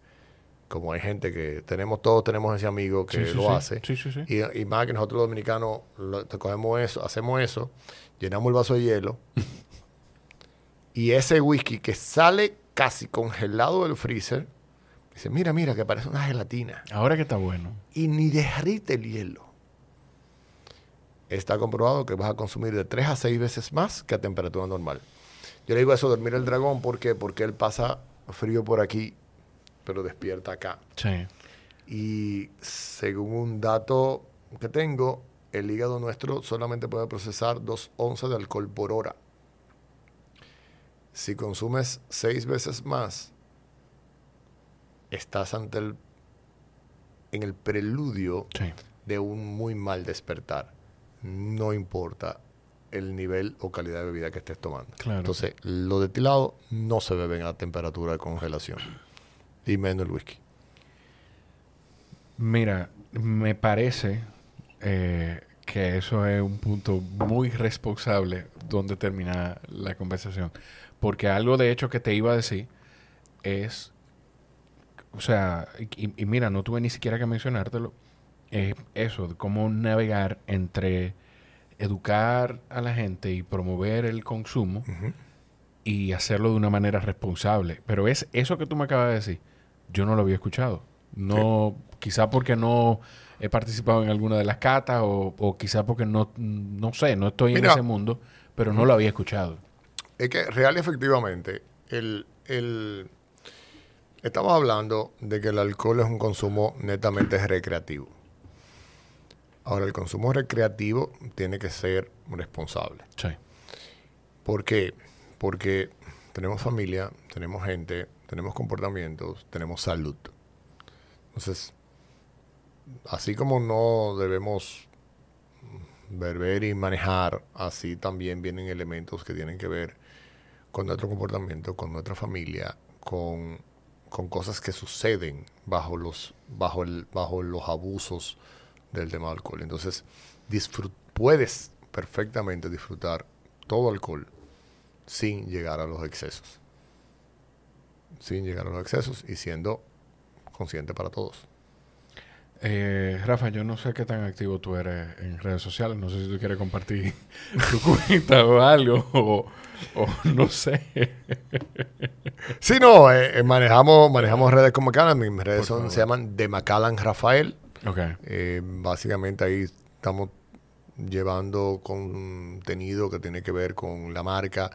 como hay gente que tenemos, todos tenemos ese amigo que lo sí, hace. Sí. Y, más que nosotros los dominicanos cogemos eso, hacemos eso, llenamos el vaso de hielo y ese whisky que sale casi congelado del freezer, dice, mira, mira, que parece una gelatina. Ahora que está bueno. Y ni derrite el hielo. Está comprobado que vas a consumir de 3 a 6 veces más que a temperatura normal. Yo le digo eso, dormir el dragón, ¿por Porque él pasa frío por aquí pero despierta acá. Sí. Y según un dato que tengo, el hígado nuestro solamente puede procesar ...dos onzas de alcohol por hora. Si consumes ...seis veces más, estás ante el, en el preludio de un muy mal despertar. No importa el nivel o calidad de bebida que estés tomando. Claro. Entonces, lo destilado no se beben a temperatura de congelación y menos el whisky. Mira, me parece eh, que eso es un punto muy responsable donde termina la conversación. Porque algo de hecho que te iba a decir es, o sea, y, mira, no tuve ni siquiera que mencionártelo, es eso, de cómo navegar entre educar a la gente y promover el consumo y hacerlo de una manera responsable. Pero es eso que tú me acabas de decir yo no lo había escuchado. No, quizá porque no he participado en alguna de las catas o, o quizá porque no, no sé, no estoy en ese mundo, pero no lo había escuchado. Es que real y efectivamente, el, el, estamos hablando de que el alcohol es un consumo netamente recreativo. Ahora, el consumo recreativo tiene que ser responsable. Sí. ¿Por qué? Porque tenemos familia, tenemos gente, tenemos comportamientos, tenemos salud. Entonces, así como no debemos beber y manejar, así también vienen elementos que tienen que ver con nuestro comportamiento, con nuestra familia, con, cosas que suceden bajo los, bajo, el, bajo los abusos del tema del alcohol. Entonces, puedes perfectamente disfrutar todo alcohol sin llegar a los excesos sin llegar a los excesos y siendo consciente para todos. Eh, Rafa, yo no sé qué tan activo tú eres en redes sociales. No sé si tú quieres compartir <laughs> tu cuenta o algo, o, no sé. sí, no, eh, eh, manejamos, manejamos redes como Macallan. Mis redes se llaman The Macallan Rafael. Okay. Eh, básicamente ahí estamos llevando contenido que tiene que ver con la marca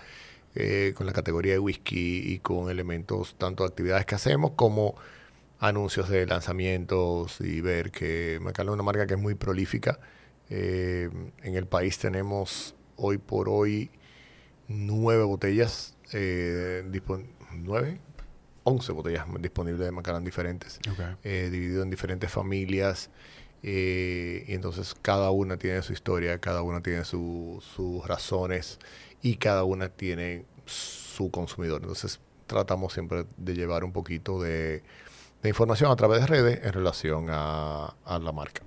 eh, con la categoría de whisky y con elementos tanto de actividades que hacemos como anuncios de lanzamientos y ver que Macalón es una marca que es muy prolífica. Eh, en el país tenemos hoy por hoy nueve botellas, eh, nueve, once botellas disponibles de Macallan diferentes, dividido en diferentes familias. y entonces cada una tiene su historia, cada una tiene sus razones y cada una tiene su consumidor. Entonces tratamos siempre de llevar un poquito de, información a través de redes en relación a, la marca.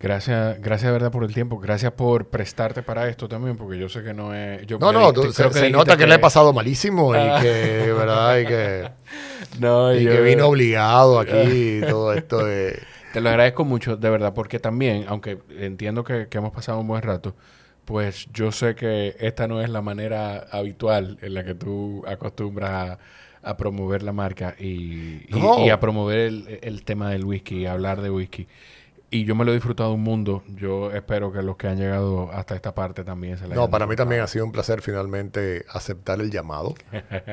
Gracias, gracias de verdad por el tiempo. Gracias por prestarte para esto también, porque yo sé que no es. no, no, se, nota que, le he pasado malísimo y ah. que, ¿verdad? Y que, <laughs> vino obligado <laughs> aquí y todo esto. De... Te lo agradezco mucho, de verdad, porque también, aunque entiendo que hemos pasado un buen rato, pues yo sé que esta no es la manera habitual en la que tú acostumbras a, promover la marca y, a promover el, tema del whisky, hablar de whisky. Y yo me lo he disfrutado un mundo. Yo espero que los que han llegado hasta esta parte también se la No, para mí también ha sido un placer finalmente aceptar el llamado. <laughs>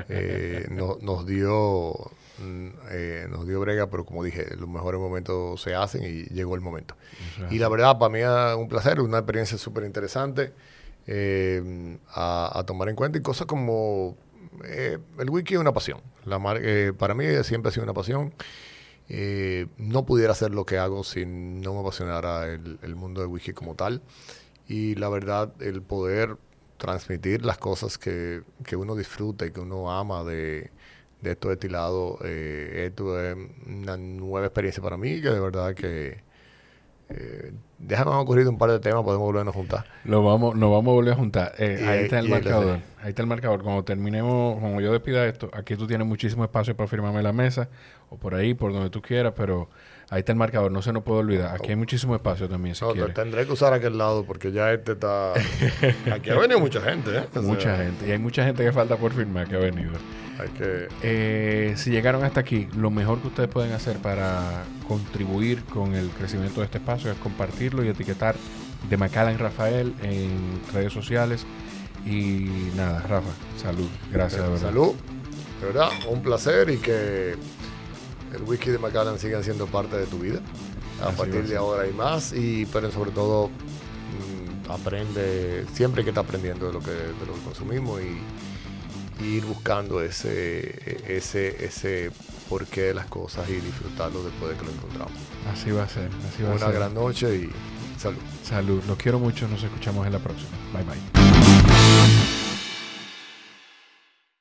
Eh, nos dio Mm, eh, nos dio brega, pero como dije, los mejores momentos se hacen y llegó el momento. Y la verdad, para mí un placer, una experiencia súper interesante eh, a, tomar en cuenta y cosas como eh, el wiki es una pasión. La para mí siempre ha sido una pasión. no pudiera hacer lo que hago si no me apasionara el, el mundo del wiki como tal. Y la verdad, el poder transmitir las cosas que, que uno disfruta y que uno ama de, de esto destilado, eh, esto es una nueva experiencia para mí, que de verdad que eh, déjame ocurrir un par de temas, podemos volvernos a juntar. Lo vamos, nos vamos a volver a juntar. Eh, ahí está el marcador. Ahí está el marcador. Cuando terminemos, cuando yo despida esto, aquí tú tienes muchísimo espacio para firmarme la mesa, o por ahí, por donde tú quieras, pero Ahí está el marcador, no se nos puede olvidar. Aquí hay oh. muchísimo espacio también, si no, tendré que usar aquel lado porque ya este está... <laughs> Aquí ha venido mucha gente, ¿eh? Mucha gente. Y hay mucha gente que falta por firmar que ha venido. Hay que... Eh, si llegaron hasta aquí, lo mejor que ustedes pueden hacer para contribuir con el crecimiento de este espacio es compartirlo y etiquetar de Macalan Rafael en redes sociales. Y nada, Rafa, salud. Gracias, Salud. De verdad, un placer y que el whisky de Macallan sigan siendo parte de tu vida. A partir de ahora y más, y, pero sobre todo mm, aprende, siempre que está aprendiendo de lo que, de lo que consumimos y, ir buscando ese, e, ese, ese porqué de las cosas y disfrutarlo después de que lo encontramos. Así va a ser, así va Una a ser. gran noche y salud. Salud, los quiero mucho, nos escuchamos en la próxima. Bye bye.